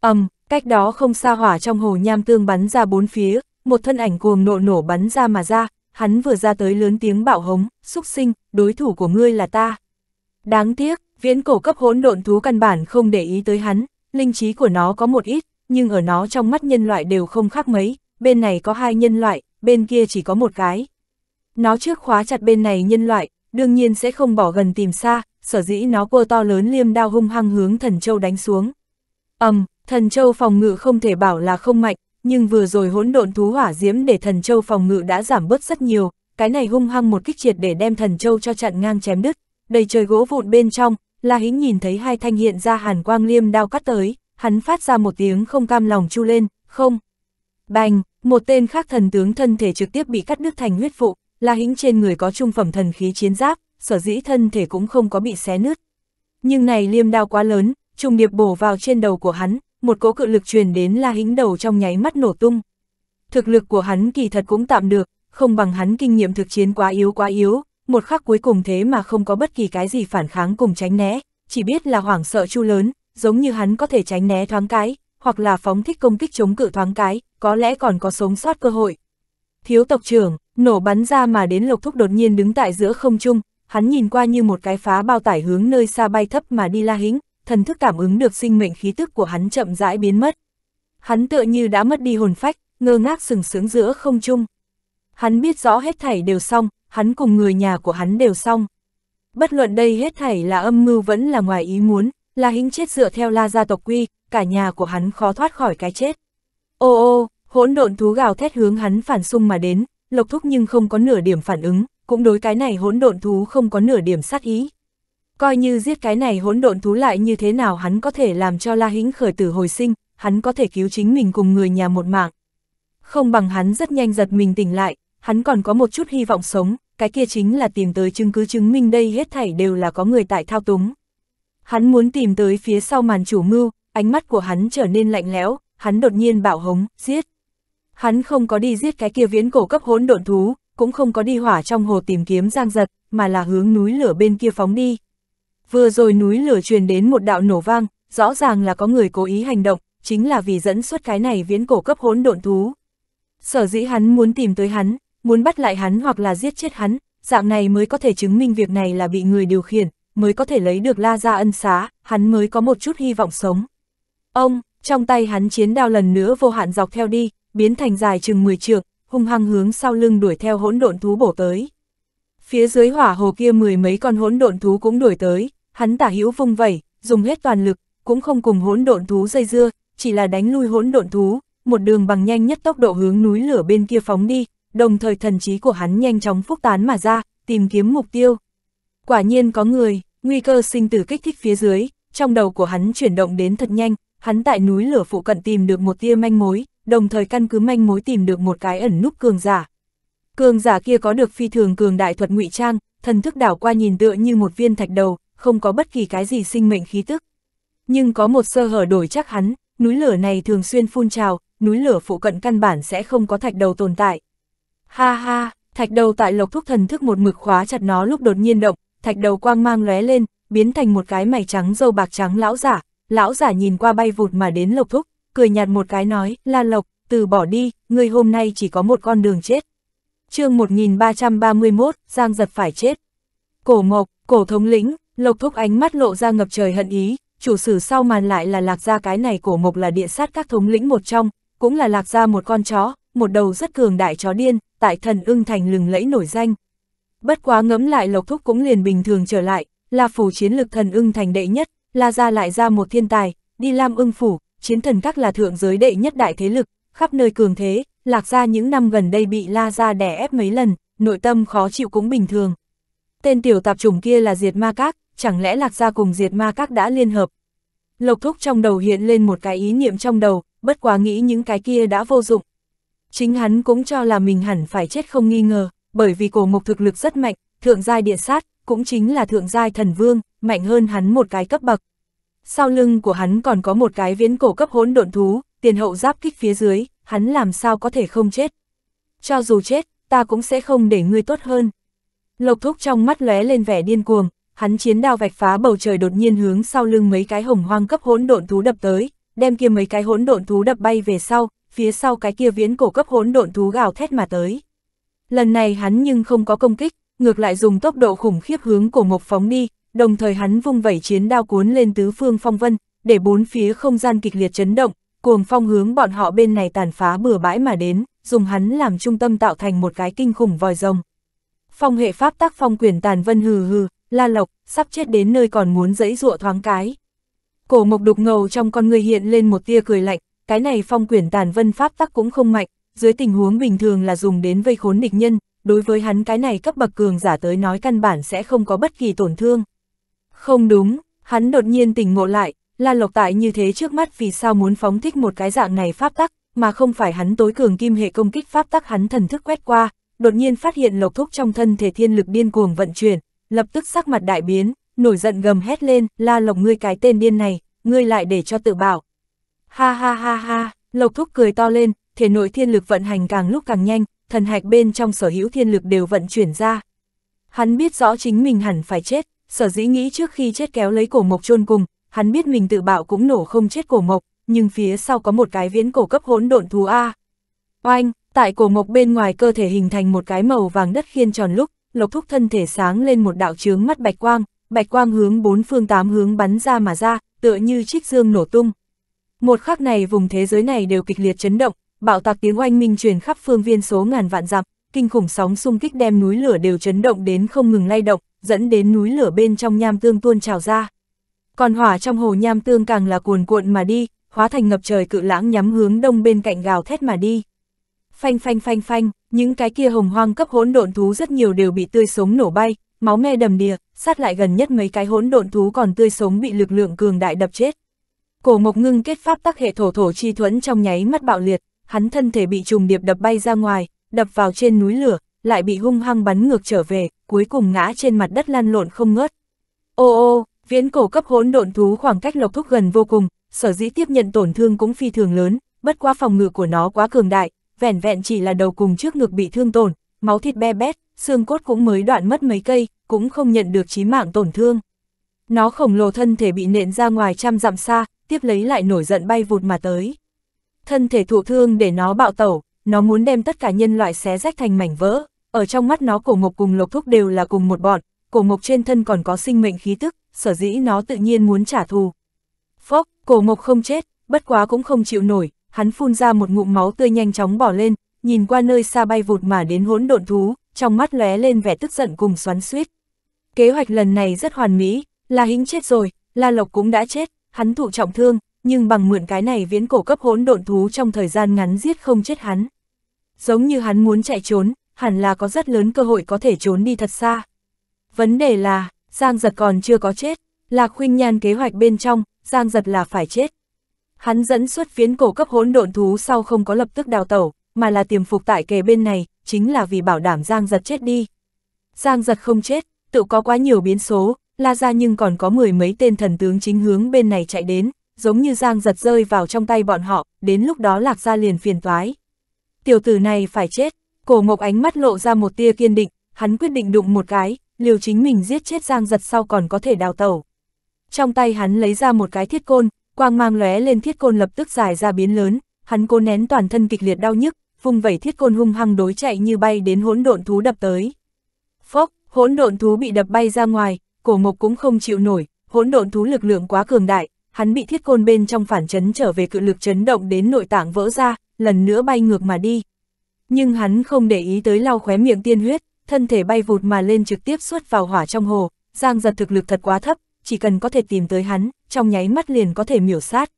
ầm, um, cách đó không xa hỏa trong hồ nham tương bắn ra bốn phía, một thân ảnh cuồng nộ nổ bắn ra mà ra, hắn vừa ra tới lớn tiếng bạo hống, xúc sinh, đối thủ của ngươi là ta. Đáng tiếc, viễn cổ cấp hỗn độn thú căn bản không để ý tới hắn, linh trí của nó có một ít, nhưng ở nó trong mắt nhân loại đều không khác mấy, bên này có hai nhân loại, bên kia chỉ có một cái. Nó trước khóa chặt bên này nhân loại, đương nhiên sẽ không bỏ gần tìm xa, sở dĩ nó cua to lớn liêm đao hung hăng hướng thần châu đánh xuống. ầm um, thần châu phòng ngự không thể bảo là không mạnh, nhưng vừa rồi hỗn độn thú hỏa diễm để thần châu phòng ngự đã giảm bớt rất nhiều, cái này hung hăng một kích triệt để đem thần châu cho chặn ngang chém đứt, đầy trời gỗ vụn bên trong, La Hính nhìn thấy hai thanh hiện ra hàn quang liêm đao cắt tới, hắn phát ra một tiếng không cam lòng chu lên, không. Bành, một tên khác thần tướng thân thể trực tiếp bị cắt đứt thành huyết vụ, La hính trên người có trung phẩm thần khí chiến giáp, sở dĩ thân thể cũng không có bị xé nứt. Nhưng này liêm đao quá lớn, trùng điệp bổ vào trên đầu của hắn, một cỗ cự lực truyền đến La hính đầu trong nháy mắt nổ tung. Thực lực của hắn kỳ thật cũng tạm được, không bằng hắn kinh nghiệm thực chiến quá yếu quá yếu, một khắc cuối cùng thế mà không có bất kỳ cái gì phản kháng cùng tránh né, chỉ biết là hoảng sợ chu lớn, giống như hắn có thể tránh né thoáng cái, hoặc là phóng thích công kích chống cự thoáng cái, có lẽ còn có sống sót cơ hội. Thiếu tộc trưởng, nổ bắn ra mà đến lục thúc đột nhiên đứng tại giữa không trung, hắn nhìn qua như một cái phá bao tải hướng nơi xa bay thấp mà đi la hính, thần thức cảm ứng được sinh mệnh khí tức của hắn chậm rãi biến mất. Hắn tựa như đã mất đi hồn phách, ngơ ngác sừng sướng giữa không trung. Hắn biết rõ hết thảy đều xong, hắn cùng người nhà của hắn đều xong. Bất luận đây hết thảy là âm mưu vẫn là ngoài ý muốn, La Hĩnh chết dựa theo La gia tộc quy, cả nhà của hắn khó thoát khỏi cái chết. Ô ô, hỗn độn thú gào thét hướng hắn phản xung mà đến, Lộc Thúc nhưng không có nửa điểm phản ứng, cũng đối cái này hỗn độn thú không có nửa điểm sát ý. Coi như giết cái này hỗn độn thú lại như thế nào hắn có thể làm cho La Hĩnh khởi tử hồi sinh, hắn có thể cứu chính mình cùng người nhà một mạng. Không bằng hắn rất nhanh giật mình tỉnh lại, hắn còn có một chút hy vọng sống, cái kia chính là tìm tới chứng cứ chứng minh đây hết thảy đều là có người tại thao túng. Hắn muốn tìm tới phía sau màn chủ mưu, ánh mắt của hắn trở nên lạnh lẽo, hắn đột nhiên bảo hống, giết. Hắn không có đi giết cái kia viễn cổ cấp hỗn độn thú, cũng không có đi hỏa trong hồ tìm kiếm giang giật, mà là hướng núi lửa bên kia phóng đi. Vừa rồi núi lửa truyền đến một đạo nổ vang, rõ ràng là có người cố ý hành động, chính là vì dẫn xuất cái này viễn cổ cấp hỗn độn thú. Sở dĩ hắn muốn tìm tới hắn, muốn bắt lại hắn hoặc là giết chết hắn, dạng này mới có thể chứng minh việc này là bị người điều khiển, mới có thể lấy được La Gia ân xá, hắn mới có một chút hy vọng sống. Ông, trong tay hắn chiến đao lần nữa vô hạn dọc theo đi, biến thành dài chừng 10 trượng, hung hăng hướng sau lưng đuổi theo hỗn độn thú bổ tới. Phía dưới hỏa hồ kia mười mấy con hỗn độn thú cũng đuổi tới, hắn tả hữu vung vẩy, dùng hết toàn lực, cũng không cùng hỗn độn thú dây dưa, chỉ là đánh lui hỗn độn thú, một đường bằng nhanh nhất tốc độ hướng núi lửa bên kia phóng đi, đồng thời thần trí của hắn nhanh chóng phúc tán mà ra, tìm kiếm mục tiêu. Quả nhiên có người, nguy cơ sinh tử kích thích phía dưới, trong đầu của hắn chuyển động đến thật nhanh, hắn tại núi lửa phụ cận tìm được một tia manh mối, đồng thời căn cứ manh mối tìm được một cái ẩn núp cường giả. Cường giả kia có được phi thường cường đại thuật ngụy trang, thần thức đảo qua nhìn tựa như một viên thạch đầu, không có bất kỳ cái gì sinh mệnh khí tức. Nhưng có một sơ hở đổi chắc hắn, núi lửa này thường xuyên phun trào, núi lửa phụ cận căn bản sẽ không có thạch đầu tồn tại. Ha ha, thạch đầu tại lộc thuốc thần thức một mực khóa chặt nó lúc đột nhiên động, thạch đầu quang mang lóe lên, biến thành một cái mày trắng dâu bạc trắng lão giả, lão giả nhìn qua bay vụt mà đến lộc thúc, cười nhạt một cái nói, la lộc, từ bỏ đi, ngươi hôm nay chỉ có một con đường chết. chương 1331, Giang giật phải chết. Cổ mộc, cổ thống lĩnh, lộc thúc ánh mắt lộ ra ngập trời hận ý, chủ sử sau màn lại là lạc ra cái này cổ mộc là địa sát các thống lĩnh một trong, cũng là lạc ra một con chó, một đầu rất cường đại chó điên, tại thần ưng thành lừng lẫy nổi danh, Bất quá ngẫm lại Lộc Thúc cũng liền bình thường trở lại, là phủ chiến lực thần ưng thành đệ nhất, là ra lại ra một thiên tài, đi Lam ưng phủ, chiến thần các là thượng giới đệ nhất đại thế lực, khắp nơi cường thế, lạc ra những năm gần đây bị la ra đẻ ép mấy lần, nội tâm khó chịu cũng bình thường. Tên tiểu tạp chủng kia là Diệt Ma Các, chẳng lẽ lạc ra cùng Diệt Ma Các đã liên hợp? Lộc Thúc trong đầu hiện lên một cái ý niệm trong đầu, bất quá nghĩ những cái kia đã vô dụng. Chính hắn cũng cho là mình hẳn phải chết không nghi ngờ bởi vì cổ mục thực lực rất mạnh, thượng giai địa sát, cũng chính là thượng giai thần vương, mạnh hơn hắn một cái cấp bậc. Sau lưng của hắn còn có một cái viễn cổ cấp hỗn độn thú, tiền hậu giáp kích phía dưới, hắn làm sao có thể không chết. Cho dù chết, ta cũng sẽ không để ngươi tốt hơn. Lộc thúc trong mắt lóe lên vẻ điên cuồng, hắn chiến đao vạch phá bầu trời đột nhiên hướng sau lưng mấy cái hồng hoang cấp hỗn độn thú đập tới, đem kia mấy cái hỗn độn thú đập bay về sau, phía sau cái kia viễn cổ cấp hỗn độn thú gào thét mà tới. Lần này hắn nhưng không có công kích, ngược lại dùng tốc độ khủng khiếp hướng cổ mộc phóng đi, đồng thời hắn vung vẩy chiến đao cuốn lên tứ phương phong vân, để bốn phía không gian kịch liệt chấn động, cuồng phong hướng bọn họ bên này tàn phá bừa bãi mà đến, dùng hắn làm trung tâm tạo thành một cái kinh khủng vòi rồng. Phong hệ pháp tác phong quyền tàn vân hừ hừ, la lộc, sắp chết đến nơi còn muốn dẫy dụa thoáng cái. Cổ mộc đục ngầu trong con người hiện lên một tia cười lạnh, cái này phong quyền tàn vân pháp tắc cũng không mạnh, dưới tình huống bình thường là dùng đến vây khốn địch nhân, đối với hắn cái này cấp bậc cường giả tới nói căn bản sẽ không có bất kỳ tổn thương. Không đúng, hắn đột nhiên tỉnh ngộ lại, La Lộc Tại như thế trước mắt vì sao muốn phóng thích một cái dạng này pháp tắc, mà không phải hắn tối cường kim hệ công kích pháp tắc hắn thần thức quét qua, đột nhiên phát hiện Lộc Thúc trong thân thể thiên lực điên cuồng vận chuyển, lập tức sắc mặt đại biến, nổi giận gầm hét lên, La Lộc ngươi cái tên điên này, ngươi lại để cho tự bảo. Ha ha ha ha, Lộc Thúc cười to lên, thể nội thiên lực vận hành càng lúc càng nhanh, thần hạch bên trong sở hữu thiên lực đều vận chuyển ra. Hắn biết rõ chính mình hẳn phải chết, sở dĩ nghĩ trước khi chết kéo lấy cổ mộc chôn cùng, hắn biết mình tự bạo cũng nổ không chết cổ mộc, nhưng phía sau có một cái viễn cổ cấp hỗn độn thú A. Oanh, tại cổ mộc bên ngoài cơ thể hình thành một cái màu vàng đất khiên tròn lúc, lộc thúc thân thể sáng lên một đạo chướng mắt bạch quang, bạch quang hướng bốn phương tám hướng bắn ra mà ra, tựa như trích dương nổ tung. Một khắc này vùng thế giới này đều kịch liệt chấn động, bạo tạc tiếng oanh minh truyền khắp phương viên số ngàn vạn dặm, kinh khủng sóng xung kích đem núi lửa đều chấn động đến không ngừng lay động, dẫn đến núi lửa bên trong nham tương tuôn trào ra. Còn hỏa trong hồ nham tương càng là cuồn cuộn mà đi, hóa thành ngập trời cự lãng nhắm hướng đông bên cạnh gào thét mà đi. Phanh phanh phanh phanh, những cái kia hồng hoang cấp hỗn độn thú rất nhiều đều bị tươi sống nổ bay, máu me đầm đìa, sát lại gần nhất mấy cái hỗn độn thú còn tươi sống bị lực lượng cường đại đập chết. Cổ Mộc Ngưng kết pháp tắc hệ thổ thổ chi thuẫn trong nháy mắt bạo liệt, hắn thân thể bị trùng điệp đập bay ra ngoài, đập vào trên núi lửa, lại bị hung hăng bắn ngược trở về, cuối cùng ngã trên mặt đất lan lộn không ngớt. Ô ô, viễn cổ cấp hỗn độn thú khoảng cách lộc thúc gần vô cùng, sở dĩ tiếp nhận tổn thương cũng phi thường lớn, bất quá phòng ngự của nó quá cường đại, vẻn vẹn chỉ là đầu cùng trước ngực bị thương tổn, máu thịt be bét, xương cốt cũng mới đoạn mất mấy cây, cũng không nhận được chí mạng tổn thương. Nó khổng lồ thân thể bị nện ra ngoài trăm dặm xa, tiếp lấy lại nổi giận bay vụt mà tới thân thể thụ thương để nó bạo tẩu, nó muốn đem tất cả nhân loại xé rách thành mảnh vỡ, ở trong mắt nó cổ ngục cùng lộc thúc đều là cùng một bọn, cổ ngục trên thân còn có sinh mệnh khí tức, sở dĩ nó tự nhiên muốn trả thù. Phốc, cổ ngục không chết, bất quá cũng không chịu nổi, hắn phun ra một ngụm máu tươi nhanh chóng bỏ lên, nhìn qua nơi xa bay vụt mà đến hỗn độn thú, trong mắt lóe lên vẻ tức giận cùng xoắn suýt. Kế hoạch lần này rất hoàn mỹ, là hính chết rồi, La Lộc cũng đã chết, hắn thụ trọng thương, nhưng bằng mượn cái này viễn cổ cấp hỗn độn thú trong thời gian ngắn giết không chết hắn. Giống như hắn muốn chạy trốn, hẳn là có rất lớn cơ hội có thể trốn đi thật xa. Vấn đề là, Giang Giật còn chưa có chết, Lạc Khuynh Nhan kế hoạch bên trong, Giang Giật là phải chết. Hắn dẫn xuất viễn cổ cấp hỗn độn thú sau không có lập tức đào tẩu, mà là tiềm phục tại kề bên này, chính là vì bảo đảm Giang Giật chết đi. Giang Giật không chết, tự có quá nhiều biến số, la ra nhưng còn có mười mấy tên thần tướng chính hướng bên này chạy đến giống như giang giật rơi vào trong tay bọn họ, đến lúc đó lạc ra liền phiền toái. Tiểu tử này phải chết, cổ mộc ánh mắt lộ ra một tia kiên định, hắn quyết định đụng một cái, liều chính mình giết chết giang giật sau còn có thể đào tẩu. Trong tay hắn lấy ra một cái thiết côn, quang mang lóe lên thiết côn lập tức dài ra biến lớn, hắn cố nén toàn thân kịch liệt đau nhức, vùng vẩy thiết côn hung hăng đối chạy như bay đến hỗn độn thú đập tới. Phốc, hỗn độn thú bị đập bay ra ngoài, cổ mộc cũng không chịu nổi, hỗn độn thú lực lượng quá cường đại, hắn bị thiết côn bên trong phản chấn trở về cự lực chấn động đến nội tạng vỡ ra, lần nữa bay ngược mà đi. Nhưng hắn không để ý tới lau khóe miệng tiên huyết, thân thể bay vụt mà lên trực tiếp xuất vào hỏa trong hồ, giang giật thực lực thật quá thấp, chỉ cần có thể tìm tới hắn, trong nháy mắt liền có thể miểu sát.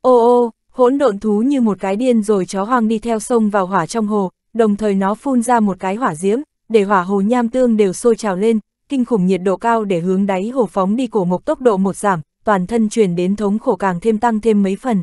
Ô ô, hỗn độn thú như một cái điên rồi chó hoang đi theo sông vào hỏa trong hồ, đồng thời nó phun ra một cái hỏa diễm, để hỏa hồ nham tương đều sôi trào lên, kinh khủng nhiệt độ cao để hướng đáy hồ phóng đi cổ mộc tốc độ một giảm, toàn thân truyền đến thống khổ càng thêm tăng thêm mấy phần.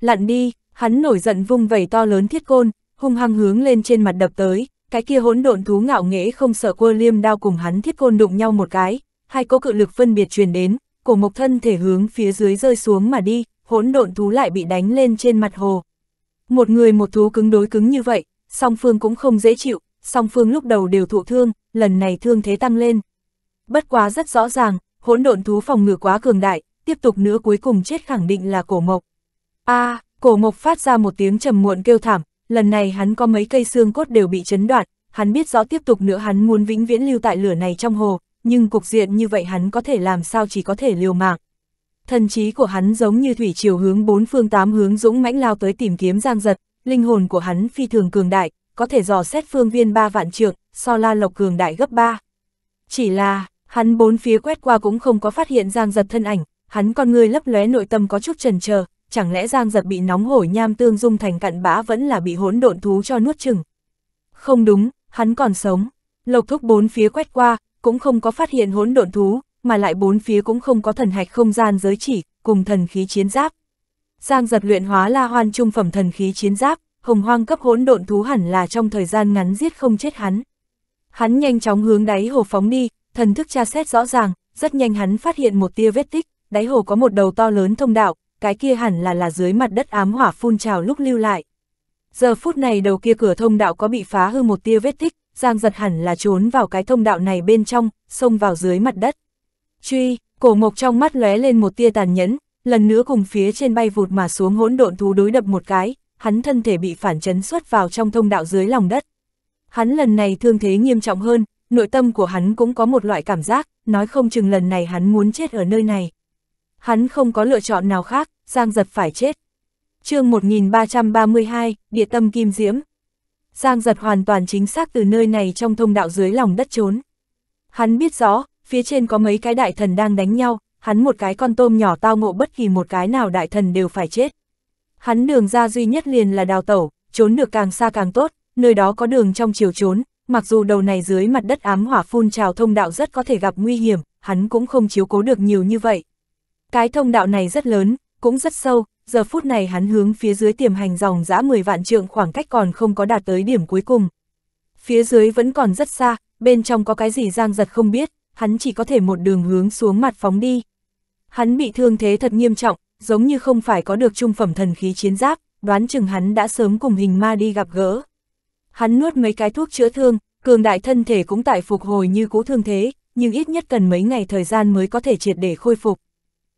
Lặn đi, hắn nổi giận vung vẩy to lớn thiết côn, hung hăng hướng lên trên mặt đập tới, cái kia hỗn độn thú ngạo nghễ không sợ quơ liêm đao cùng hắn thiết côn đụng nhau một cái, hai cỗ cự lực phân biệt truyền đến, cổ mộc thân thể hướng phía dưới rơi xuống mà đi, hỗn độn thú lại bị đánh lên trên mặt hồ. Một người một thú cứng đối cứng như vậy, song phương cũng không dễ chịu, song phương lúc đầu đều thụ thương, lần này thương thế tăng lên. Bất quá rất rõ ràng, hỗn độn thú phòng ngự quá cường đại, tiếp tục nữa cuối cùng chết khẳng định là cổ mộc. a à, cổ mộc phát ra một tiếng trầm muộn kêu thảm, lần này hắn có mấy cây xương cốt đều bị chấn đoạn, hắn biết rõ tiếp tục nữa hắn muốn vĩnh viễn lưu tại lửa này trong hồ, nhưng cục diện như vậy hắn có thể làm sao chỉ có thể liều mạng. Thần trí của hắn giống như thủy chiều hướng bốn phương tám hướng dũng mãnh lao tới tìm kiếm giang giật, linh hồn của hắn phi thường cường đại, có thể dò xét phương viên ba vạn trượng, so la lộc cường đại gấp ba. Chỉ là, Hắn bốn phía quét qua cũng không có phát hiện Giang Giật thân ảnh, hắn con người lấp lóe nội tâm có chút trần chờ chẳng lẽ Giang Giật bị nóng hổi nham tương dung thành cặn bã vẫn là bị hỗn độn thú cho nuốt chừng. Không đúng, hắn còn sống. Lộc thúc bốn phía quét qua, cũng không có phát hiện hỗn độn thú, mà lại bốn phía cũng không có thần hạch không gian giới chỉ, cùng thần khí chiến giáp. Giang giật luyện hóa la hoan trung phẩm thần khí chiến giáp, hồng hoang cấp hỗn độn thú hẳn là trong thời gian ngắn giết không chết hắn. Hắn nhanh chóng hướng đáy hồ phóng đi, thần thức tra xét rõ ràng, rất nhanh hắn phát hiện một tia vết tích, đáy hồ có một đầu to lớn thông đạo, cái kia hẳn là là dưới mặt đất ám hỏa phun trào lúc lưu lại. Giờ phút này đầu kia cửa thông đạo có bị phá hư một tia vết tích, Giang giật hẳn là trốn vào cái thông đạo này bên trong, xông vào dưới mặt đất. Truy, cổ mộc trong mắt lóe lên một tia tàn nhẫn, lần nữa cùng phía trên bay vụt mà xuống hỗn độn thú đối đập một cái, hắn thân thể bị phản chấn xuất vào trong thông đạo dưới lòng đất. Hắn lần này thương thế nghiêm trọng hơn, nội tâm của hắn cũng có một loại cảm giác, nói không chừng lần này hắn muốn chết ở nơi này. Hắn không có lựa chọn nào khác, Giang Giật phải chết. chương 1332, Địa tâm Kim Diễm. Giang Giật hoàn toàn chính xác từ nơi này trong thông đạo dưới lòng đất trốn. Hắn biết rõ, phía trên có mấy cái đại thần đang đánh nhau, hắn một cái con tôm nhỏ tao ngộ bất kỳ một cái nào đại thần đều phải chết. Hắn đường ra duy nhất liền là đào tẩu, trốn được càng xa càng tốt, nơi đó có đường trong chiều trốn, mặc dù đầu này dưới mặt đất ám hỏa phun trào thông đạo rất có thể gặp nguy hiểm, hắn cũng không chiếu cố được nhiều như vậy. Cái thông đạo này rất lớn, cũng rất sâu, giờ phút này hắn hướng phía dưới tiềm hành dòng dã 10 vạn trượng khoảng cách còn không có đạt tới điểm cuối cùng. Phía dưới vẫn còn rất xa, bên trong có cái gì giang giật không biết, hắn chỉ có thể một đường hướng xuống mặt phóng đi. Hắn bị thương thế thật nghiêm trọng, giống như không phải có được trung phẩm thần khí chiến giáp, đoán chừng hắn đã sớm cùng hình ma đi gặp gỡ. Hắn nuốt mấy cái thuốc chữa thương, cường đại thân thể cũng tại phục hồi như cũ thương thế, nhưng ít nhất cần mấy ngày thời gian mới có thể triệt để khôi phục.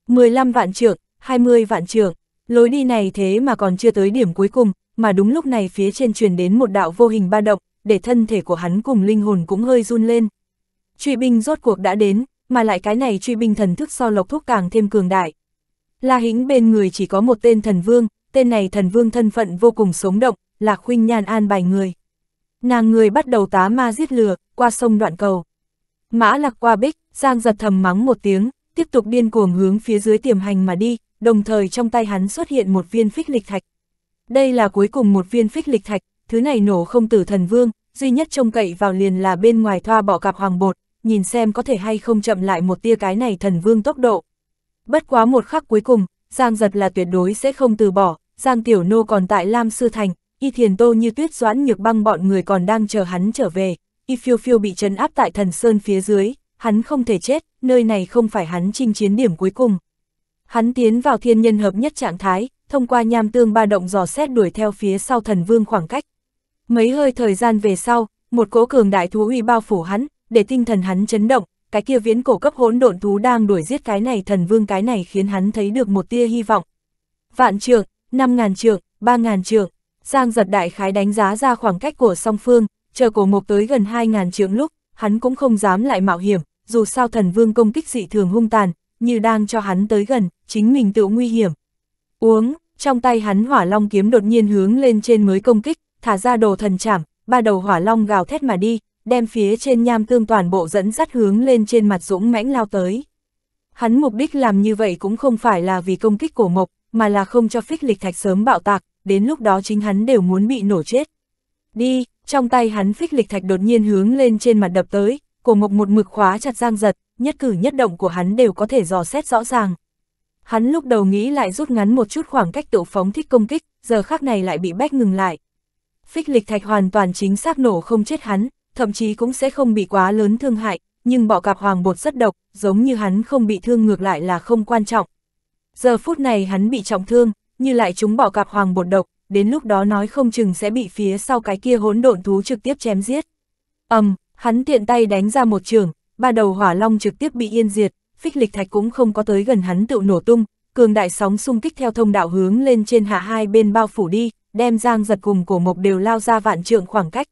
15 vạn trượng, 20 vạn trượng, lối đi này thế mà còn chưa tới điểm cuối cùng, mà đúng lúc này phía trên truyền đến một đạo vô hình ba động, để thân thể của hắn cùng linh hồn cũng hơi run lên. Truy binh rốt cuộc đã đến, mà lại cái này truy binh thần thức so lộc thuốc càng thêm cường đại. La Hĩnh bên người chỉ có một tên thần vương, tên này thần vương thân phận vô cùng sống động, là khuynh nhan an bài người. Nàng người bắt đầu tá ma giết lừa, qua sông đoạn cầu. Mã lạc qua bích, Giang giật thầm mắng một tiếng, tiếp tục điên cuồng hướng phía dưới tiềm hành mà đi, đồng thời trong tay hắn xuất hiện một viên phích lịch thạch. Đây là cuối cùng một viên phích lịch thạch, thứ này nổ không tử thần vương, duy nhất trông cậy vào liền là bên ngoài thoa bỏ cặp hoàng bột, nhìn xem có thể hay không chậm lại một tia cái này thần vương tốc độ. Bất quá một khắc cuối cùng, Giang giật là tuyệt đối sẽ không từ bỏ, Giang Tiểu Nô còn tại Lam Sư Thành, Y Thiền Tô như tuyết doãn nhược băng bọn người còn đang chờ hắn trở về, Y Phiêu Phiêu bị trấn áp tại thần sơn phía dưới, hắn không thể chết, nơi này không phải hắn chinh chiến điểm cuối cùng. Hắn tiến vào thiên nhân hợp nhất trạng thái, thông qua nham tương ba động dò xét đuổi theo phía sau thần vương khoảng cách. Mấy hơi thời gian về sau, một cỗ cường đại thú uy bao phủ hắn, để tinh thần hắn chấn động, cái kia viễn cổ cấp hỗn độn thú đang đuổi giết cái này thần vương cái này khiến hắn thấy được một tia hy vọng. Vạn trượng, năm ngàn trượng, ba ngàn trượng, Giang giật đại khái đánh giá ra khoảng cách của song phương, chờ cổ mộc tới gần 2.000 trượng lúc, hắn cũng không dám lại mạo hiểm, dù sao thần vương công kích dị thường hung tàn, như đang cho hắn tới gần, chính mình tự nguy hiểm. Uống, trong tay hắn hỏa long kiếm đột nhiên hướng lên trên mới công kích, thả ra đồ thần chảm, ba đầu hỏa long gào thét mà đi, đem phía trên nham tương toàn bộ dẫn dắt hướng lên trên mặt dũng mãnh lao tới. Hắn mục đích làm như vậy cũng không phải là vì công kích cổ mộc, mà là không cho phích lịch thạch sớm bạo tạc, đến lúc đó chính hắn đều muốn bị nổ chết. Đi, trong tay hắn phích lịch thạch đột nhiên hướng lên trên mặt đập tới, cổ mộc một mực khóa chặt giang giật, nhất cử nhất động của hắn đều có thể dò xét rõ ràng. Hắn lúc đầu nghĩ lại rút ngắn một chút khoảng cách tự phóng thích công kích, giờ khác này lại bị bách ngừng lại. Phích lịch thạch hoàn toàn chính xác nổ không chết hắn, thậm chí cũng sẽ không bị quá lớn thương hại, nhưng bỏ cạp hoàng bột rất độc, giống như hắn không bị thương ngược lại là không quan trọng. Giờ phút này hắn bị trọng thương, như lại chúng bỏ cạp hoàng bột độc, đến lúc đó nói không chừng sẽ bị phía sau cái kia hỗn độn thú trực tiếp chém giết. ầm, um, hắn tiện tay đánh ra một trường, ba đầu hỏa long trực tiếp bị yên diệt, phích lịch thạch cũng không có tới gần hắn tự nổ tung, cường đại sóng xung kích theo thông đạo hướng lên trên hạ hai bên bao phủ đi, đem giang giật cùng cổ mộc đều lao ra vạn trượng khoảng cách.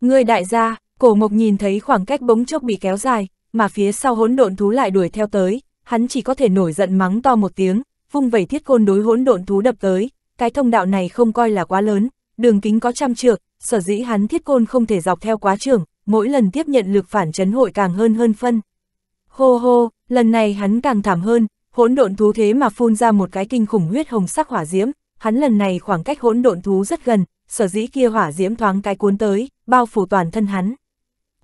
Người đại gia, cổ mộc nhìn thấy khoảng cách bỗng chốc bị kéo dài, mà phía sau hỗn độn thú lại đuổi theo tới, hắn chỉ có thể nổi giận mắng to một tiếng, vung vẩy thiết côn đối hỗn độn thú đập tới, cái thông đạo này không coi là quá lớn, đường kính có trăm trượng, sở dĩ hắn thiết côn không thể dọc theo quá trường, mỗi lần tiếp nhận lực phản chấn hội càng hơn hơn phân. Hô hô, lần này hắn càng thảm hơn, hỗn độn thú thế mà phun ra một cái kinh khủng huyết hồng sắc hỏa diễm, hắn lần này khoảng cách hỗn độn thú rất gần, sở dĩ kia hỏa diễm thoáng cái cuốn tới, bao phủ toàn thân hắn.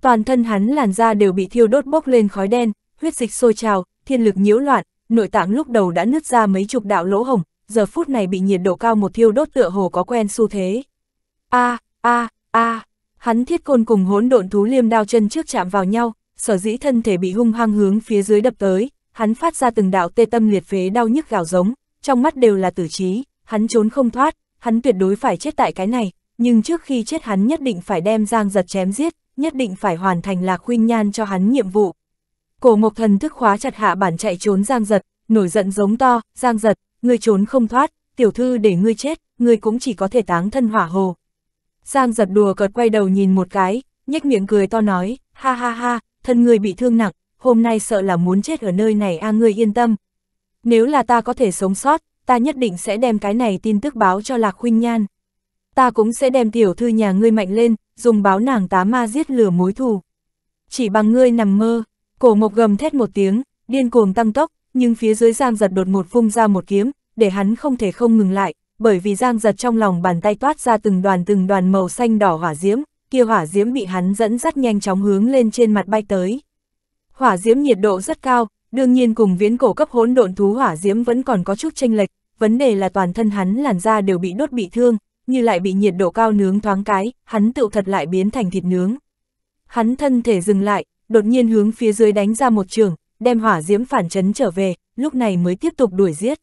Toàn thân hắn làn da đều bị thiêu đốt bốc lên khói đen, huyết dịch sôi trào, thiên lực nhiễu loạn, nội tạng lúc đầu đã nứt ra mấy chục đạo lỗ hồng, giờ phút này bị nhiệt độ cao một thiêu đốt tựa hồ có quen xu thế. A, a, a, hắn thiết côn cùng hỗn độn thú liêm đao chân trước chạm vào nhau, sở dĩ thân thể bị hung hăng hướng phía dưới đập tới, hắn phát ra từng đạo tê tâm liệt phế đau nhức gào giống, trong mắt đều là tử trí, hắn trốn không thoát, hắn tuyệt đối phải chết tại cái này, nhưng trước khi chết hắn nhất định phải đem Giang giật chém giết, nhất định phải hoàn thành Lạc Khuynh Nhan cho hắn nhiệm vụ. Cổ Mộc Thần thức khóa chặt hạ bản chạy trốn Giang Giật, nổi giận giống to, Giang Giật, ngươi trốn không thoát, tiểu thư để ngươi chết, ngươi cũng chỉ có thể táng thân hỏa hồ. Giang Giật đùa cợt quay đầu nhìn một cái, nhếch miệng cười to nói, ha ha ha, thân ngươi bị thương nặng, hôm nay sợ là muốn chết ở nơi này a à, ngươi yên tâm. Nếu là ta có thể sống sót, ta nhất định sẽ đem cái này tin tức báo cho Lạc Huynh Nhan. Ta cũng sẽ đem tiểu thư nhà ngươi mạnh lên, dùng báo nàng tá ma giết lửa mối thù. Chỉ bằng ngươi nằm mơ, Cổ mộc gầm thét một tiếng, điên cuồng tăng tốc, nhưng phía dưới Giang Giật đột một vung ra một kiếm, để hắn không thể không ngừng lại, bởi vì Giang Giật trong lòng bàn tay toát ra từng đoàn từng đoàn màu xanh đỏ hỏa diễm, kia hỏa diễm bị hắn dẫn dắt nhanh chóng hướng lên trên mặt bay tới. Hỏa diễm nhiệt độ rất cao, đương nhiên cùng viễn cổ cấp hỗn độn thú hỏa diễm vẫn còn có chút tranh lệch, vấn đề là toàn thân hắn làn da đều bị đốt bị thương, như lại bị nhiệt độ cao nướng thoáng cái, hắn tựu thật lại biến thành thịt nướng. Hắn thân thể dừng lại, đột nhiên hướng phía dưới đánh ra một trường, đem hỏa diễm phản chấn trở về, lúc này mới tiếp tục đuổi giết.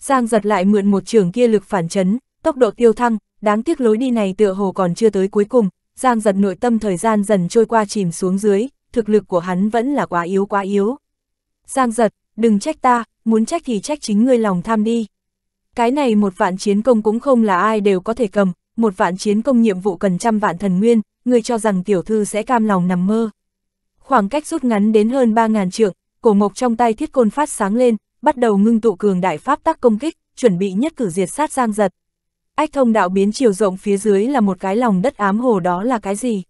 Giang giật lại mượn một trường kia lực phản chấn, tốc độ tiêu thăng, đáng tiếc lối đi này tựa hồ còn chưa tới cuối cùng, Giang giật nội tâm thời gian dần trôi qua chìm xuống dưới, thực lực của hắn vẫn là quá yếu quá yếu. Giang giật, đừng trách ta, muốn trách thì trách chính ngươi lòng tham đi. Cái này một vạn chiến công cũng không là ai đều có thể cầm, một vạn chiến công nhiệm vụ cần trăm vạn thần nguyên, ngươi cho rằng tiểu thư sẽ cam lòng nằm mơ khoảng cách rút ngắn đến hơn 3.000 trượng, cổ mộc trong tay thiết côn phát sáng lên, bắt đầu ngưng tụ cường đại pháp tác công kích, chuẩn bị nhất cử diệt sát giang giật. Ách thông đạo biến chiều rộng phía dưới là một cái lòng đất ám hồ đó là cái gì?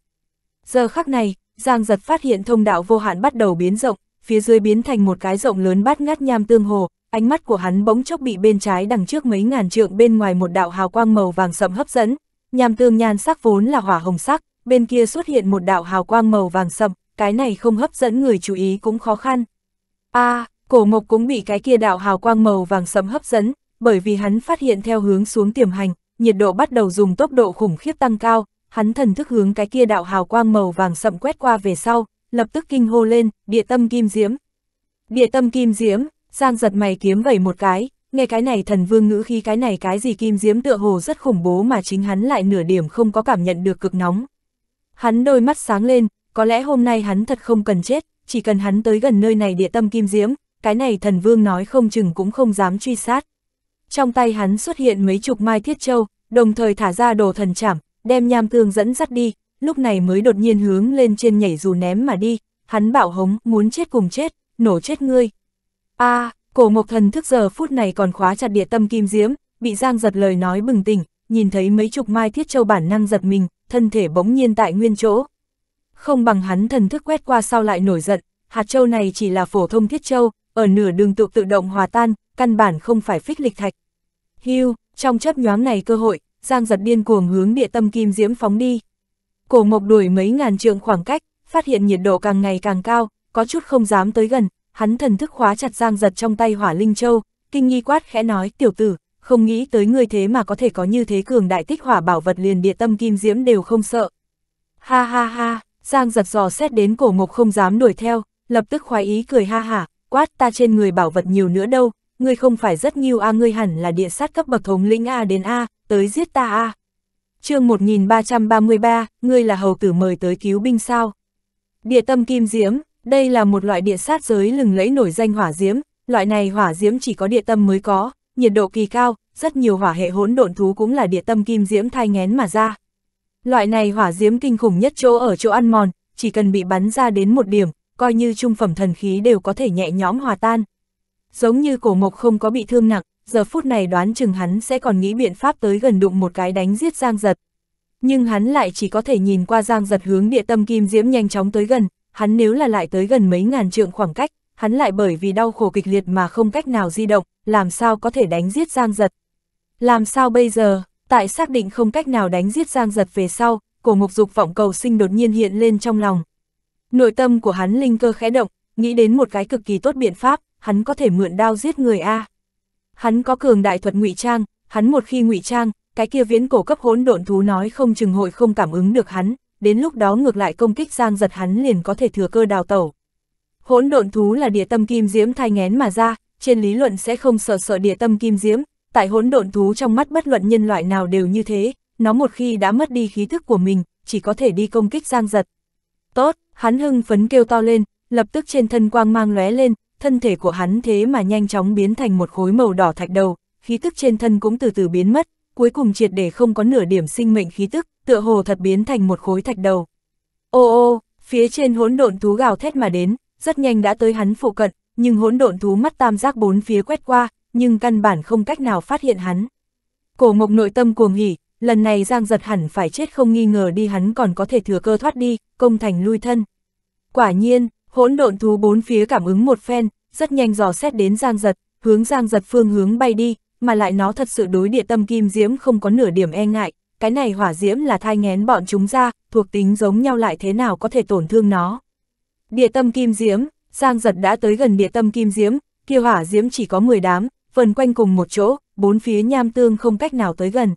Giờ khắc này, giang giật phát hiện thông đạo vô hạn bắt đầu biến rộng, phía dưới biến thành một cái rộng lớn bát ngát nham tương hồ, ánh mắt của hắn bỗng chốc bị bên trái đằng trước mấy ngàn trượng bên ngoài một đạo hào quang màu vàng sậm hấp dẫn. Nham tương nhan sắc vốn là hỏa hồng sắc, bên kia xuất hiện một đạo hào quang màu vàng sậm cái này không hấp dẫn người chú ý cũng khó khăn. a à, cổ mộc cũng bị cái kia đạo hào quang màu vàng sẫm hấp dẫn, bởi vì hắn phát hiện theo hướng xuống tiềm hành, nhiệt độ bắt đầu dùng tốc độ khủng khiếp tăng cao, hắn thần thức hướng cái kia đạo hào quang màu vàng sậm quét qua về sau, lập tức kinh hô lên, địa tâm kim diễm. Địa tâm kim diễm, Giang giật mày kiếm vẩy một cái, nghe cái này thần vương ngữ khi cái này cái gì kim diễm tựa hồ rất khủng bố mà chính hắn lại nửa điểm không có cảm nhận được cực nóng. Hắn đôi mắt sáng lên, có lẽ hôm nay hắn thật không cần chết, chỉ cần hắn tới gần nơi này địa tâm kim diễm, cái này thần vương nói không chừng cũng không dám truy sát. Trong tay hắn xuất hiện mấy chục mai thiết châu, đồng thời thả ra đồ thần chảm, đem nham tương dẫn dắt đi, lúc này mới đột nhiên hướng lên trên nhảy dù ném mà đi, hắn bảo hống, muốn chết cùng chết, nổ chết ngươi. a à, cổ mộc thần thức giờ phút này còn khóa chặt địa tâm kim diễm, bị giang giật lời nói bừng tỉnh, nhìn thấy mấy chục mai thiết châu bản năng giật mình, thân thể bỗng nhiên tại nguyên chỗ, không bằng hắn thần thức quét qua sau lại nổi giận, hạt châu này chỉ là phổ thông thiết châu, ở nửa đường tự tự động hòa tan, căn bản không phải phích lịch thạch. Hưu, trong chấp nhoáng này cơ hội, Giang giật điên cuồng hướng địa tâm kim diễm phóng đi. Cổ mộc đuổi mấy ngàn trượng khoảng cách, phát hiện nhiệt độ càng ngày càng cao, có chút không dám tới gần, hắn thần thức khóa chặt Giang giật trong tay hỏa linh châu, kinh nghi quát khẽ nói, tiểu tử, không nghĩ tới người thế mà có thể có như thế cường đại tích hỏa bảo vật liền địa tâm kim diễm đều không sợ. Ha ha ha, Giang giật giò xét đến cổ ngục không dám đuổi theo, lập tức khoái ý cười ha hả, quát ta trên người bảo vật nhiều nữa đâu, ngươi không phải rất nhiều a à, ngươi hẳn là địa sát cấp bậc thống lĩnh A đến A, tới giết ta A. chương 1333, ngươi là hầu tử mời tới cứu binh sao. Địa tâm kim diễm, đây là một loại địa sát giới lừng lẫy nổi danh hỏa diễm, loại này hỏa diễm chỉ có địa tâm mới có, nhiệt độ kỳ cao, rất nhiều hỏa hệ hỗn độn thú cũng là địa tâm kim diễm thai ngén mà ra. Loại này hỏa diễm kinh khủng nhất chỗ ở chỗ ăn mòn, chỉ cần bị bắn ra đến một điểm, coi như trung phẩm thần khí đều có thể nhẹ nhõm hòa tan. Giống như cổ mộc không có bị thương nặng, giờ phút này đoán chừng hắn sẽ còn nghĩ biện pháp tới gần đụng một cái đánh giết Giang Giật. Nhưng hắn lại chỉ có thể nhìn qua Giang Giật hướng địa tâm kim diễm nhanh chóng tới gần, hắn nếu là lại tới gần mấy ngàn trượng khoảng cách, hắn lại bởi vì đau khổ kịch liệt mà không cách nào di động, làm sao có thể đánh giết Giang Giật. Làm sao bây giờ? tại xác định không cách nào đánh giết Giang Giật về sau, cổ ngục dục vọng cầu sinh đột nhiên hiện lên trong lòng. Nội tâm của hắn linh cơ khẽ động, nghĩ đến một cái cực kỳ tốt biện pháp, hắn có thể mượn đao giết người a. Hắn có cường đại thuật ngụy trang, hắn một khi ngụy trang, cái kia viễn cổ cấp hỗn độn thú nói không chừng hội không cảm ứng được hắn, đến lúc đó ngược lại công kích Giang Giật hắn liền có thể thừa cơ đào tẩu. Hỗn độn thú là địa tâm kim diễm thai ngén mà ra, trên lý luận sẽ không sợ sợ địa tâm kim diễm, tại hỗn độn thú trong mắt bất luận nhân loại nào đều như thế, nó một khi đã mất đi khí thức của mình, chỉ có thể đi công kích giang giật. Tốt, hắn hưng phấn kêu to lên, lập tức trên thân quang mang lóe lên, thân thể của hắn thế mà nhanh chóng biến thành một khối màu đỏ thạch đầu, khí tức trên thân cũng từ từ biến mất, cuối cùng triệt để không có nửa điểm sinh mệnh khí tức, tựa hồ thật biến thành một khối thạch đầu. Ô ô, phía trên hỗn độn thú gào thét mà đến, rất nhanh đã tới hắn phụ cận, nhưng hỗn độn thú mắt tam giác bốn phía quét qua, nhưng căn bản không cách nào phát hiện hắn. Cổ mộc nội tâm cuồng hỉ, lần này Giang giật hẳn phải chết không nghi ngờ đi hắn còn có thể thừa cơ thoát đi, công thành lui thân. Quả nhiên, hỗn độn thú bốn phía cảm ứng một phen, rất nhanh dò xét đến Giang giật, hướng Giang giật phương hướng bay đi, mà lại nó thật sự đối địa tâm kim diễm không có nửa điểm e ngại, cái này hỏa diễm là thai ngén bọn chúng ra, thuộc tính giống nhau lại thế nào có thể tổn thương nó. Địa tâm kim diễm, Giang giật đã tới gần địa tâm kim diễm, kia hỏa diễm chỉ có 10 đám, vần quanh cùng một chỗ, bốn phía nham tương không cách nào tới gần.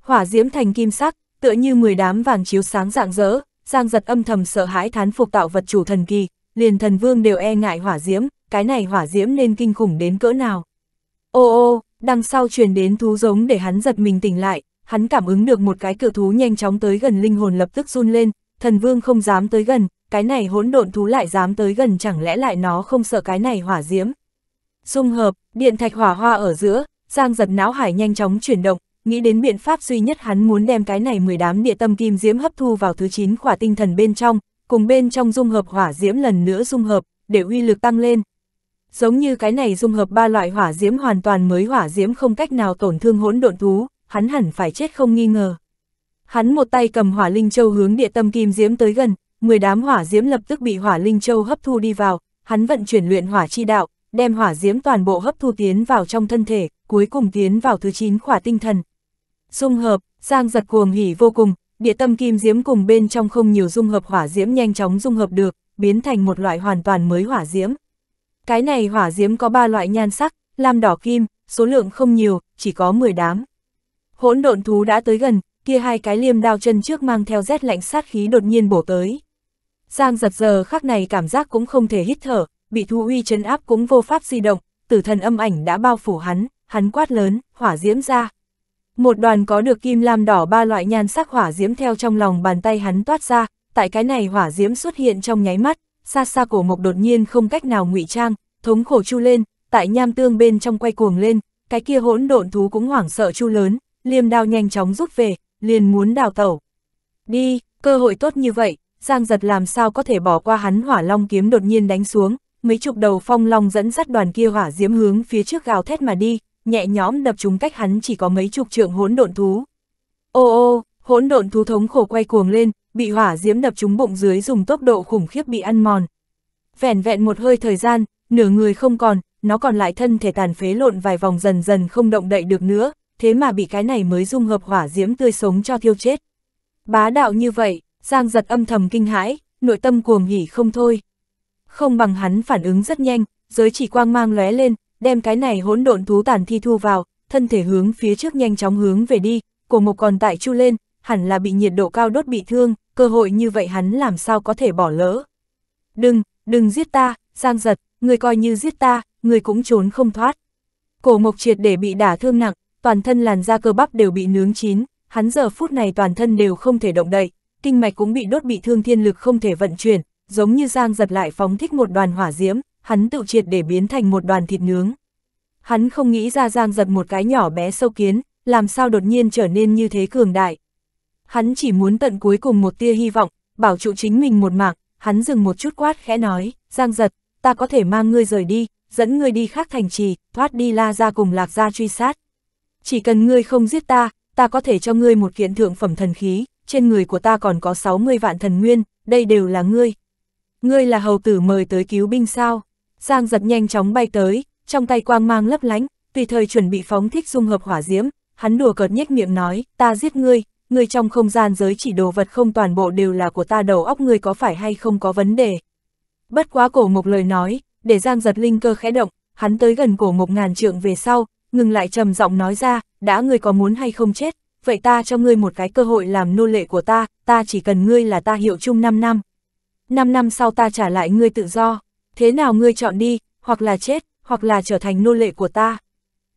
Hỏa diễm thành kim sắc, tựa như 10 đám vàng chiếu sáng rạng rỡ, Giang giật âm thầm sợ hãi thán phục tạo vật chủ thần kỳ, liền thần vương đều e ngại hỏa diễm, cái này hỏa diễm nên kinh khủng đến cỡ nào. Ô ô, đằng sau truyền đến thú giống để hắn giật mình tỉnh lại, hắn cảm ứng được một cái cự thú nhanh chóng tới gần linh hồn lập tức run lên, thần vương không dám tới gần, cái này hỗn độn thú lại dám tới gần chẳng lẽ lại nó không sợ cái này hỏa diễm, dung hợp, điện thạch hỏa hoa ở giữa, Giang giật não hải nhanh chóng chuyển động, nghĩ đến biện pháp duy nhất hắn muốn đem cái này đám địa tâm kim diễm hấp thu vào thứ 9 khỏa tinh thần bên trong, cùng bên trong dung hợp hỏa diễm lần nữa dung hợp, để uy lực tăng lên. Giống như cái này dung hợp ba loại hỏa diễm hoàn toàn mới hỏa diễm không cách nào tổn thương hỗn độn thú, hắn hẳn phải chết không nghi ngờ. Hắn một tay cầm hỏa linh châu hướng địa tâm kim diễm tới gần, đám hỏa diễm lập tức bị hỏa linh châu hấp thu đi vào, hắn vận chuyển luyện hỏa chi đạo, đem hỏa diễm toàn bộ hấp thu tiến vào trong thân thể, cuối cùng tiến vào thứ 9 khỏa tinh thần. Dung hợp, Giang giật cuồng hỉ vô cùng, địa tâm kim diễm cùng bên trong không nhiều dung hợp hỏa diễm nhanh chóng dung hợp được, biến thành một loại hoàn toàn mới hỏa diễm. Cái này hỏa diễm có 3 loại nhan sắc, lam đỏ kim, số lượng không nhiều, chỉ có 10 đám. Hỗn độn thú đã tới gần, kia hai cái liêm đao chân trước mang theo rét lạnh sát khí đột nhiên bổ tới. Giang giật giờ khắc này cảm giác cũng không thể hít thở, bị thú uy chấn áp cũng vô pháp di động, tử thần âm ảnh đã bao phủ hắn, hắn quát lớn, hỏa diễm ra. Một đoàn có được kim lam đỏ ba loại nhan sắc hỏa diễm theo trong lòng bàn tay hắn toát ra, tại cái này hỏa diễm xuất hiện trong nháy mắt, xa xa cổ mộc đột nhiên không cách nào ngụy trang, thống khổ chu lên, tại nham tương bên trong quay cuồng lên, cái kia hỗn độn thú cũng hoảng sợ chu lớn, liêm đao nhanh chóng rút về, liền muốn đào tẩu. Đi, cơ hội tốt như vậy, Giang giật làm sao có thể bỏ qua hắn hỏa long kiếm đột nhiên đánh xuống, mấy chục đầu phong long dẫn dắt đoàn kia hỏa diễm hướng phía trước gào thét mà đi, nhẹ nhõm đập chúng cách hắn chỉ có mấy chục trượng hỗn độn thú. Ô ô, hỗn độn thú thống khổ quay cuồng lên, bị hỏa diễm đập chúng bụng dưới dùng tốc độ khủng khiếp bị ăn mòn. Vẻn vẹn một hơi thời gian, nửa người không còn, nó còn lại thân thể tàn phế lộn vài vòng dần dần không động đậy được nữa, thế mà bị cái này mới dung hợp hỏa diễm tươi sống cho thiêu chết. Bá đạo như vậy, Giang giật âm thầm kinh hãi, nội tâm cuồng hỉ không thôi không bằng hắn phản ứng rất nhanh, giới chỉ quang mang lóe lên, đem cái này hỗn độn thú tản thi thu vào, thân thể hướng phía trước nhanh chóng hướng về đi, cổ mộc còn tại chu lên, hẳn là bị nhiệt độ cao đốt bị thương, cơ hội như vậy hắn làm sao có thể bỏ lỡ. Đừng, đừng giết ta, Giang giật, người coi như giết ta, người cũng trốn không thoát. Cổ mộc triệt để bị đả thương nặng, toàn thân làn da cơ bắp đều bị nướng chín, hắn giờ phút này toàn thân đều không thể động đậy, kinh mạch cũng bị đốt bị thương thiên lực không thể vận chuyển, giống như Giang giật lại phóng thích một đoàn hỏa diễm, hắn tự triệt để biến thành một đoàn thịt nướng. Hắn không nghĩ ra Giang giật một cái nhỏ bé sâu kiến, làm sao đột nhiên trở nên như thế cường đại. Hắn chỉ muốn tận cuối cùng một tia hy vọng, bảo trụ chính mình một mạng, hắn dừng một chút quát khẽ nói, Giang giật, ta có thể mang ngươi rời đi, dẫn ngươi đi khác thành trì, thoát đi la ra cùng lạc ra truy sát. Chỉ cần ngươi không giết ta, ta có thể cho ngươi một kiện thượng phẩm thần khí, trên người của ta còn có 60 vạn thần nguyên, đây đều là ngươi, ngươi là hầu tử mời tới cứu binh sao? Giang giật nhanh chóng bay tới, trong tay quang mang lấp lánh, tùy thời chuẩn bị phóng thích dung hợp hỏa diễm, hắn đùa cợt nhếch miệng nói, ta giết ngươi, ngươi trong không gian giới chỉ đồ vật không toàn bộ đều là của ta đầu óc ngươi có phải hay không có vấn đề. Bất quá cổ mục lời nói, để Giang giật linh cơ khẽ động, hắn tới gần cổ mục ngàn trượng về sau, ngừng lại trầm giọng nói ra, đã ngươi có muốn hay không chết, vậy ta cho ngươi một cái cơ hội làm nô lệ của ta, ta chỉ cần ngươi là ta hiệu chung 5 năm. 5 năm sau ta trả lại ngươi tự do, thế nào ngươi chọn đi, hoặc là chết, hoặc là trở thành nô lệ của ta.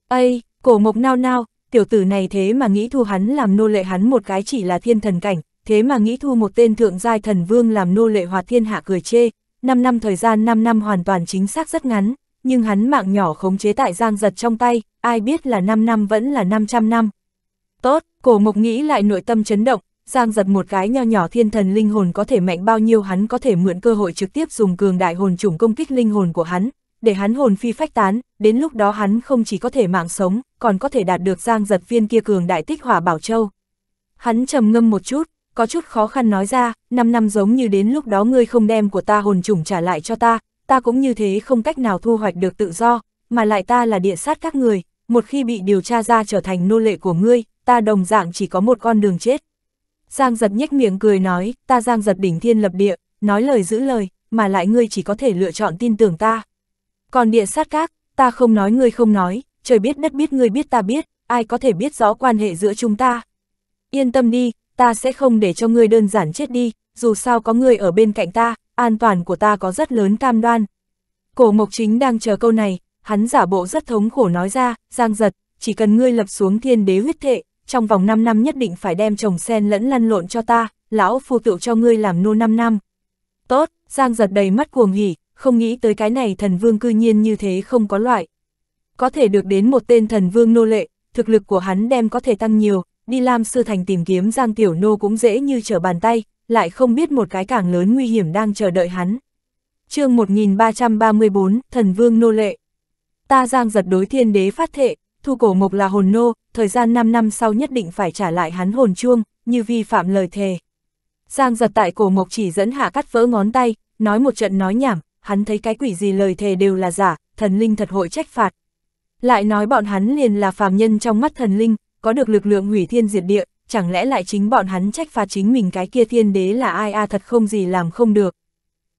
Ây, cổ mộc nao nao, tiểu tử này thế mà nghĩ thu hắn làm nô lệ hắn một cái chỉ là thiên thần cảnh, thế mà nghĩ thu một tên thượng giai thần vương làm nô lệ hòa thiên hạ cười chê, 5 năm thời gian 5 năm hoàn toàn chính xác rất ngắn, nhưng hắn mạng nhỏ khống chế tại giang giật trong tay, ai biết là 5 năm vẫn là 500 năm. Tốt, cổ mộc nghĩ lại nội tâm chấn động, Giang giật một cái nho nhỏ thiên thần linh hồn có thể mạnh bao nhiêu hắn có thể mượn cơ hội trực tiếp dùng cường đại hồn chủng công kích linh hồn của hắn, để hắn hồn phi phách tán, đến lúc đó hắn không chỉ có thể mạng sống, còn có thể đạt được giang giật viên kia cường đại tích hỏa bảo châu. Hắn trầm ngâm một chút, có chút khó khăn nói ra, 5 năm giống như đến lúc đó ngươi không đem của ta hồn chủng trả lại cho ta, ta cũng như thế không cách nào thu hoạch được tự do, mà lại ta là địa sát các người, một khi bị điều tra ra trở thành nô lệ của ngươi, ta đồng dạng chỉ có một con đường chết. Giang giật nhếch miệng cười nói, ta giang giật đỉnh thiên lập địa, nói lời giữ lời, mà lại ngươi chỉ có thể lựa chọn tin tưởng ta. Còn địa sát các, ta không nói ngươi không nói, trời biết đất biết ngươi biết ta biết, ai có thể biết rõ quan hệ giữa chúng ta. Yên tâm đi, ta sẽ không để cho ngươi đơn giản chết đi, dù sao có ngươi ở bên cạnh ta, an toàn của ta có rất lớn cam đoan. Cổ mộc chính đang chờ câu này, hắn giả bộ rất thống khổ nói ra, giang giật, chỉ cần ngươi lập xuống thiên đế huyết thệ, trong vòng 5 năm nhất định phải đem trồng sen lẫn lăn lộn cho ta, lão phu tựu cho ngươi làm nô 5 năm. Tốt, Giang giật đầy mắt cuồng hỉ, không nghĩ tới cái này thần vương cư nhiên như thế không có loại. Có thể được đến một tên thần vương nô lệ, thực lực của hắn đem có thể tăng nhiều, đi Lam Sư Thành tìm kiếm Giang Tiểu Nô cũng dễ như trở bàn tay, lại không biết một cái càng lớn nguy hiểm đang chờ đợi hắn. chương 1334, Thần Vương Nô Lệ Ta Giang giật đối thiên đế phát thệ, thu cổ mộc là hồn nô, thời gian 5 năm sau nhất định phải trả lại hắn hồn chuông, như vi phạm lời thề. Giang giật tại cổ mộc chỉ dẫn hạ cắt vỡ ngón tay, nói một trận nói nhảm, hắn thấy cái quỷ gì lời thề đều là giả, thần linh thật hội trách phạt. Lại nói bọn hắn liền là phàm nhân trong mắt thần linh, có được lực lượng hủy thiên diệt địa, chẳng lẽ lại chính bọn hắn trách phạt chính mình cái kia thiên đế là ai a thật không gì làm không được.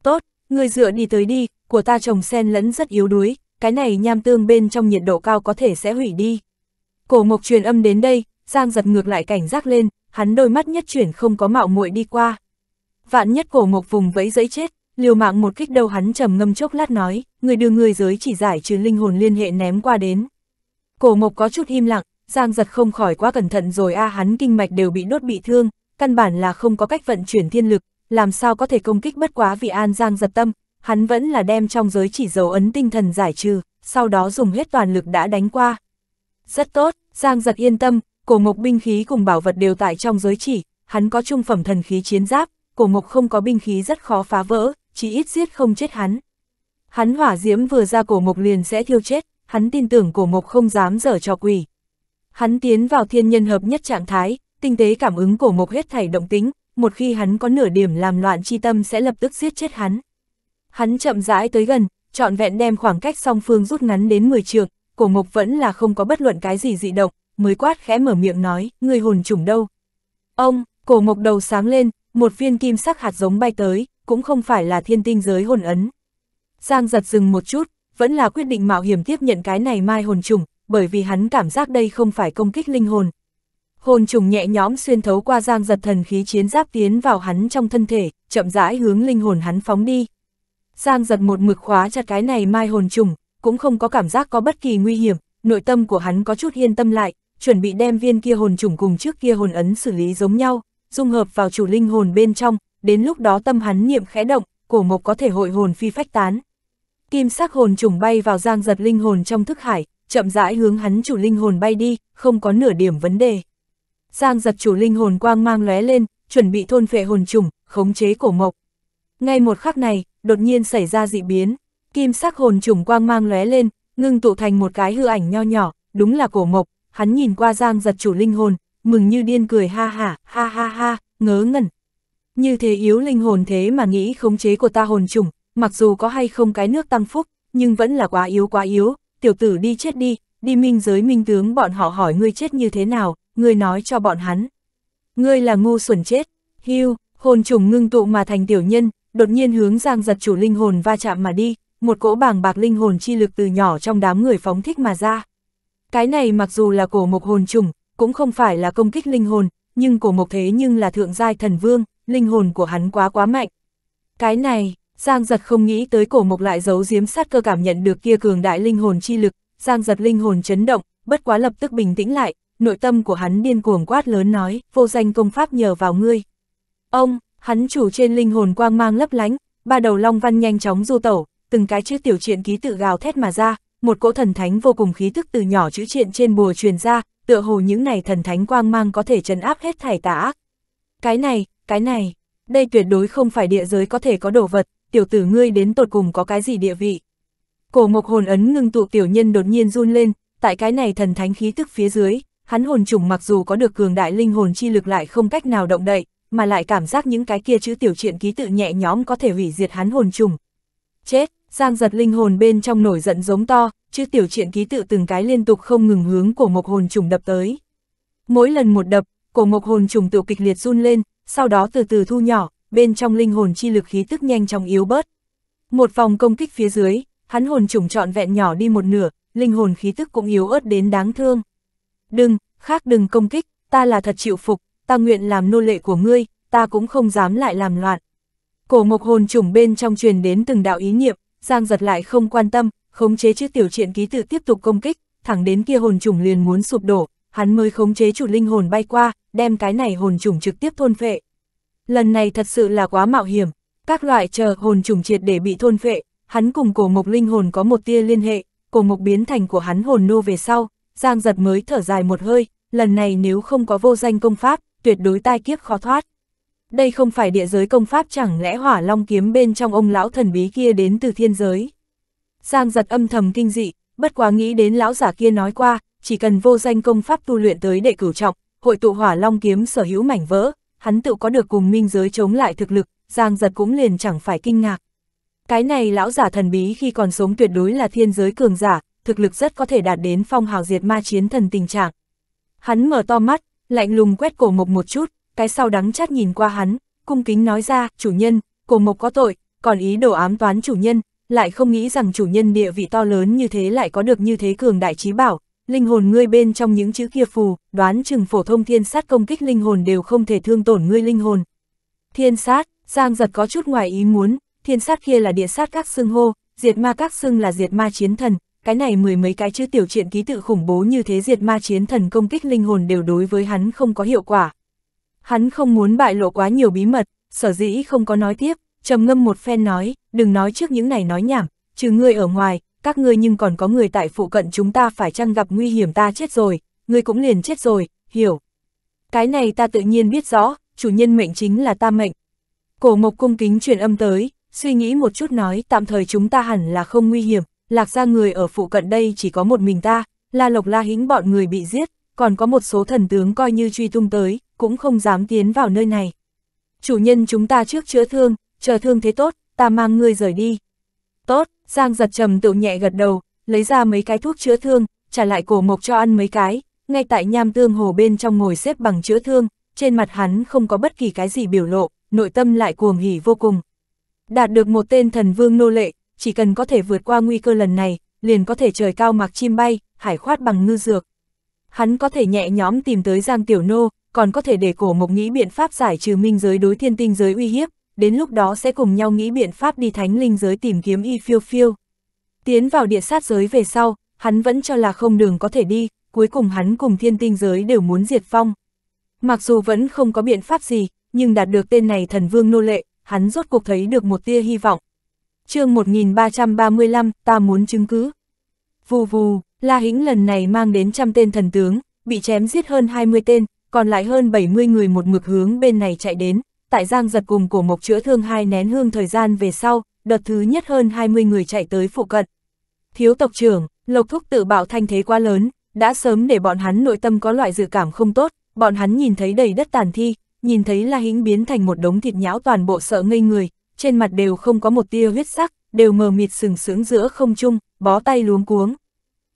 Tốt, ngươi dựa đi tới đi, của ta trồng sen lẫn rất yếu đuối, cái này nham tương bên trong nhiệt độ cao có thể sẽ hủy đi. Cổ mộc truyền âm đến đây, Giang giật ngược lại cảnh giác lên, hắn đôi mắt nhất chuyển không có mạo muội đi qua. Vạn nhất cổ mộc vùng vẫy giấy chết, liều mạng một kích đầu hắn trầm ngâm chốc lát nói, người đưa người giới chỉ giải trừ linh hồn liên hệ ném qua đến. Cổ mộc có chút im lặng, Giang giật không khỏi quá cẩn thận rồi a à hắn kinh mạch đều bị đốt bị thương, căn bản là không có cách vận chuyển thiên lực, làm sao có thể công kích bất quá vì an Giang giật tâm, hắn vẫn là đem trong giới chỉ dấu ấn tinh thần giải trừ, sau đó dùng hết toàn lực đã đánh qua. Rất tốt, Giang giật yên tâm, cổ ngục binh khí cùng bảo vật đều tại trong giới chỉ, hắn có trung phẩm thần khí chiến giáp, cổ ngục không có binh khí rất khó phá vỡ, chỉ ít giết không chết hắn. Hắn hỏa diễm vừa ra cổ ngục liền sẽ thiêu chết, hắn tin tưởng cổ ngục không dám dở cho quỷ. Hắn tiến vào thiên nhân hợp nhất trạng thái, tinh tế cảm ứng cổ ngục hết thảy động tính, một khi hắn có nửa điểm làm loạn chi tâm sẽ lập tức giết chết hắn. Hắn chậm rãi tới gần, trọn vẹn đem khoảng cách song phương rút ngắn đến 10 trường, cổ mục vẫn là không có bất luận cái gì dị động, mới quát khẽ mở miệng nói, người hồn trùng đâu. Ông, cổ mục đầu sáng lên, một viên kim sắc hạt giống bay tới, cũng không phải là thiên tinh giới hồn ấn. Giang giật dừng một chút, vẫn là quyết định mạo hiểm tiếp nhận cái này mai hồn trùng, bởi vì hắn cảm giác đây không phải công kích linh hồn. Hồn trùng nhẹ nhõm xuyên thấu qua giang giật thần khí chiến giáp tiến vào hắn trong thân thể, chậm rãi hướng linh hồn hắn phóng đi. Giang giật một mực khóa chặt cái này mai hồn trùng, cũng không có cảm giác có bất kỳ nguy hiểm, nội tâm của hắn có chút yên tâm lại, chuẩn bị đem viên kia hồn trùng cùng trước kia hồn ấn xử lý giống nhau, dung hợp vào chủ linh hồn bên trong, đến lúc đó tâm hắn niệm khẽ động, cổ mộc có thể hội hồn phi phách tán. Kim sắc hồn trùng bay vào giang giật linh hồn trong thức hải, chậm rãi hướng hắn chủ linh hồn bay đi, không có nửa điểm vấn đề. Giang giật chủ linh hồn quang mang lóe lên, chuẩn bị thôn phệ hồn trùng, khống chế cổ mộc. Ngay một khắc này, đột nhiên xảy ra dị biến, kim sắc hồn trùng quang mang lóe lên, ngưng tụ thành một cái hư ảnh nho nhỏ, đúng là cổ mộc, hắn nhìn qua giang giật chủ linh hồn, mừng như điên cười ha ha, ha ha ha, ngớ ngẩn. Như thế yếu linh hồn thế mà nghĩ khống chế của ta hồn trùng, mặc dù có hay không cái nước tăng phúc, nhưng vẫn là quá yếu quá yếu, tiểu tử đi chết đi, đi minh giới minh tướng bọn họ hỏi ngươi chết như thế nào, ngươi nói cho bọn hắn. Ngươi là ngu xuẩn chết, hưu, hồn trùng ngưng tụ mà thành tiểu nhân, đột nhiên hướng Giang giật chủ linh hồn va chạm mà đi, một cỗ bàng bạc linh hồn chi lực từ nhỏ trong đám người phóng thích mà ra. Cái này mặc dù là cổ mộc hồn trùng, cũng không phải là công kích linh hồn, nhưng cổ mộc thế nhưng là thượng giai thần vương, linh hồn của hắn quá quá mạnh. Cái này, Giang giật không nghĩ tới cổ mộc lại giấu giếm sát cơ cảm nhận được kia cường đại linh hồn chi lực, Giang giật linh hồn chấn động, bất quá lập tức bình tĩnh lại, nội tâm của hắn điên cuồng quát lớn nói, vô danh công pháp nhờ vào ngươi. Ông, hắn chủ trên linh hồn quang mang lấp lánh, ba đầu long văn nhanh chóng du tẩu, từng cái chữ tiểu truyện ký tự gào thét mà ra, một cỗ thần thánh vô cùng khí thức từ nhỏ chữ truyện trên bùa truyền ra, tựa hồ những này thần thánh quang mang có thể trấn áp hết thảy tà ác. Cái này, cái này, đây tuyệt đối không phải địa giới có thể có đồ vật, tiểu tử ngươi đến tột cùng có cái gì địa vị. Cổ mộc hồn ấn ngưng tụ tiểu nhân đột nhiên run lên, tại cái này thần thánh khí tức phía dưới, hắn hồn trùng mặc dù có được cường đại linh hồn chi lực lại không cách nào động đậy, mà lại cảm giác những cái kia chữ tiểu truyện ký tự nhẹ nhõm có thể hủy diệt hắn hồn trùng. Chết, Giang giật linh hồn bên trong nổi giận giống to, chữ tiểu truyện ký tự từng cái liên tục không ngừng hướng của một hồn trùng đập tới. Mỗi lần một đập, cổ mộc hồn trùng tự kịch liệt run lên, sau đó từ từ thu nhỏ, bên trong linh hồn chi lực khí tức nhanh chóng yếu bớt. Một vòng công kích phía dưới, hắn hồn trùng trọn vẹn nhỏ đi một nửa, linh hồn khí tức cũng yếu ớt đến đáng thương. Đừng, khác đừng công kích, ta là thật chịu phục, ta nguyện làm nô lệ của ngươi, ta cũng không dám lại làm loạn. Cổ mộc hồn trùng bên trong truyền đến từng đạo ý niệm, Giang giật lại không quan tâm, khống chế chiếc tiểu triện ký tự tiếp tục công kích, thẳng đến kia hồn trùng liền muốn sụp đổ, hắn mới khống chế chủ linh hồn bay qua, đem cái này hồn trùng trực tiếp thôn phệ. Lần này thật sự là quá mạo hiểm, các loại chờ hồn trùng triệt để bị thôn phệ, hắn cùng cổ mộc linh hồn có một tia liên hệ, cổ mộc biến thành của hắn hồn nô về sau, Giang giật mới thở dài một hơi, lần này nếu không có vô danh công pháp, tuyệt đối tai kiếp khó thoát. Đây không phải địa giới công pháp chẳng lẽ hỏa long kiếm bên trong ông lão thần bí kia đến từ thiên giới. Giang giật âm thầm kinh dị, bất quá nghĩ đến lão giả kia nói qua, chỉ cần vô danh công pháp tu luyện tới đệ cửu trọng, hội tụ hỏa long kiếm sở hữu mảnh vỡ, hắn tự có được cùng minh giới chống lại thực lực, Giang giật cũng liền chẳng phải kinh ngạc. Cái này lão giả thần bí khi còn sống tuyệt đối là thiên giới cường giả, thực lực rất có thể đạt đến phong hào diệt ma chiến thần tình trạng. Hắn mở to mắt, lạnh lùng quét cổ mộc một chút, cái sau đắng chát nhìn qua hắn, cung kính nói ra, chủ nhân, cổ mộc có tội, còn ý đồ ám toán chủ nhân, lại không nghĩ rằng chủ nhân địa vị to lớn như thế lại có được như thế cường đại trí bảo, linh hồn ngươi bên trong những chữ kia phù, đoán chừng phổ thông thiên sát công kích linh hồn đều không thể thương tổn ngươi linh hồn. Thiên sát, Giang giật có chút ngoài ý muốn, thiên sát kia là địa sát các xưng hô, diệt ma các xưng là diệt ma chiến thần, cái này mười mấy cái chữ tiểu truyện ký tự khủng bố như thế diệt ma chiến thần công kích linh hồn đều đối với hắn không có hiệu quả. Hắn không muốn bại lộ quá nhiều bí mật, sở dĩ không có nói tiếp, trầm ngâm một phen nói, đừng nói trước những này nói nhảm, trừ ngươi ở ngoài, các ngươi nhưng còn có người tại phụ cận chúng ta phải chăng gặp nguy hiểm ta chết rồi, ngươi cũng liền chết rồi, hiểu. Cái này ta tự nhiên biết rõ, chủ nhân mệnh chính là ta mệnh. Cổ mộc cung kính truyền âm tới, suy nghĩ một chút nói tạm thời chúng ta hẳn là không nguy hiểm, lạc ra người ở phụ cận đây chỉ có một mình ta, la lộc la hính bọn người bị giết, còn có một số thần tướng coi như truy tung tới, cũng không dám tiến vào nơi này. Chủ nhân chúng ta trước chữa thương, chờ thương thế tốt, ta mang ngươi rời đi. Tốt, Giang giật trầm tự nhẹ gật đầu, lấy ra mấy cái thuốc chữa thương, trả lại cổ mộc cho ăn mấy cái, ngay tại nham tương hồ bên trong ngồi xếp bằng chữa thương, trên mặt hắn không có bất kỳ cái gì biểu lộ, nội tâm lại cuồng hỉ vô cùng. Đạt được một tên thần vương nô lệ, chỉ cần có thể vượt qua nguy cơ lần này, liền có thể trời cao mặc chim bay, hải khoát bằng ngư dược. Hắn có thể nhẹ nhóm tìm tới Giang Tiểu Nô, còn có thể để cổ mộc nghĩ biện pháp giải trừ minh giới đối thiên tinh giới uy hiếp, đến lúc đó sẽ cùng nhau nghĩ biện pháp đi thánh linh giới tìm kiếm y phiêu phiêu. Tiến vào địa sát giới về sau, hắn vẫn cho là không đường có thể đi, cuối cùng hắn cùng thiên tinh giới đều muốn diệt phong Mặc dù vẫn không có biện pháp gì, nhưng đạt được tên này thần vương nô lệ, hắn rốt cuộc thấy được một tia hy vọng, chương 1335, ta muốn chứng cứ. Vù vù, La Hĩnh lần này mang đến trăm tên thần tướng, bị chém giết hơn 20 tên, còn lại hơn 70 người một mực hướng bên này chạy đến. Tại Giang giật cùng của mộc chữa thương hai nén hương thời gian về sau, đợt thứ nhất hơn 20 người chạy tới phụ cận. Thiếu tộc trưởng, Lộc Thúc tự bạo thanh thế quá lớn, đã sớm để bọn hắn nội tâm có loại dự cảm không tốt, bọn hắn nhìn thấy đầy đất tàn thi, nhìn thấy La Hĩnh biến thành một đống thịt nhão toàn bộ sợ ngây người, trên mặt đều không có một tia huyết sắc, đều mờ mịt sừng sững giữa không trung, bó tay luống cuống.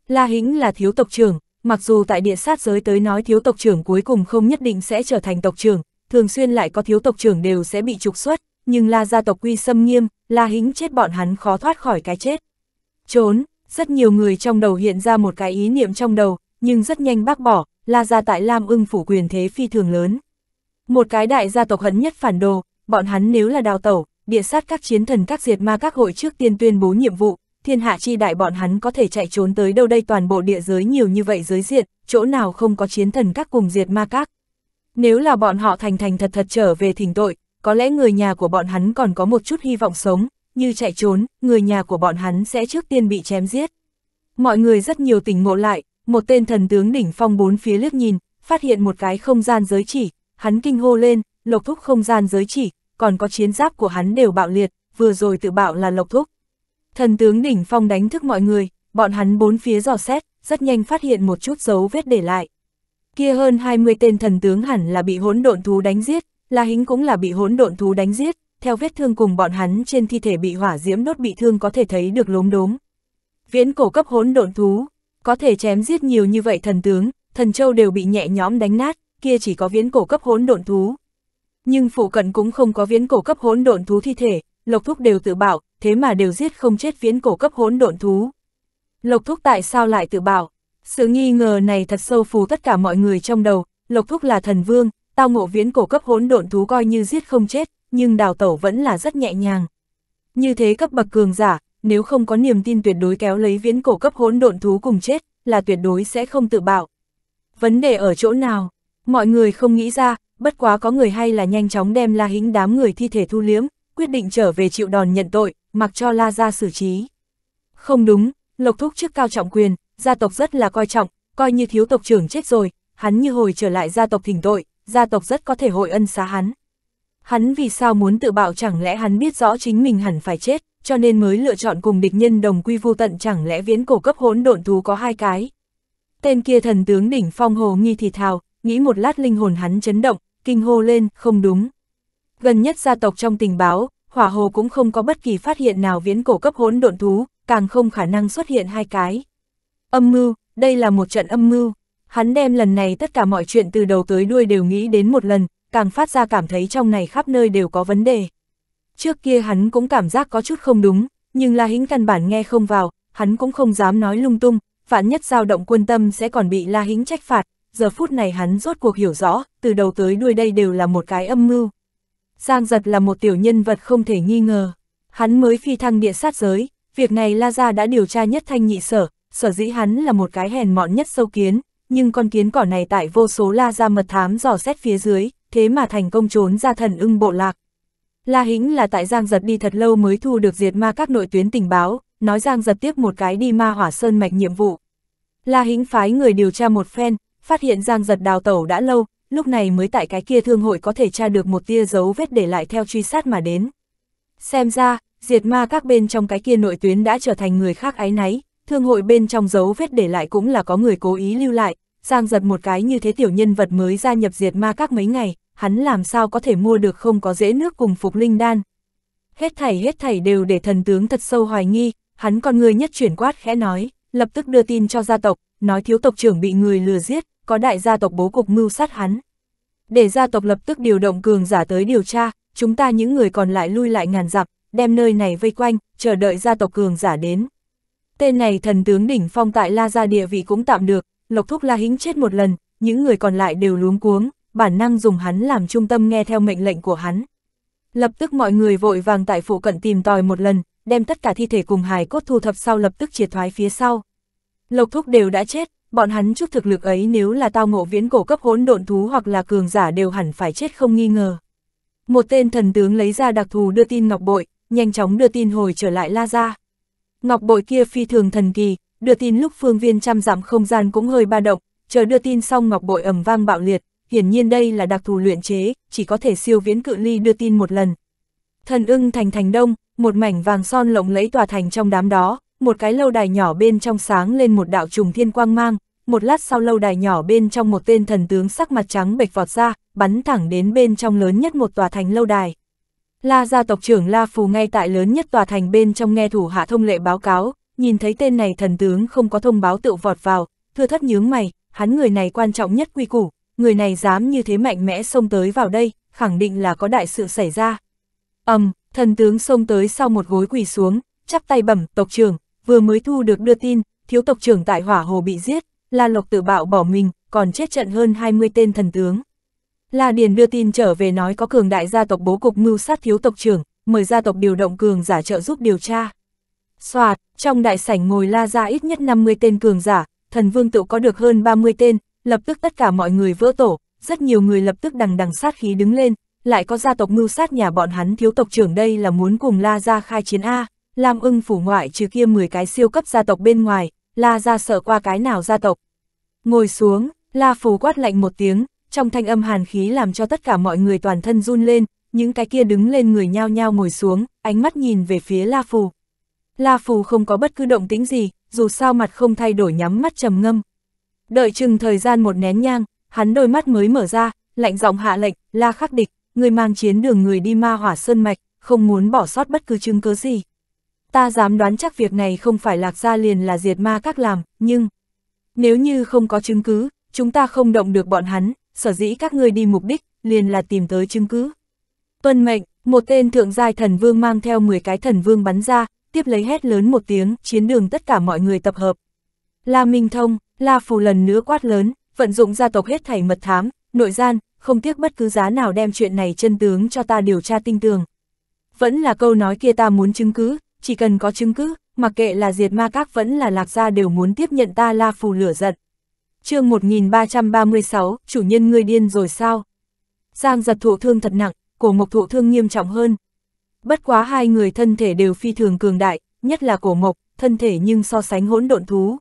La Hĩnh là thiếu tộc trưởng, mặc dù tại địa sát giới tới nói thiếu tộc trưởng cuối cùng không nhất định sẽ trở thành tộc trưởng, thường xuyên lại có thiếu tộc trưởng đều sẽ bị trục xuất, nhưng La gia tộc quy xâm nghiêm, La Hĩnh chết bọn hắn khó thoát khỏi cái chết. Trốn, rất nhiều người trong đầu hiện ra một cái ý niệm trong đầu, nhưng rất nhanh bác bỏ, La gia tại Lam Ưng phủ quyền thế phi thường lớn. Một cái đại gia tộc hấn nhất phản đồ, bọn hắn nếu là đào tẩu, địa sát các chiến thần các diệt ma các hội trước tiên tuyên bố nhiệm vụ, thiên hạ chi đại bọn hắn có thể chạy trốn tới đâu đây toàn bộ địa giới nhiều như vậy giới diện, chỗ nào không có chiến thần các cùng diệt ma các. Nếu là bọn họ thành thành thật thật trở về thỉnh tội, có lẽ người nhà của bọn hắn còn có một chút hy vọng sống, như chạy trốn, người nhà của bọn hắn sẽ trước tiên bị chém giết. Mọi người rất nhiều tình ngộ lại, một tên thần tướng đỉnh phong bốn phía liếc nhìn, phát hiện một cái không gian giới chỉ, hắn kinh hô lên, lộc thúc không gian giới chỉ, còn có chiến giáp của hắn đều bạo liệt, vừa rồi tự bạo là lộc thúc. Thần tướng đỉnh phong đánh thức mọi người, bọn hắn bốn phía dò xét, rất nhanh phát hiện một chút dấu vết để lại. Kia hơn 20 tên thần tướng hẳn là bị hỗn độn thú đánh giết, La Hính cũng là bị hỗn độn thú đánh giết, theo vết thương cùng bọn hắn trên thi thể bị hỏa diễm đốt bị thương có thể thấy được lốm đốm. Viễn cổ cấp hỗn độn thú, có thể chém giết nhiều như vậy thần tướng, thần châu đều bị nhẹ nhõm đánh nát, kia chỉ có viễn cổ cấp hỗn độn thú, nhưng phủ cận cũng không có viễn cổ cấp hỗn độn thú thi thể, Lộc Thúc đều tự bảo, thế mà đều giết không chết viễn cổ cấp hỗn độn thú. Lộc Thúc tại sao lại tự bảo? Sự nghi ngờ này thật sâu phù tất cả mọi người trong đầu, Lộc Thúc là thần vương, tao ngộ viễn cổ cấp hỗn độn thú coi như giết không chết, nhưng đào tẩu vẫn là rất nhẹ nhàng. Như thế cấp bậc cường giả, nếu không có niềm tin tuyệt đối kéo lấy viễn cổ cấp hỗn độn thú cùng chết, là tuyệt đối sẽ không tự bảo. Vấn đề ở chỗ nào? Mọi người không nghĩ ra, bất quá có người hay là nhanh chóng đem La hĩnh đám người thi thể thu liếm, quyết định trở về chịu đòn nhận tội, mặc cho La ra xử trí. Không đúng, Lộc Thúc trước cao trọng quyền, gia tộc rất là coi trọng, coi như thiếu tộc trưởng chết rồi, hắn như hồi trở lại gia tộc thỉnh tội, gia tộc rất có thể hội ân xá hắn. Hắn vì sao muốn tự bạo chẳng lẽ hắn biết rõ chính mình hẳn phải chết, cho nên mới lựa chọn cùng địch nhân đồng quy vô tận chẳng lẽ viễn cổ cấp hỗn độn thú có hai cái. Tên kia thần tướng đỉnh phong hồ nghi thì thào, nghĩ một lát linh hồn hắn chấn động, kinh hô lên, không đúng. Gần nhất gia tộc trong tình báo, hỏa hồ cũng không có bất kỳ phát hiện nào viễn cổ cấp hỗn độn thú, càng không khả năng xuất hiện hai cái. Âm mưu, đây là một trận âm mưu. Hắn đem lần này tất cả mọi chuyện từ đầu tới đuôi đều nghĩ đến một lần, càng phát ra cảm thấy trong này khắp nơi đều có vấn đề. Trước kia hắn cũng cảm giác có chút không đúng, nhưng La Hĩnh căn bản nghe không vào, hắn cũng không dám nói lung tung, vạn nhất dao động quân tâm sẽ còn bị La Hĩnh trách phạt, giờ phút này hắn rốt cuộc hiểu rõ, từ đầu tới đuôi đây đều là một cái âm mưu. Giang giật là một tiểu nhân vật không thể nghi ngờ. Hắn mới phi thăng địa sát giới, việc này La Gia đã điều tra nhất thanh nhị sở, sở dĩ hắn là một cái hèn mọn nhất sâu kiến, nhưng con kiến cỏ này tại vô số La Gia mật thám dò xét phía dưới, thế mà thành công trốn ra thần ưng bộ lạc. La Hĩnh là tại Giang Giật đi thật lâu mới thu được diệt ma các nội tuyến tình báo, nói Giang Giật tiếp một cái đi ma hỏa sơn mạch nhiệm vụ. La Hĩnh phái người điều tra một phen, phát hiện Giang giật đào tẩu đã lâu, lúc này mới tại cái kia thương hội có thể tra được một tia dấu vết để lại theo truy sát mà đến. Xem ra, diệt ma các bên trong cái kia nội tuyến đã trở thành người khác ái náy, thương hội bên trong dấu vết để lại cũng là có người cố ý lưu lại, Giang giật một cái như thế tiểu nhân vật mới gia nhập diệt ma các mấy ngày, hắn làm sao có thể mua được không có dễ nước cùng phục linh đan. Hết thảy hết thảy đều để thần tướng thật sâu hoài nghi, hắn con người nhất chuyển quát khẽ nói, lập tức đưa tin cho gia tộc, nói thiếu tộc trưởng bị người lừa giết, có đại gia tộc bố cục mưu sát hắn. Để gia tộc lập tức điều động cường giả tới điều tra, chúng ta những người còn lại lui lại ngàn dặm, đem nơi này vây quanh, chờ đợi gia tộc cường giả đến. Tên này thần tướng đỉnh phong tại La Gia địa vị cũng tạm được, Lộc Thúc La Hính chết một lần, những người còn lại đều luống cuống, bản năng dùng hắn làm trung tâm nghe theo mệnh lệnh của hắn. Lập tức mọi người vội vàng tại phụ cận tìm tòi một lần, đem tất cả thi thể cùng hài cốt thu thập sau lập tức triệt thoái phía sau. Lộc Thúc đều đã chết, bọn hắn chút thực lực ấy nếu là tao ngộ viễn cổ cấp hỗn độn thú hoặc là cường giả đều hẳn phải chết không nghi ngờ. Một tên thần tướng lấy ra đặc thù đưa tin Ngọc Bội, nhanh chóng đưa tin hồi trở lại La Gia. Ngọc Bội kia phi thường thần kỳ, đưa tin lúc phương viên trăm giảm không gian cũng hơi ba động, chờ đưa tin xong Ngọc Bội ầm vang bạo liệt, hiển nhiên đây là đặc thù luyện chế, chỉ có thể siêu viễn cự ly đưa tin một lần. Thần ưng thành thành đông, một mảnh vàng son lộng lẫy tòa thành trong đám đó, một cái lâu đài nhỏ bên trong sáng lên một đạo trùng thiên quang mang, một lát sau lâu đài nhỏ bên trong một tên thần tướng sắc mặt trắng bệch vọt ra, bắn thẳng đến bên trong lớn nhất một tòa thành lâu đài. La gia tộc trưởng La Phù ngay tại lớn nhất tòa thành bên trong nghe thủ hạ thông lệ báo cáo, nhìn thấy tên này thần tướng không có thông báo tự vọt vào, thưa thất nhướng mày, hắn người này quan trọng nhất quy củ, người này dám như thế mạnh mẽ xông tới vào đây, khẳng định là có đại sự xảy ra. ầm, um, thần tướng xông tới sau một gối quỳ xuống, chắp tay bẩm tộc trưởng, vừa mới thu được đưa tin, thiếu tộc trưởng tại hỏa hồ bị giết, La Lộc tự Bạo bỏ mình, còn chết trận hơn 20 tên thần tướng. La Điền đưa tin trở về nói có cường đại gia tộc bố cục mưu sát thiếu tộc trưởng, mời gia tộc điều động cường giả trợ giúp điều tra. Xoạt trong đại sảnh ngồi la ra ít nhất 50 tên cường giả, thần vương tự có được hơn 30 tên, lập tức tất cả mọi người vỡ tổ, rất nhiều người lập tức đằng đằng sát khí đứng lên, lại có gia tộc mưu sát nhà bọn hắn thiếu tộc trưởng đây là muốn cùng la ra khai chiến A, làm ưng phủ ngoại trừ kia 10 cái siêu cấp gia tộc bên ngoài, la ra sợ qua cái nào gia tộc, Ngồi xuống, La Phù quát lạnh một tiếng, trong thanh âm hàn khí làm cho tất cả mọi người toàn thân run lên, những cái kia đứng lên người nhao nhao ngồi xuống, ánh mắt nhìn về phía La Phù. La Phù không có bất cứ động tĩnh gì, dù sao mặt không thay đổi nhắm mắt trầm ngâm. Đợi chừng thời gian một nén nhang, hắn đôi mắt mới mở ra, lạnh giọng hạ lệnh, La Khắc Địch, người mang chiến đường người đi ma hỏa sơn mạch, không muốn bỏ sót bất cứ chứng cứ gì. Ta dám đoán chắc việc này không phải lạc ra liền là diệt ma các làm, nhưng... Nếu như không có chứng cứ, chúng ta không động được bọn hắn, sở dĩ các ngươi đi mục đích, liền là tìm tới chứng cứ. Tuân mệnh, một tên thượng giai thần vương mang theo 10 cái thần vương bắn ra, tiếp lấy hét lớn một tiếng, chiến đường tất cả mọi người tập hợp. La Minh Thông, La Phù lần nữa quát lớn, vận dụng gia tộc hết thảy mật thám, nội gian, không tiếc bất cứ giá nào đem chuyện này chân tướng cho ta điều tra tinh tường. Vẫn là câu nói kia ta muốn chứng cứ, chỉ cần có chứng cứ, mặc kệ là diệt ma các vẫn là lạc gia đều muốn tiếp nhận ta la phù lửa giận. chương 1336, chủ nhân ngươi điên rồi sao? Giang giật thụ thương thật nặng, cổ mộc thụ thương nghiêm trọng hơn. Bất quá hai người thân thể đều phi thường cường đại, nhất là cổ mộc, thân thể nhưng so sánh hỗn độn thú.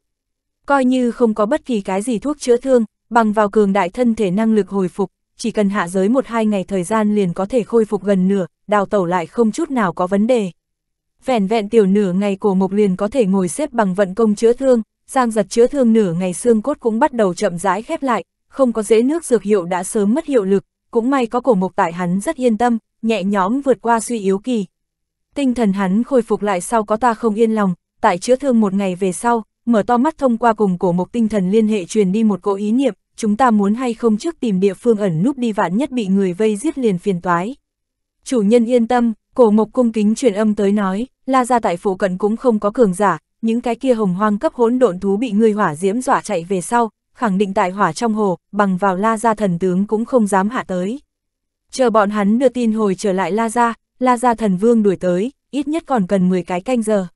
Coi như không có bất kỳ cái gì thuốc chữa thương, bằng vào cường đại thân thể năng lực hồi phục, chỉ cần hạ giới một hai ngày thời gian liền có thể khôi phục gần nửa, đào tẩu lại không chút nào có vấn đề vẻn vẹn tiểu nửa ngày cổ mộc liền có thể ngồi xếp bằng vận công chữa thương, giang giật chữa thương nửa ngày xương cốt cũng bắt đầu chậm rãi khép lại, không có dễ nước dược hiệu đã sớm mất hiệu lực, cũng may có cổ mộc tại hắn rất yên tâm, nhẹ nhõm vượt qua suy yếu kỳ. Tinh thần hắn khôi phục lại sau có ta không yên lòng, tại chữa thương một ngày về sau, mở to mắt thông qua cùng cổ mộc tinh thần liên hệ truyền đi một cỗ ý niệm, chúng ta muốn hay không trước tìm địa phương ẩn núp đi vạn nhất bị người vây giết liền phiền toái. Chủ nhân yên tâm, cổ mộc cung kính truyền âm tới nói, La ra tại phủ cận cũng không có cường giả, những cái kia hồng hoang cấp hỗn độn thú bị người hỏa diễm dọa chạy về sau, khẳng định tại hỏa trong hồ, bằng vào La ra thần tướng cũng không dám hạ tới. Chờ bọn hắn đưa tin hồi trở lại La ra, La ra thần vương đuổi tới, ít nhất còn cần 10 cái canh giờ.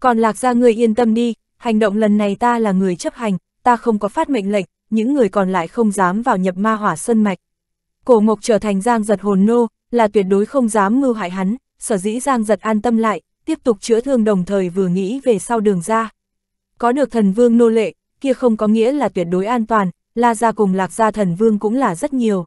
Còn lạc ra người yên tâm đi, hành động lần này ta là người chấp hành, ta không có phát mệnh lệnh, những người còn lại không dám vào nhập ma hỏa sơn mạch. Cổ Mộc trở thành Giang Giật hồn nô, là tuyệt đối không dám mưu hại hắn, sở dĩ Giang Giật an tâm lại, tiếp tục chữa thương đồng thời vừa nghĩ về sau đường ra. Có được thần vương nô lệ, kia không có nghĩa là tuyệt đối an toàn, La Gia cùng Lạc Gia thần vương cũng là rất nhiều.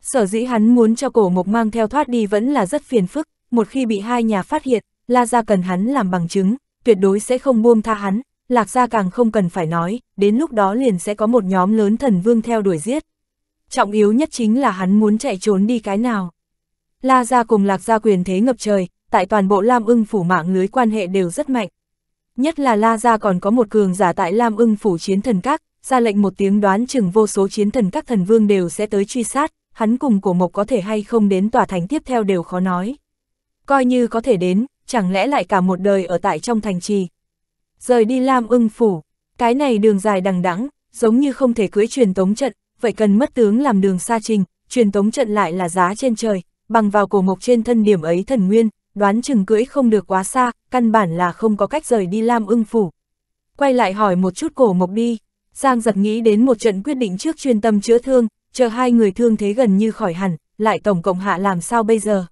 Sở dĩ hắn muốn cho cổ mộc mang theo thoát đi vẫn là rất phiền phức, một khi bị hai nhà phát hiện, La Gia cần hắn làm bằng chứng, tuyệt đối sẽ không buông tha hắn, Lạc Gia càng không cần phải nói, đến lúc đó liền sẽ có một nhóm lớn thần vương theo đuổi giết. Trọng yếu nhất chính là hắn muốn chạy trốn đi cái nào. La Gia cùng Lạc Gia quyền thế ngập trời, tại toàn bộ Lam ưng phủ mạng lưới quan hệ đều rất mạnh. Nhất là La Gia còn có một cường giả tại Lam ưng phủ chiến thần các, ra lệnh một tiếng đoán chừng vô số chiến thần các thần vương đều sẽ tới truy sát, hắn cùng cổ mộc có thể hay không đến tòa thành tiếp theo đều khó nói. Coi như có thể đến, chẳng lẽ lại cả một đời ở tại trong thành trì. Rời đi Lam ưng phủ, cái này đường dài đằng đẵng giống như không thể cưới truyền tống trận, vậy cần mất tướng làm đường xa trình, truyền tống trận lại là giá trên trời, bằng vào cổ mộc trên thân điểm ấy thần nguyên, đoán chừng cưỡi không được quá xa, căn bản là không có cách rời đi Lam ưng phủ. Quay lại hỏi một chút cổ mộc đi, Giang giật nghĩ đến một trận quyết định trước chuyên tâm chữa thương, chờ hai người thương thế gần như khỏi hẳn, lại tổng cộng hạ làm sao bây giờ.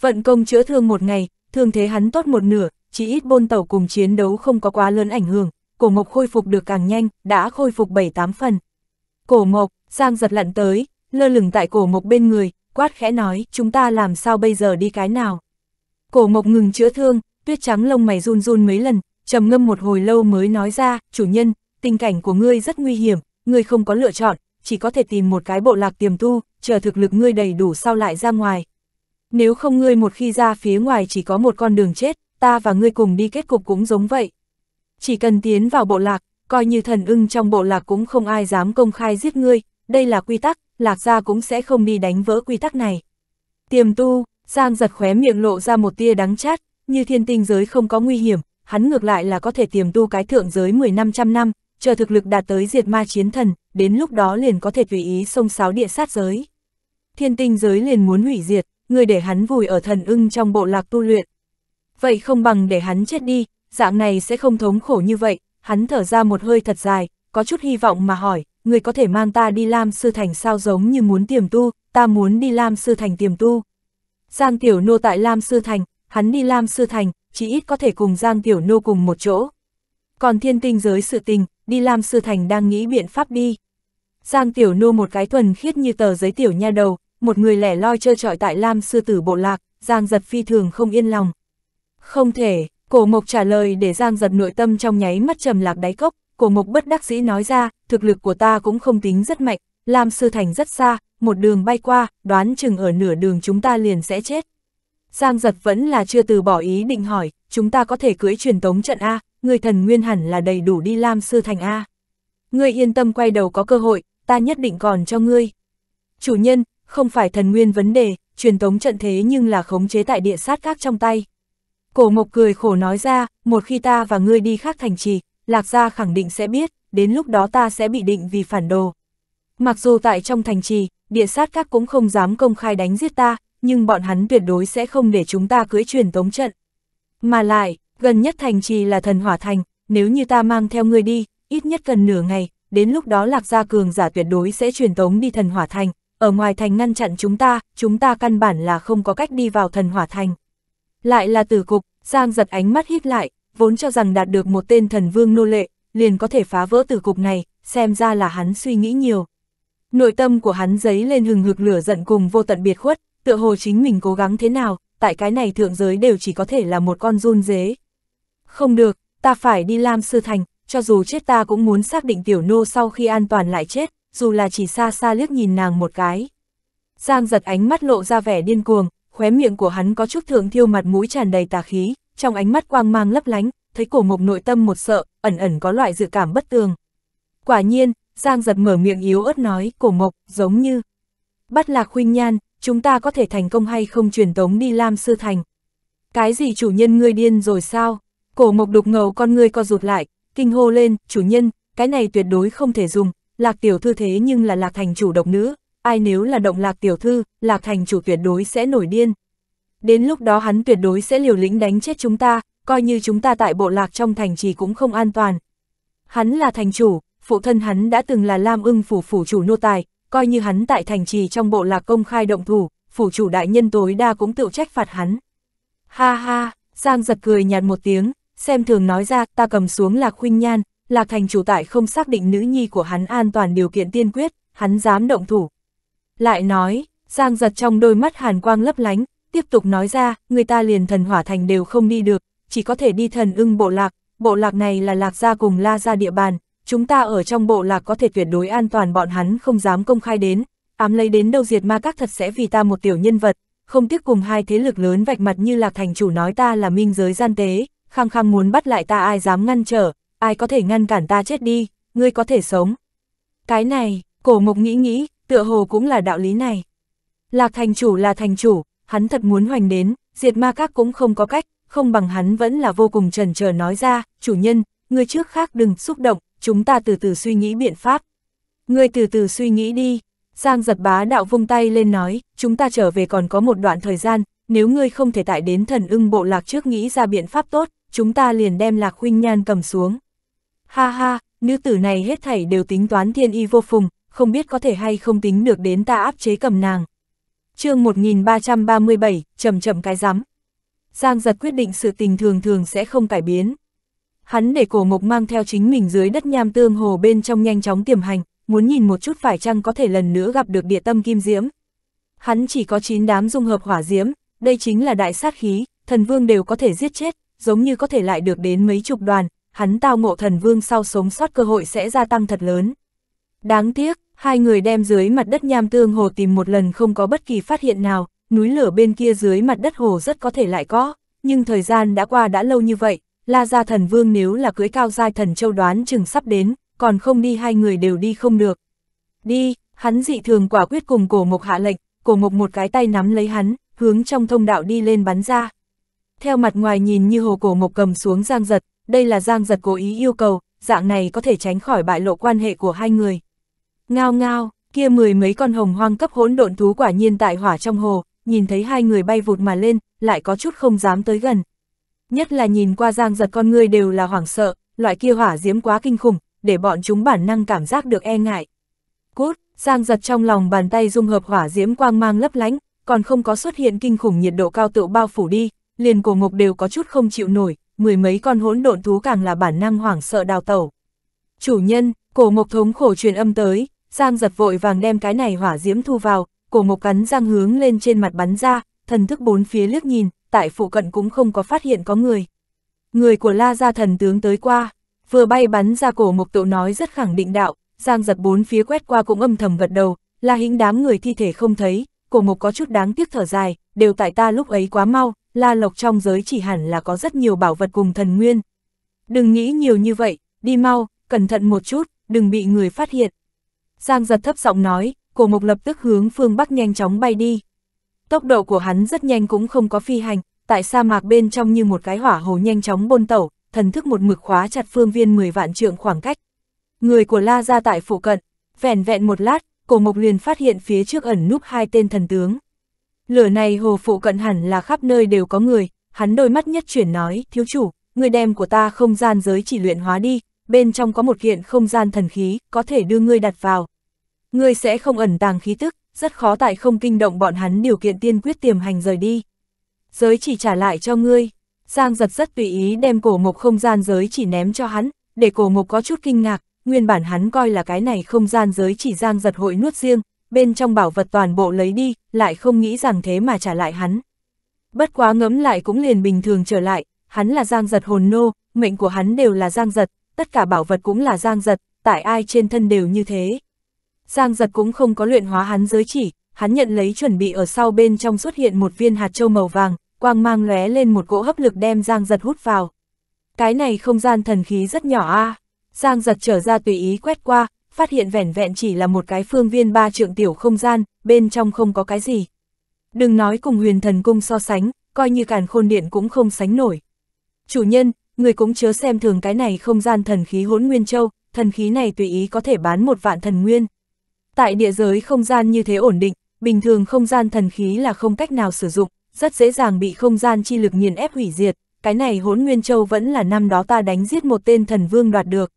Vận công chữa thương một ngày, thương thế hắn tốt một nửa, chỉ ít bôn tàu cùng chiến đấu không có quá lớn ảnh hưởng, cổ mộc khôi phục được càng nhanh, đã khôi phục 7-8 phần. Cổ mộc, Giang giật lặn tới, lơ lửng tại cổ mộc bên người, quát khẽ nói, chúng ta làm sao bây giờ đi cái nào. Cổ mộc ngừng chữa thương, tuyết trắng lông mày run run mấy lần, trầm ngâm một hồi lâu mới nói ra, chủ nhân, tình cảnh của ngươi rất nguy hiểm, ngươi không có lựa chọn, chỉ có thể tìm một cái bộ lạc tiềm tu, chờ thực lực ngươi đầy đủ sau lại ra ngoài. Nếu không ngươi một khi ra phía ngoài chỉ có một con đường chết, ta và ngươi cùng đi kết cục cũng giống vậy. Chỉ cần tiến vào bộ lạc, coi như thần ưng trong bộ lạc cũng không ai dám công khai giết ngươi, đây là quy tắc, lạc gia cũng sẽ không đi đánh vỡ quy tắc này. Tiềm tu, Giang giật khóe miệng lộ ra một tia đắng chát, như thiên tinh giới không có nguy hiểm, hắn ngược lại là có thể tiềm tu cái thượng giới 10 năm trăm năm, chờ thực lực đạt tới diệt ma chiến thần, đến lúc đó liền có thể tùy ý xông sáo địa sát giới. Thiên tinh giới liền muốn hủy diệt, người để hắn vùi ở thần ưng trong bộ lạc tu luyện. Vậy không bằng để hắn chết đi, dạng này sẽ không thống khổ như vậy, hắn thở ra một hơi thật dài, có chút hy vọng mà hỏi, người có thể mang ta đi Lam Sư Thành sao giống như muốn tiềm tu, ta muốn đi Lam Sư Thành tiềm tu. Giang Tiểu Nô tại Lam Sư Thành, hắn đi Lam Sư Thành, chỉ ít có thể cùng Giang Tiểu Nô cùng một chỗ. Còn thiên tinh giới sự tình, đi Lam Sư Thành đang nghĩ biện pháp đi. Giang Tiểu Nô một cái thuần khiết như tờ giấy tiểu nha đầu, một người lẻ loi chơi trọi tại Lam Sư Tử Bộ Lạc, Giang Giật phi thường không yên lòng. Không thể, cổ mộc trả lời để Giang Giật nội tâm trong nháy mắt trầm lạc đáy cốc, cổ mộc bất đắc dĩ nói ra, thực lực của ta cũng không tính rất mạnh, Lam Sư Thành rất xa, một đường bay qua, đoán chừng ở nửa đường chúng ta liền sẽ chết. Giang giật vẫn là chưa từ bỏ ý định hỏi, chúng ta có thể cưỡi truyền tống trận A, người thần nguyên hẳn là đầy đủ đi Lam Sư Thành A. Ngươi yên tâm quay đầu có cơ hội, ta nhất định còn cho ngươi. Chủ nhân, không phải thần nguyên vấn đề, truyền tống trận thế nhưng là khống chế tại địa sát các trong tay. Cổ Mộc cười khổ nói ra, một khi ta và ngươi đi khác thành trì, Lạc Gia khẳng định sẽ biết, đến lúc đó ta sẽ bị định vì phản đồ. Mặc dù tại trong thành trì, địa sát các cũng không dám công khai đánh giết ta, nhưng bọn hắn tuyệt đối sẽ không để chúng ta cưới truyền tống trận. Mà lại, gần nhất thành trì là thần hỏa thành, nếu như ta mang theo ngươi đi, ít nhất cần nửa ngày, đến lúc đó lạc gia cường giả tuyệt đối sẽ truyền tống đi thần hỏa thành, ở ngoài thành ngăn chặn chúng ta, chúng ta căn bản là không có cách đi vào thần hỏa thành. Lại là tử cục, Giang giật ánh mắt hít lại, vốn cho rằng đạt được một tên thần vương nô lệ, liền có thể phá vỡ tử cục này, xem ra là hắn suy nghĩ nhiều. Nội tâm của hắn giấy lên hừng hực lửa giận cùng vô tận biệt khuất, tựa hồ chính mình cố gắng thế nào, tại cái này thượng giới đều chỉ có thể là một con run dế. Không được, ta phải đi Lam Sư Thành, cho dù chết ta cũng muốn xác định tiểu nô sau khi an toàn lại chết, dù là chỉ xa xa liếc nhìn nàng một cái. Giang giật ánh mắt lộ ra vẻ điên cuồng, khóe miệng của hắn có chút thượng thiêu mặt mũi tràn đầy tà khí, trong ánh mắt quang mang lấp lánh, thấy cổ mộc nội tâm một sợ, ẩn ẩn có loại dự cảm bất tường. Quả nhiên, Giang giật mở miệng yếu ớt nói, cổ mộc, giống như. Bắt lạc huynh nhan, chúng ta có thể thành công hay không truyền tống đi Lam Sư Thành. Cái gì chủ nhân ngươi điên rồi sao? Cổ mộc đục ngầu con ngươi co rụt lại, kinh hô lên, chủ nhân, cái này tuyệt đối không thể dùng, lạc tiểu thư thế nhưng là lạc thành chủ độc nữ, ai nếu là động lạc tiểu thư, lạc thành chủ tuyệt đối sẽ nổi điên. Đến lúc đó hắn tuyệt đối sẽ liều lĩnh đánh chết chúng ta, coi như chúng ta tại bộ lạc trong thành trì cũng không an toàn. Hắn là thành chủ, phụ thân hắn đã từng là Lam ưng phủ phủ chủ nô tài, coi như hắn tại thành trì trong bộ lạc công khai động thủ, phủ chủ đại nhân tối đa cũng tự trách phạt hắn. Ha ha, Giang giật cười nhạt một tiếng, xem thường nói ra ta cầm xuống lạc huynh nhan, lạc thành chủ tại không xác định nữ nhi của hắn an toàn điều kiện tiên quyết, hắn dám động thủ. Lại nói, Giang giật trong đôi mắt hàn quang lấp lánh, tiếp tục nói ra, người ta liền thần hỏa thành đều không đi được, chỉ có thể đi thần ưng bộ lạc, bộ lạc này là lạc gia cùng la gia địa bàn, chúng ta ở trong bộ lạc có thể tuyệt đối an toàn bọn hắn không dám công khai đến, ám lấy đến đâu diệt ma các thật sẽ vì ta một tiểu nhân vật, không tiếc cùng hai thế lực lớn vạch mặt như lạc thành chủ nói ta là minh giới gian tế, khăng khăng muốn bắt lại ta ai dám ngăn trở, ai có thể ngăn cản ta chết đi, ngươi có thể sống. Cái này, cổ mộc nghĩ nghĩ, tựa hồ cũng là đạo lý này. Lạc thành chủ là thành chủ, hắn thật muốn hoành đến, diệt ma các cũng không có cách, không bằng hắn vẫn là vô cùng trần chờ nói ra, chủ nhân, ngươi trước khác đừng xúc động, chúng ta từ từ suy nghĩ biện pháp. Ngươi từ từ suy nghĩ đi, Giang giật bá đạo vung tay lên nói, chúng ta trở về còn có một đoạn thời gian, nếu ngươi không thể tại đến thần ưng bộ lạc trước nghĩ ra biện pháp tốt, chúng ta liền đem lạc huynh nhan cầm xuống. Ha ha, nữ tử này hết thảy đều tính toán thiên y vô phùng, không biết có thể hay không tính được đến ta áp chế cầm nàng. chương 1337, chậm chậm cái rắm Giang giật quyết định sự tình thường thường sẽ không cải biến. Hắn để cổ mộc mang theo chính mình dưới đất nham tương hồ bên trong nhanh chóng tiềm hành, muốn nhìn một chút phải chăng có thể lần nữa gặp được địa tâm kim diễm. Hắn chỉ có 9 đám dung hợp hỏa diễm, đây chính là đại sát khí, thần vương đều có thể giết chết, giống như có thể lại được đến mấy chục đoàn, hắn tao ngộ thần vương sau sống sót cơ hội sẽ gia tăng thật lớn. Đáng tiếc, hai người đem dưới mặt đất nham tương hồ tìm một lần không có bất kỳ phát hiện nào, núi lửa bên kia dưới mặt đất hồ rất có thể lại có, nhưng thời gian đã qua đã lâu như vậy, La Gia Thần Vương nếu là cưới cao giai thần châu đoán chừng sắp đến, còn không đi hai người đều đi không được. Đi, hắn dị thường quả quyết cùng cổ mục hạ lệnh, cổ mục một cái tay nắm lấy hắn, hướng trong thông đạo đi lên bắn ra. Theo mặt ngoài nhìn như hồ cổ mục cầm xuống giang giật, đây là giang giật cố ý yêu cầu, dạng này có thể tránh khỏi bại lộ quan hệ của hai người. Ngao ngao, kia mười mấy con hồng hoang cấp hỗn độn thú quả nhiên tại hỏa trong hồ, nhìn thấy hai người bay vụt mà lên, lại có chút không dám tới gần nhất là nhìn qua giang giật con người đều là hoảng sợ, loại kia hỏa diễm quá kinh khủng, để bọn chúng bản năng cảm giác được e ngại. Cút, giang giật trong lòng bàn tay dung hợp hỏa diễm quang mang lấp lánh, còn không có xuất hiện kinh khủng nhiệt độ cao tựu bao phủ đi, liền cổ ngục đều có chút không chịu nổi, mười mấy con hỗn độn thú càng là bản năng hoảng sợ đào tẩu. Chủ nhân, cổ ngục thống khổ truyền âm tới, giang giật vội vàng đem cái này hỏa diễm thu vào, cổ ngục cắn răng hướng lên trên mặt bắn ra, thần thức bốn phía liếc nhìn, tại phụ cận cũng không có phát hiện có người. Người của La Gia thần tướng tới qua, vừa bay bắn ra cổ mục tộ nói rất khẳng định đạo, giang giật bốn phía quét qua cũng âm thầm gật đầu, La Hĩnh đám người thi thể không thấy, cổ mục có chút đáng tiếc thở dài, đều tại ta lúc ấy quá mau, La Lộc trong giới chỉ hẳn là có rất nhiều bảo vật cùng thần nguyên. Đừng nghĩ nhiều như vậy, đi mau, cẩn thận một chút, đừng bị người phát hiện. Giang giật thấp giọng nói, cổ mục lập tức hướng phương Bắc nhanh chóng bay đi. Tốc độ của hắn rất nhanh cũng không có phi hành, tại sa mạc bên trong như một cái hỏa hồ nhanh chóng bôn tẩu, thần thức một mực khóa chặt phương viên 10 vạn trượng khoảng cách. Người của La gia tại phụ cận, vẹn vẹn một lát, cổ mộc liền phát hiện phía trước ẩn núp hai tên thần tướng. Lửa này hồ phụ cận hẳn là khắp nơi đều có người, hắn đôi mắt nhất chuyển nói, thiếu chủ, người đem của ta không gian giới chỉ luyện hóa đi, bên trong có một kiện không gian thần khí, có thể đưa ngươi đặt vào. Ngươi sẽ không ẩn tàng khí tức, rất khó tại không kinh động bọn hắn điều kiện tiên quyết tiềm hành rời đi. Giới chỉ trả lại cho ngươi, Giang giật rất tùy ý đem cổ mục không gian giới chỉ ném cho hắn, để cổ mục có chút kinh ngạc, nguyên bản hắn coi là cái này không gian giới chỉ Giang giật hội nuốt riêng, bên trong bảo vật toàn bộ lấy đi, lại không nghĩ rằng thế mà trả lại hắn. Bất quá ngẫm lại cũng liền bình thường trở lại, hắn là Giang giật hồn nô, mệnh của hắn đều là Giang giật, tất cả bảo vật cũng là Giang giật, tại ai trên thân đều như thế. Giang giật cũng không có luyện hóa hắn giới chỉ, hắn nhận lấy chuẩn bị ở sau bên trong xuất hiện một viên hạt châu màu vàng, quang mang lóe lên một cỗ hấp lực đem Giang giật hút vào. Cái này không gian thần khí rất nhỏ a à. Giang giật trở ra tùy ý quét qua, phát hiện vẻn vẹn chỉ là một cái phương viên ba trượng tiểu không gian, bên trong không có cái gì. Đừng nói cùng huyền thần cung so sánh, coi như càn khôn điện cũng không sánh nổi. Chủ nhân, người cũng chớ xem thường cái này không gian thần khí hỗn nguyên châu, thần khí này tùy ý có thể bán một vạn thần nguyên. Tại địa giới không gian như thế ổn định, bình thường không gian thần khí là không cách nào sử dụng, rất dễ dàng bị không gian chi lực nghiền ép hủy diệt, cái này hỗn nguyên châu vẫn là năm đó ta đánh giết một tên thần vương đoạt được.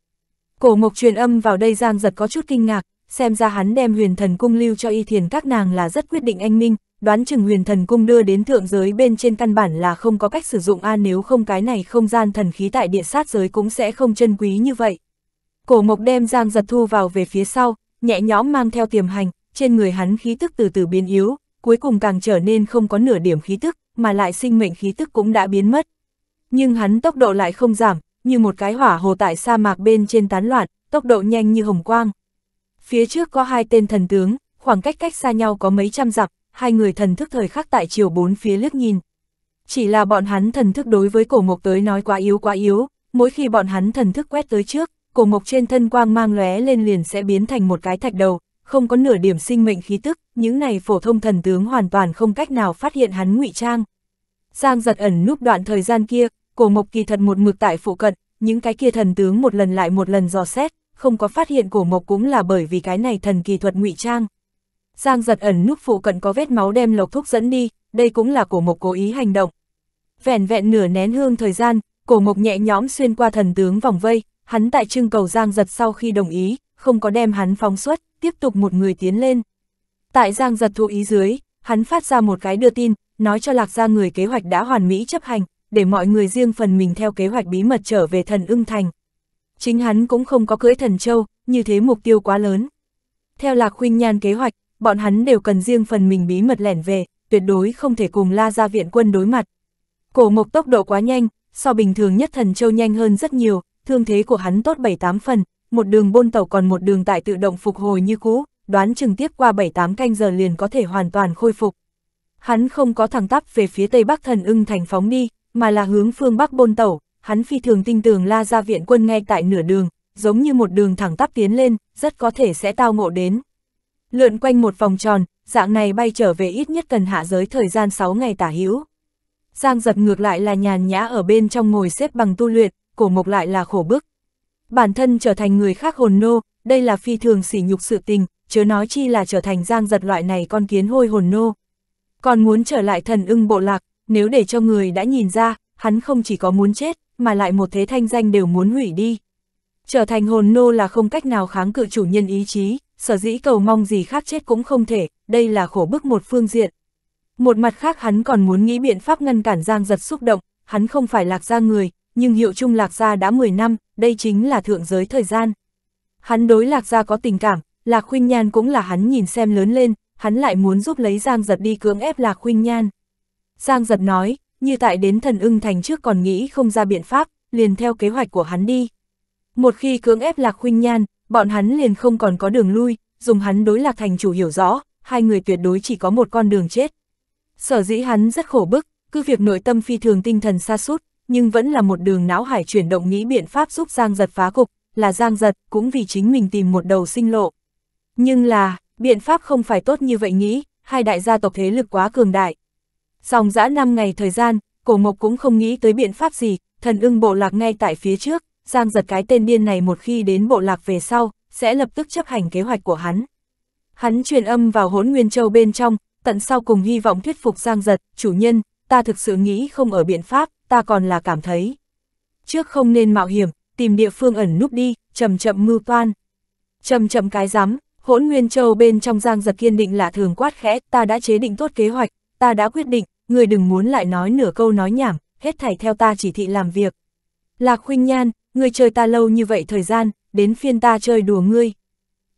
Cổ mộc truyền âm vào đây giang giật có chút kinh ngạc, xem ra hắn đem huyền thần cung lưu cho y thiền các nàng là rất quyết định anh minh, đoán chừng huyền thần cung đưa đến thượng giới bên trên căn bản là không có cách sử dụng a nếu không cái này không gian thần khí tại địa sát giới cũng sẽ không chân quý như vậy. Cổ mộc đem giang giật thu vào về phía sau, nhẹ nhõm mang theo tiềm hành, trên người hắn khí tức từ từ biến yếu, cuối cùng càng trở nên không có nửa điểm khí tức, mà lại sinh mệnh khí tức cũng đã biến mất. Nhưng hắn tốc độ lại không giảm, như một cái hỏa hồ tại sa mạc bên trên tán loạn, tốc độ nhanh như hồng quang. Phía trước có hai tên thần tướng, khoảng cách cách xa nhau có mấy trăm dặm, hai người thần thức thời khắc tại chiều bốn phía liếc nhìn. Chỉ là bọn hắn thần thức đối với cổ mộc tới nói quá yếu quá yếu, mỗi khi bọn hắn thần thức quét tới trước, cổ mộc trên thân quang mang lóe lên liền sẽ biến thành một cái thạch đầu, không có nửa điểm sinh mệnh khí tức, những này phổ thông thần tướng hoàn toàn không cách nào phát hiện hắn ngụy trang. Giang giật ẩn núp đoạn thời gian kia, cổ mộc kỳ thật một mực tại phụ cận, những cái kia thần tướng một lần lại một lần dò xét, không có phát hiện cổ mộc cũng là bởi vì cái này thần kỳ thuật ngụy trang. Giang giật ẩn núp phụ cận có vết máu đem lộc thúc dẫn đi, đây cũng là cổ mộc cố ý hành động. Vẹn vẹn nửa nén hương thời gian, cổ mộc nhẹ nhõm xuyên qua thần tướng vòng vây, hắn tại trưng cầu Giang Giật sau khi đồng ý, không có đem hắn phóng xuất, tiếp tục một người tiến lên. Tại Giang Giật thụ ý dưới, hắn phát ra một cái đưa tin, nói cho Lạc Gia người kế hoạch đã hoàn mỹ chấp hành, để mọi người riêng phần mình theo kế hoạch bí mật trở về thần ưng thành. Chính hắn cũng không có cưỡi thần châu, như thế mục tiêu quá lớn. Theo Lạc Khuynh Nhan kế hoạch, bọn hắn đều cần riêng phần mình bí mật lẻn về, tuyệt đối không thể cùng La Gia viện quân đối mặt. Cổ mộc tốc độ quá nhanh, so bình thường nhất thần châu nhanh hơn rất nhiều, thương thế của hắn tốt 7-8 phần, một đường bôn tàu còn một đường tại tự động phục hồi như cũ, đoán chừng tiếp qua 7-8 canh giờ liền có thể hoàn toàn khôi phục. Hắn không có thẳng tắp về phía tây bắc thần ưng thành phóng đi, mà là hướng phương bắc bôn tàu, hắn phi thường tinh tường la ra viện quân ngay tại nửa đường, giống như một đường thẳng tắp tiến lên, rất có thể sẽ tao ngộ đến. Lượn quanh một vòng tròn, dạng này bay trở về ít nhất cần hạ giới thời gian 6 ngày tả hữu. Giang giật ngược lại là nhàn nhã ở bên trong ngồi xếp bằng tu luyện, cổ mộc lại là khổ bức. Bản thân trở thành người khác hồn nô, đây là phi thường sỉ nhục sự tình, chớ nói chi là trở thành giang giật loại này con kiến hôi hồn nô. Còn muốn trở lại thần ưng bộ lạc, nếu để cho người đã nhìn ra, hắn không chỉ có muốn chết, mà lại một thế thanh danh đều muốn hủy đi. Trở thành hồn nô là không cách nào kháng cự chủ nhân ý chí, sở dĩ cầu mong gì khác chết cũng không thể, đây là khổ bức một phương diện. Một mặt khác hắn còn muốn nghĩ biện pháp ngăn cản Giang Giật xúc động, hắn không phải lạc ra người, nhưng hiệu trung lạc gia đã 10 năm, đây chính là thượng giới thời gian. Hắn đối lạc gia có tình cảm, lạc khuyên nhan cũng là hắn nhìn xem lớn lên, hắn lại muốn giúp lấy Giang Giật đi cưỡng ép lạc khuyên nhan. Giang Giật nói, như tại đến thần ưng thành trước còn nghĩ không ra biện pháp, liền theo kế hoạch của hắn đi. Một khi cưỡng ép lạc khuynh nhan, bọn hắn liền không còn có đường lui, dùng hắn đối lạc thành chủ hiểu rõ, hai người tuyệt đối chỉ có một con đường chết. Sở dĩ hắn rất khổ bức, cứ việc nội tâm phi thường tinh thần xa sút nhưng vẫn là một đường não hải chuyển động nghĩ biện pháp giúp Giang Giật phá cục, là Giang Giật cũng vì chính mình tìm một đầu sinh lộ. Nhưng là, biện pháp không phải tốt như vậy nghĩ, hai đại gia tộc thế lực quá cường đại. Dòng dã 5 ngày thời gian, cổ mộc cũng không nghĩ tới biện pháp gì, thần ưng bộ lạc ngay tại phía trước, Giang Giật cái tên điên này một khi đến bộ lạc về sau, sẽ lập tức chấp hành kế hoạch của hắn. Hắn truyền âm vào hốn Nguyên Châu bên trong, tận sau cùng hy vọng thuyết phục Giang Giật, chủ nhân, ta thực sự nghĩ không ở biện pháp, ta còn là cảm thấy. Trước không nên mạo hiểm, tìm địa phương ẩn núp đi, chậm chậm mưu toan. Chậm chậm cái rắm hỗn nguyên châu bên trong giang giật kiên định là thường quát khẽ, ta đã chế định tốt kế hoạch, ta đã quyết định, người đừng muốn lại nói nửa câu nói nhảm, hết thảy theo ta chỉ thị làm việc. Lạc khuynh nhan, người chơi ta lâu như vậy thời gian, đến phiên ta chơi đùa ngươi.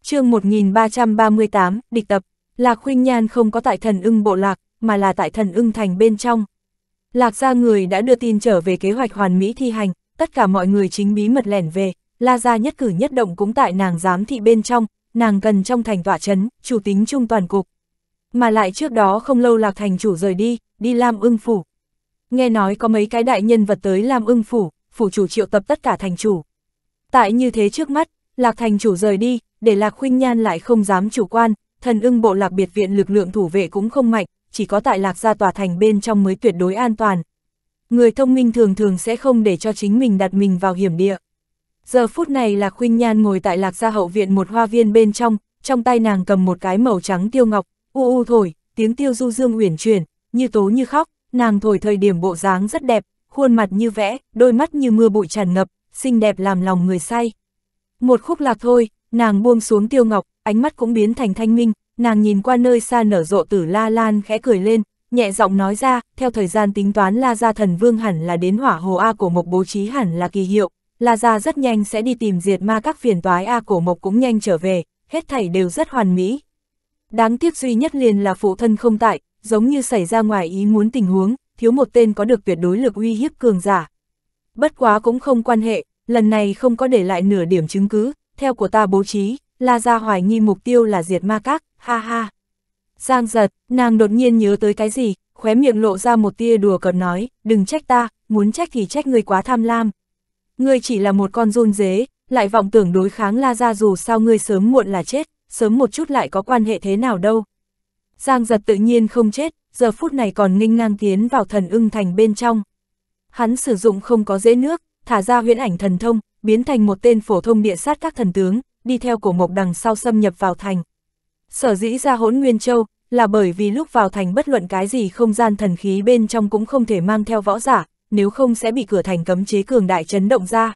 chương 1338, địch tập, Lạc khuynh nhan không có tại thần ưng bộ lạc, mà là tại thần ưng thành bên trong. Lạc gia người đã đưa tin trở về kế hoạch hoàn mỹ thi hành, tất cả mọi người chính bí mật lẻn về, La gia nhất cử nhất động cũng tại nàng giám thị bên trong, nàng cần trong thành tỏa chấn, chủ tính trung toàn cục. Mà lại trước đó không lâu Lạc thành chủ rời đi, đi Lam Ưng phủ. Nghe nói có mấy cái đại nhân vật tới Lam Ưng phủ, phủ chủ triệu tập tất cả thành chủ. Tại như thế trước mắt, Lạc thành chủ rời đi, để Lạc Khuynh Nhan lại không dám chủ quan, thần ưng bộ Lạc biệt viện lực lượng thủ vệ cũng không mạnh, chỉ có tại lạc gia tòa thành bên trong mới tuyệt đối an toàn. Người thông minh thường thường sẽ không để cho chính mình đặt mình vào hiểm địa. Giờ phút này Lạc Khuynh Nhan ngồi tại Lạc Gia hậu viện một hoa viên bên trong, trong tay nàng cầm một cái màu trắng tiêu ngọc, u u thổi, tiếng tiêu du dương uyển chuyển, như tố như khóc, nàng thổi thời điểm bộ dáng rất đẹp, khuôn mặt như vẽ, đôi mắt như mưa bụi tràn ngập, xinh đẹp làm lòng người say. Một khúc lạc thôi, nàng buông xuống tiêu ngọc, ánh mắt cũng biến thành thanh minh, nàng nhìn qua nơi xa nở rộ tử la lan khẽ cười lên, nhẹ giọng nói ra, theo thời gian tính toán La Gia thần vương hẳn là đến hỏa hồ A của mộc bố trí hẳn là kỳ hiệu, La Gia rất nhanh sẽ đi tìm diệt ma các phiền toái A cổ mộc cũng nhanh trở về, hết thảy đều rất hoàn mỹ. Đáng tiếc duy nhất liền là phụ thân không tại, giống như xảy ra ngoài ý muốn tình huống, thiếu một tên có được tuyệt đối lực uy hiếp cường giả. Bất quá cũng không quan hệ, lần này không có để lại nửa điểm chứng cứ, theo của ta bố trí, La Gia hoài nghi mục tiêu là diệt ma các, ha ha. Giang giật, nàng đột nhiên nhớ tới cái gì, khóe miệng lộ ra một tia đùa cợt nói, đừng trách ta, muốn trách thì trách người quá tham lam. Ngươi chỉ là một con run dế, lại vọng tưởng đối kháng la ra dù sao ngươi sớm muộn là chết, sớm một chút lại có quan hệ thế nào đâu. Giang giật tự nhiên không chết, giờ phút này còn nghênh ngang tiến vào thần ưng thành bên trong. Hắn sử dụng không có dễ nước, thả ra huyễn ảnh thần thông, biến thành một tên phổ thông địa sát các thần tướng, đi theo cổ mộc đằng sau xâm nhập vào thành. Sở dĩ ra hỗn Nguyên Châu, là bởi vì lúc vào thành bất luận cái gì không gian thần khí bên trong cũng không thể mang theo võ giả, nếu không sẽ bị cửa thành cấm chế cường đại chấn động ra.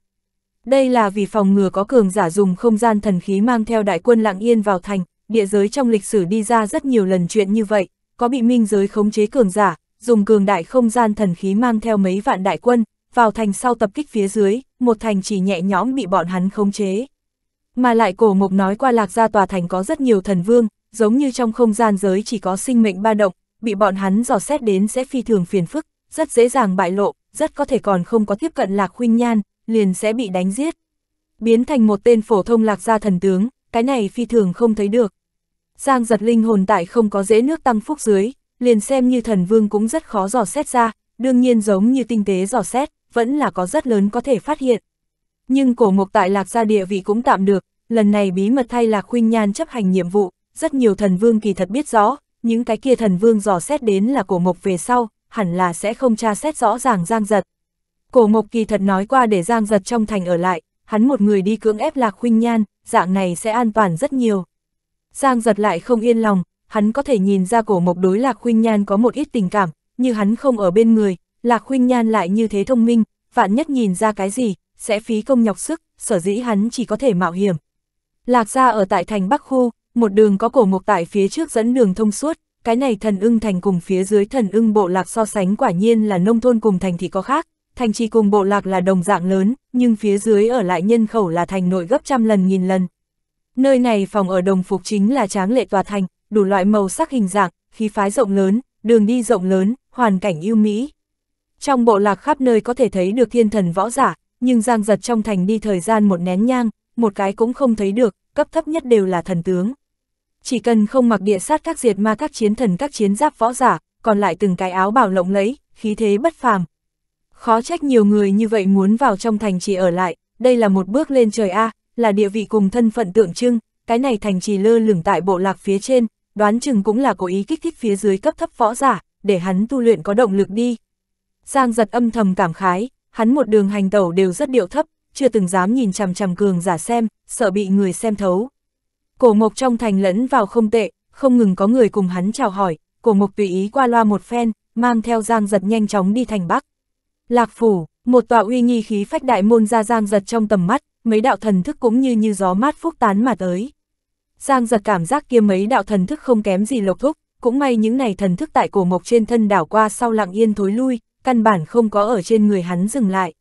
Đây là vì phòng ngừa có cường giả dùng không gian thần khí mang theo đại quân lặng yên vào thành, địa giới trong lịch sử đi ra rất nhiều lần chuyện như vậy, có bị minh giới khống chế cường giả, dùng cường đại không gian thần khí mang theo mấy vạn đại quân, vào thành sau tập kích phía dưới, một thành chỉ nhẹ nhõm bị bọn hắn khống chế. Mà lại cổ mục nói qua lạc gia tòa thành có rất nhiều thần vương, giống như trong không gian giới chỉ có sinh mệnh ba động, bị bọn hắn dò xét đến sẽ phi thường phiền phức, rất dễ dàng bại lộ, rất có thể còn không có tiếp cận lạc khuynh nhan, liền sẽ bị đánh giết. Biến thành một tên phổ thông lạc gia thần tướng, cái này phi thường không thấy được. Giang giật linh hồn tại không có dễ nước tăng phúc dưới, liền xem như thần vương cũng rất khó dò xét ra, đương nhiên giống như tinh tế dò xét, vẫn là có rất lớn có thể phát hiện. Nhưng cổ mục tại lạc gia địa vị cũng tạm được, lần này bí mật thay Lạc Khuynh Nhan chấp hành nhiệm vụ, rất nhiều thần vương kỳ thật biết rõ, những cái kia thần vương dò xét đến là cổ mộc về sau, hẳn là sẽ không tra xét rõ ràng Giang Giật. Cổ mộc kỳ thật nói qua để Giang Giật trong thành ở lại, hắn một người đi cưỡng ép Lạc Khuynh Nhan, dạng này sẽ an toàn rất nhiều. Giang Giật lại không yên lòng, hắn có thể nhìn ra cổ mộc đối Lạc Khuynh Nhan có một ít tình cảm, như hắn không ở bên người, Lạc Khuynh Nhan lại như thế thông minh, vạn nhất nhìn ra cái gì, sẽ phí công nhọc sức, sở dĩ hắn chỉ có thể mạo hiểm, Lạc gia ở tại thành Bắc Khu, một đường có cổ mục tại phía trước dẫn đường thông suốt, cái này thần ưng thành cùng phía dưới thần ưng bộ lạc so sánh quả nhiên là nông thôn cùng thành thì có khác, thành trì cùng bộ lạc là đồng dạng lớn, nhưng phía dưới ở lại nhân khẩu là thành nội gấp trăm lần nghìn lần. Nơi này phòng ở đồng phục chính là tráng lệ tòa thành, đủ loại màu sắc hình dạng, khí phái rộng lớn, đường đi rộng lớn, hoàn cảnh ưu mỹ. Trong bộ lạc khắp nơi có thể thấy được thiên thần võ giả, nhưng giang giật trong thành đi thời gian một nén nhang, một cái cũng không thấy được, cấp thấp nhất đều là thần tướng. Chỉ cần không mặc địa sát các diệt ma các chiến thần các chiến giáp võ giả, còn lại từng cái áo bảo lộng lẫy, khí thế bất phàm. Khó trách nhiều người như vậy muốn vào trong thành trì ở lại, đây là một bước lên trời A, là địa vị cùng thân phận tượng trưng, cái này thành trì lơ lửng tại bộ lạc phía trên, đoán chừng cũng là cố ý kích thích phía dưới cấp thấp võ giả, để hắn tu luyện có động lực đi. Giang giật âm thầm cảm khái, hắn một đường hành tẩu đều rất điệu thấp, chưa từng dám nhìn chằm chằm cường giả xem, sợ bị người xem thấu. Cổ mộc trong thành lẫn vào không tệ, không ngừng có người cùng hắn chào hỏi, cổ mộc tùy ý qua loa một phen, mang theo giang giật nhanh chóng đi thành bắc. Lạc phủ, một tòa uy nghi khí phách đại môn ra giang giật trong tầm mắt, mấy đạo thần thức cũng như như gió mát phúc tán mà tới. Giang giật cảm giác kia mấy đạo thần thức không kém gì lộc thúc, cũng may những này thần thức tại cổ mộc trên thân đảo qua sau lặng yên thối lui, căn bản không có ở trên người hắn dừng lại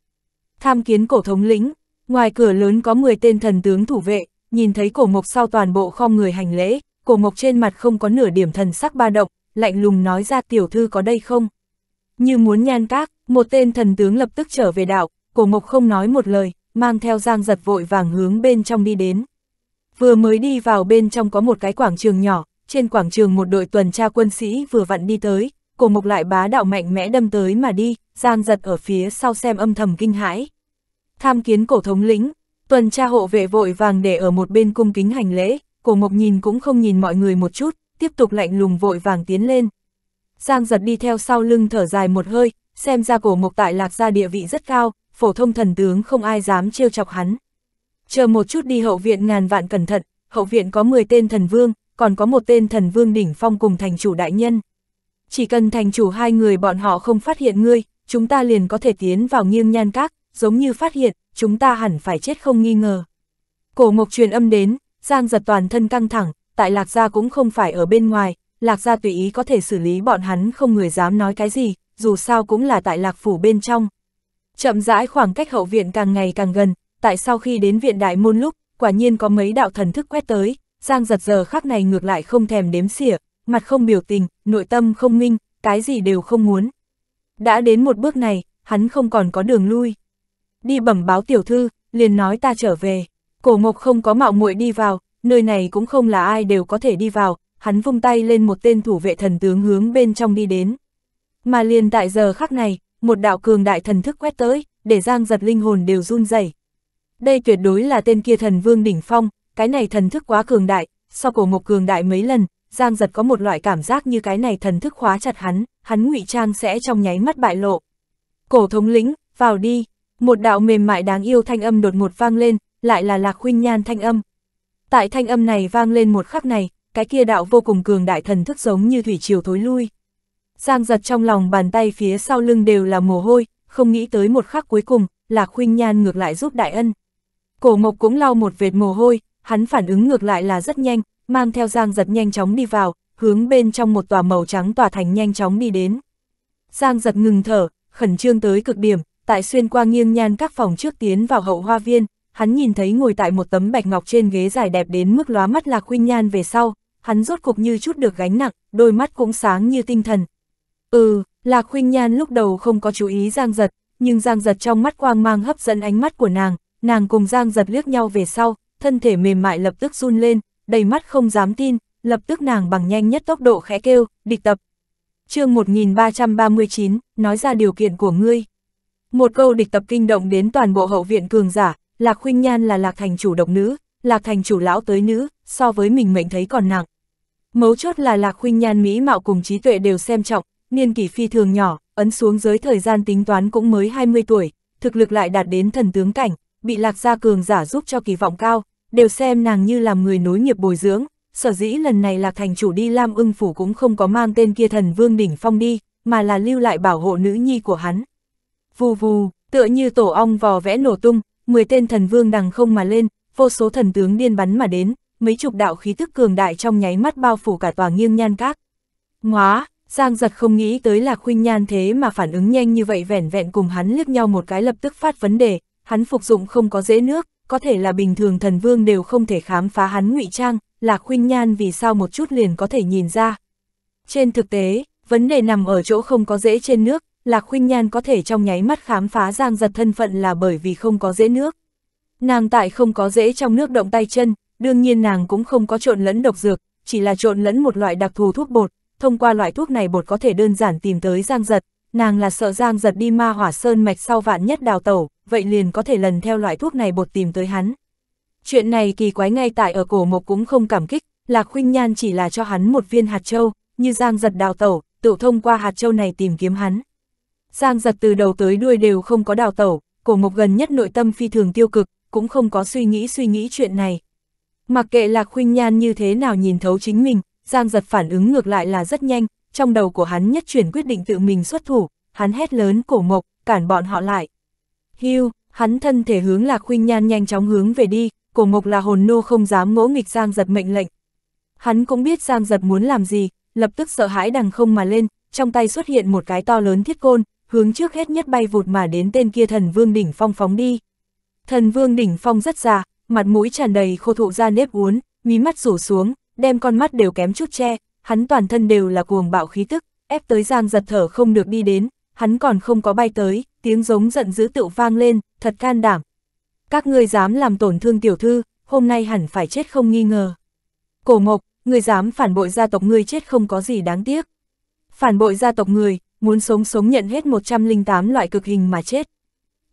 tham kiến cổ thống lĩnh, ngoài cửa lớn có 10 tên thần tướng thủ vệ, nhìn thấy cổ mộc sau toàn bộ kho người hành lễ, cổ mộc trên mặt không có nửa điểm thần sắc ba động, lạnh lùng nói ra tiểu thư có đây không. Như muốn nhan các, một tên thần tướng lập tức trở về đạo, cổ mộc không nói một lời, mang theo giang giật vội vàng hướng bên trong đi đến. Vừa mới đi vào bên trong có một cái quảng trường nhỏ, trên quảng trường một đội tuần tra quân sĩ vừa vặn đi tới, cổ mục lại bá đạo mạnh mẽ đâm tới mà đi, Giang giật ở phía sau xem âm thầm kinh hãi. Tham kiến cổ thống lĩnh, tuần tra hộ vệ vội vàng để ở một bên cung kính hành lễ, cổ mục nhìn cũng không nhìn mọi người một chút, tiếp tục lạnh lùng vội vàng tiến lên. Giang giật đi theo sau lưng thở dài một hơi, xem ra cổ mục tại lạc gia địa vị rất cao, phổ thông thần tướng không ai dám trêu chọc hắn. Chờ một chút đi hậu viện ngàn vạn cẩn thận, hậu viện có 10 tên thần vương, còn có một tên thần vương đỉnh phong cùng thành chủ đại nhân chỉ cần thành chủ hai người bọn họ không phát hiện ngươi, chúng ta liền có thể tiến vào nghiêng nhan các, giống như phát hiện, chúng ta hẳn phải chết không nghi ngờ. Cổ mộc truyền âm đến, Giang giật toàn thân căng thẳng, tại Lạc Gia cũng không phải ở bên ngoài, Lạc Gia tùy ý có thể xử lý bọn hắn không người dám nói cái gì, dù sao cũng là tại Lạc Phủ bên trong. Chậm rãi khoảng cách hậu viện càng ngày càng gần, tại sau khi đến viện đại môn lúc, quả nhiên có mấy đạo thần thức quét tới, Giang giật giờ khắc này ngược lại không thèm đếm xỉa, mặt không biểu tình, nội tâm không minh, cái gì đều không muốn. Đã đến một bước này, hắn không còn có đường lui. Đi bẩm báo tiểu thư, liền nói ta trở về. Cổ Mộc không có mạo muội đi vào, nơi này cũng không là ai đều có thể đi vào, hắn vung tay lên một tên thủ vệ thần tướng hướng bên trong đi đến. Mà liền tại giờ khắc này, một đạo cường đại thần thức quét tới, để Giang giật linh hồn đều run rẩy. Đây tuyệt đối là tên kia thần vương đỉnh phong, cái này thần thức quá cường đại, so cổ Mộc cường đại mấy lần, Giang giật có một loại cảm giác như cái này thần thức khóa chặt hắn, hắn ngụy trang sẽ trong nháy mắt bại lộ. Cổ thống lĩnh, vào đi, một đạo mềm mại đáng yêu thanh âm đột ngột vang lên, lại là lạc khuynh nhan thanh âm. Tại thanh âm này vang lên một khắc này, cái kia đạo vô cùng cường đại thần thức giống như thủy triều thối lui. Giang giật trong lòng bàn tay phía sau lưng đều là mồ hôi, không nghĩ tới một khắc cuối cùng, lạc khuynh nhan ngược lại giúp đại ân. Cổ mộc cũng lau một vệt mồ hôi, hắn phản ứng ngược lại là rất nhanh, mang theo Giang giật nhanh chóng đi vào, hướng bên trong một tòa màu trắng tòa thành nhanh chóng đi đến. Giang giật ngừng thở, khẩn trương tới cực điểm, tại xuyên qua nghiêng nhan các phòng trước tiến vào hậu hoa viên, hắn nhìn thấy ngồi tại một tấm bạch ngọc trên ghế dài đẹp đến mức lóa mắt lạc huynh nhan về sau, hắn rốt cục như chút được gánh nặng, đôi mắt cũng sáng như tinh thần. Ừ, lạc huynh nhan lúc đầu không có chú ý Giang giật, nhưng Giang giật trong mắt quang mang hấp dẫn ánh mắt của nàng, nàng cùng Giang giật liếc nhau về sau, thân thể mềm mại lập tức run lên, đầy mắt không dám tin, lập tức nàng bằng nhanh nhất tốc độ khẽ kêu, địch tập. chương 1339, nói ra điều kiện của ngươi. Một câu địch tập kinh động đến toàn bộ hậu viện cường giả, Lạc Khuynh Nhan là Lạc Thành chủ độc nữ, Lạc Thành chủ lão tới nữ, so với mình mệnh thấy còn nặng. Mấu chốt là Lạc Khuynh Nhan mỹ mạo cùng trí tuệ đều xem trọng, niên kỷ phi thường nhỏ, ấn xuống dưới thời gian tính toán cũng mới 20 tuổi, thực lực lại đạt đến thần tướng cảnh, bị Lạc gia cường giả giúp cho kỳ vọng cao, đều xem nàng như làm người nối nghiệp bồi dưỡng, sở dĩ lần này Lạc Thành chủ đi Lam ưng phủ cũng không có mang tên kia thần vương đỉnh phong đi, mà là lưu lại bảo hộ nữ nhi của hắn. Vù vù, tựa như tổ ong vò vẽ nổ tung, 10 tên thần vương đằng không mà lên, vô số thần tướng điên bắn mà đến, mấy chục đạo khí tức cường đại trong nháy mắt bao phủ cả tòa nghiêng nhan các. Ngóa, Giang giật không nghĩ tới là khuynh nhan thế mà phản ứng nhanh như vậy vẻn vẹn cùng hắn liếc nhau một cái lập tức phát vấn đề, hắn phục dụng không có dễ nước, có thể là bình thường thần vương đều không thể khám phá hắn ngụy trang, Lạc Khuynh Nhan vì sao một chút liền có thể nhìn ra. Trên thực tế, vấn đề nằm ở chỗ không có dễ trên nước, Lạc Khuynh Nhan có thể trong nháy mắt khám phá Giang Giật thân phận là bởi vì không có dễ nước. Nàng tại không có dễ trong nước động tay chân, đương nhiên nàng cũng không có trộn lẫn độc dược, chỉ là trộn lẫn một loại đặc thù thuốc bột, thông qua loại thuốc này bột có thể đơn giản tìm tới Giang Giật, Nàng là sợ Giang giật đi ma hỏa sơn mạch sau vạn nhất đào tẩu, vậy liền có thể lần theo loại thuốc này bột tìm tới hắn. Chuyện này kỳ quái ngay tại ở cổ mộc cũng không cảm kích, Lạc Khuynh Nhan chỉ là cho hắn một viên hạt châu, như Giang giật đào tẩu, tự thông qua hạt châu này tìm kiếm hắn. Giang giật từ đầu tới đuôi đều không có đào tẩu, cổ mộc gần nhất nội tâm phi thường tiêu cực, cũng không có suy nghĩ suy nghĩ chuyện này. Mặc kệ Lạc Khuynh Nhan như thế nào nhìn thấu chính mình, Giang giật phản ứng ngược lại là rất nhanh, trong đầu của hắn nhất chuyển quyết định tự mình xuất thủ, hắn hét lớn cổ mộc, cản bọn họ lại. Hưu, hắn thân thể hướng Lạc Khuynh Nhan nhanh chóng hướng về đi, cổ mộc là hồn nô không dám ngỗ nghịch Giang giật mệnh lệnh. Hắn cũng biết Giang giật muốn làm gì, lập tức sợ hãi đằng không mà lên, trong tay xuất hiện một cái to lớn thiết côn, hướng trước hết nhất bay vụt mà đến tên kia thần vương đỉnh phong phóng đi. Thần vương đỉnh phong rất già, mặt mũi tràn đầy khô thụ ra nếp uốn, mí mắt rủ xuống, đem con mắt đều kém chút che, hắn toàn thân đều là cuồng bạo khí tức, ép tới Giang giật thở không được đi đến, hắn còn không có bay tới, tiếng giống giận dữ tự vang lên, thật can đảm. Các ngươi dám làm tổn thương tiểu thư, hôm nay hẳn phải chết không nghi ngờ. Cổ Mộc, người dám phản bội gia tộc ngươi chết không có gì đáng tiếc. Phản bội gia tộc người, muốn sống sống nhận hết 108 loại cực hình mà chết.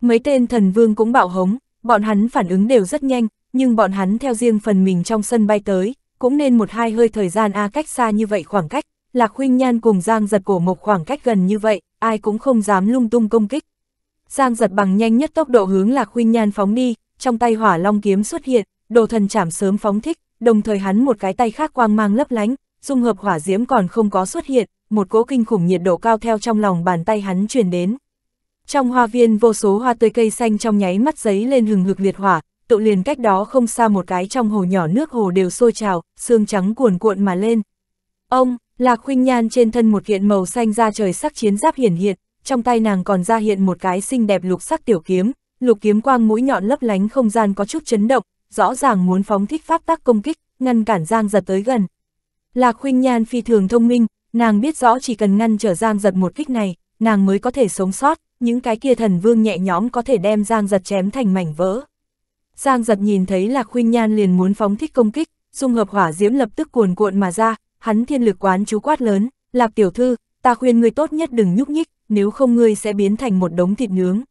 Mấy tên thần vương cũng bạo hống, bọn hắn phản ứng đều rất nhanh, nhưng bọn hắn theo riêng phần mình trong sân bay tới, cũng nên một hai hơi thời gian a cách xa như vậy khoảng cách, Lạc Huynh Nhan cùng Giang giật cổ mộc khoảng cách gần như vậy, ai cũng không dám lung tung công kích. Giang giật bằng nhanh nhất tốc độ hướng Lạc Huynh Nhan phóng đi, trong tay hỏa long kiếm xuất hiện, đồ thần chảm sớm phóng thích, đồng thời hắn một cái tay khác quang mang lấp lánh, dung hợp hỏa diễm còn không có xuất hiện, một cỗ kinh khủng nhiệt độ cao theo trong lòng bàn tay hắn truyền đến. Trong hoa viên vô số hoa tươi cây xanh trong nháy mắt giấy lên hừng hực liệt hỏa, tụ liền cách đó không xa một cái trong hồ nhỏ nước hồ đều sôi trào, xương trắng cuồn cuộn mà lên. Ông, Lạc Khuynh Nhan trên thân một kiện màu xanh ra trời sắc chiến giáp hiển hiện, trong tay nàng còn ra hiện một cái xinh đẹp lục sắc tiểu kiếm, lục kiếm quang mũi nhọn lấp lánh không gian có chút chấn động, rõ ràng muốn phóng thích pháp tác công kích, ngăn cản Giang Giật tới gần. Lạc Khuynh Nhan phi thường thông minh, nàng biết rõ chỉ cần ngăn trở Giang Giật một kích này, nàng mới có thể sống sót, những cái kia thần vương nhẹ nhõm có thể đem Giang Giật chém thành mảnh vỡ. Giang giật nhìn thấy Lạc Khuynh Nhan liền muốn phóng thích công kích, dung hợp hỏa diễm lập tức cuồn cuộn mà ra, hắn thiên lực quán chú quát lớn, Lạc tiểu thư, ta khuyên ngươi tốt nhất đừng nhúc nhích, nếu không ngươi sẽ biến thành một đống thịt nướng.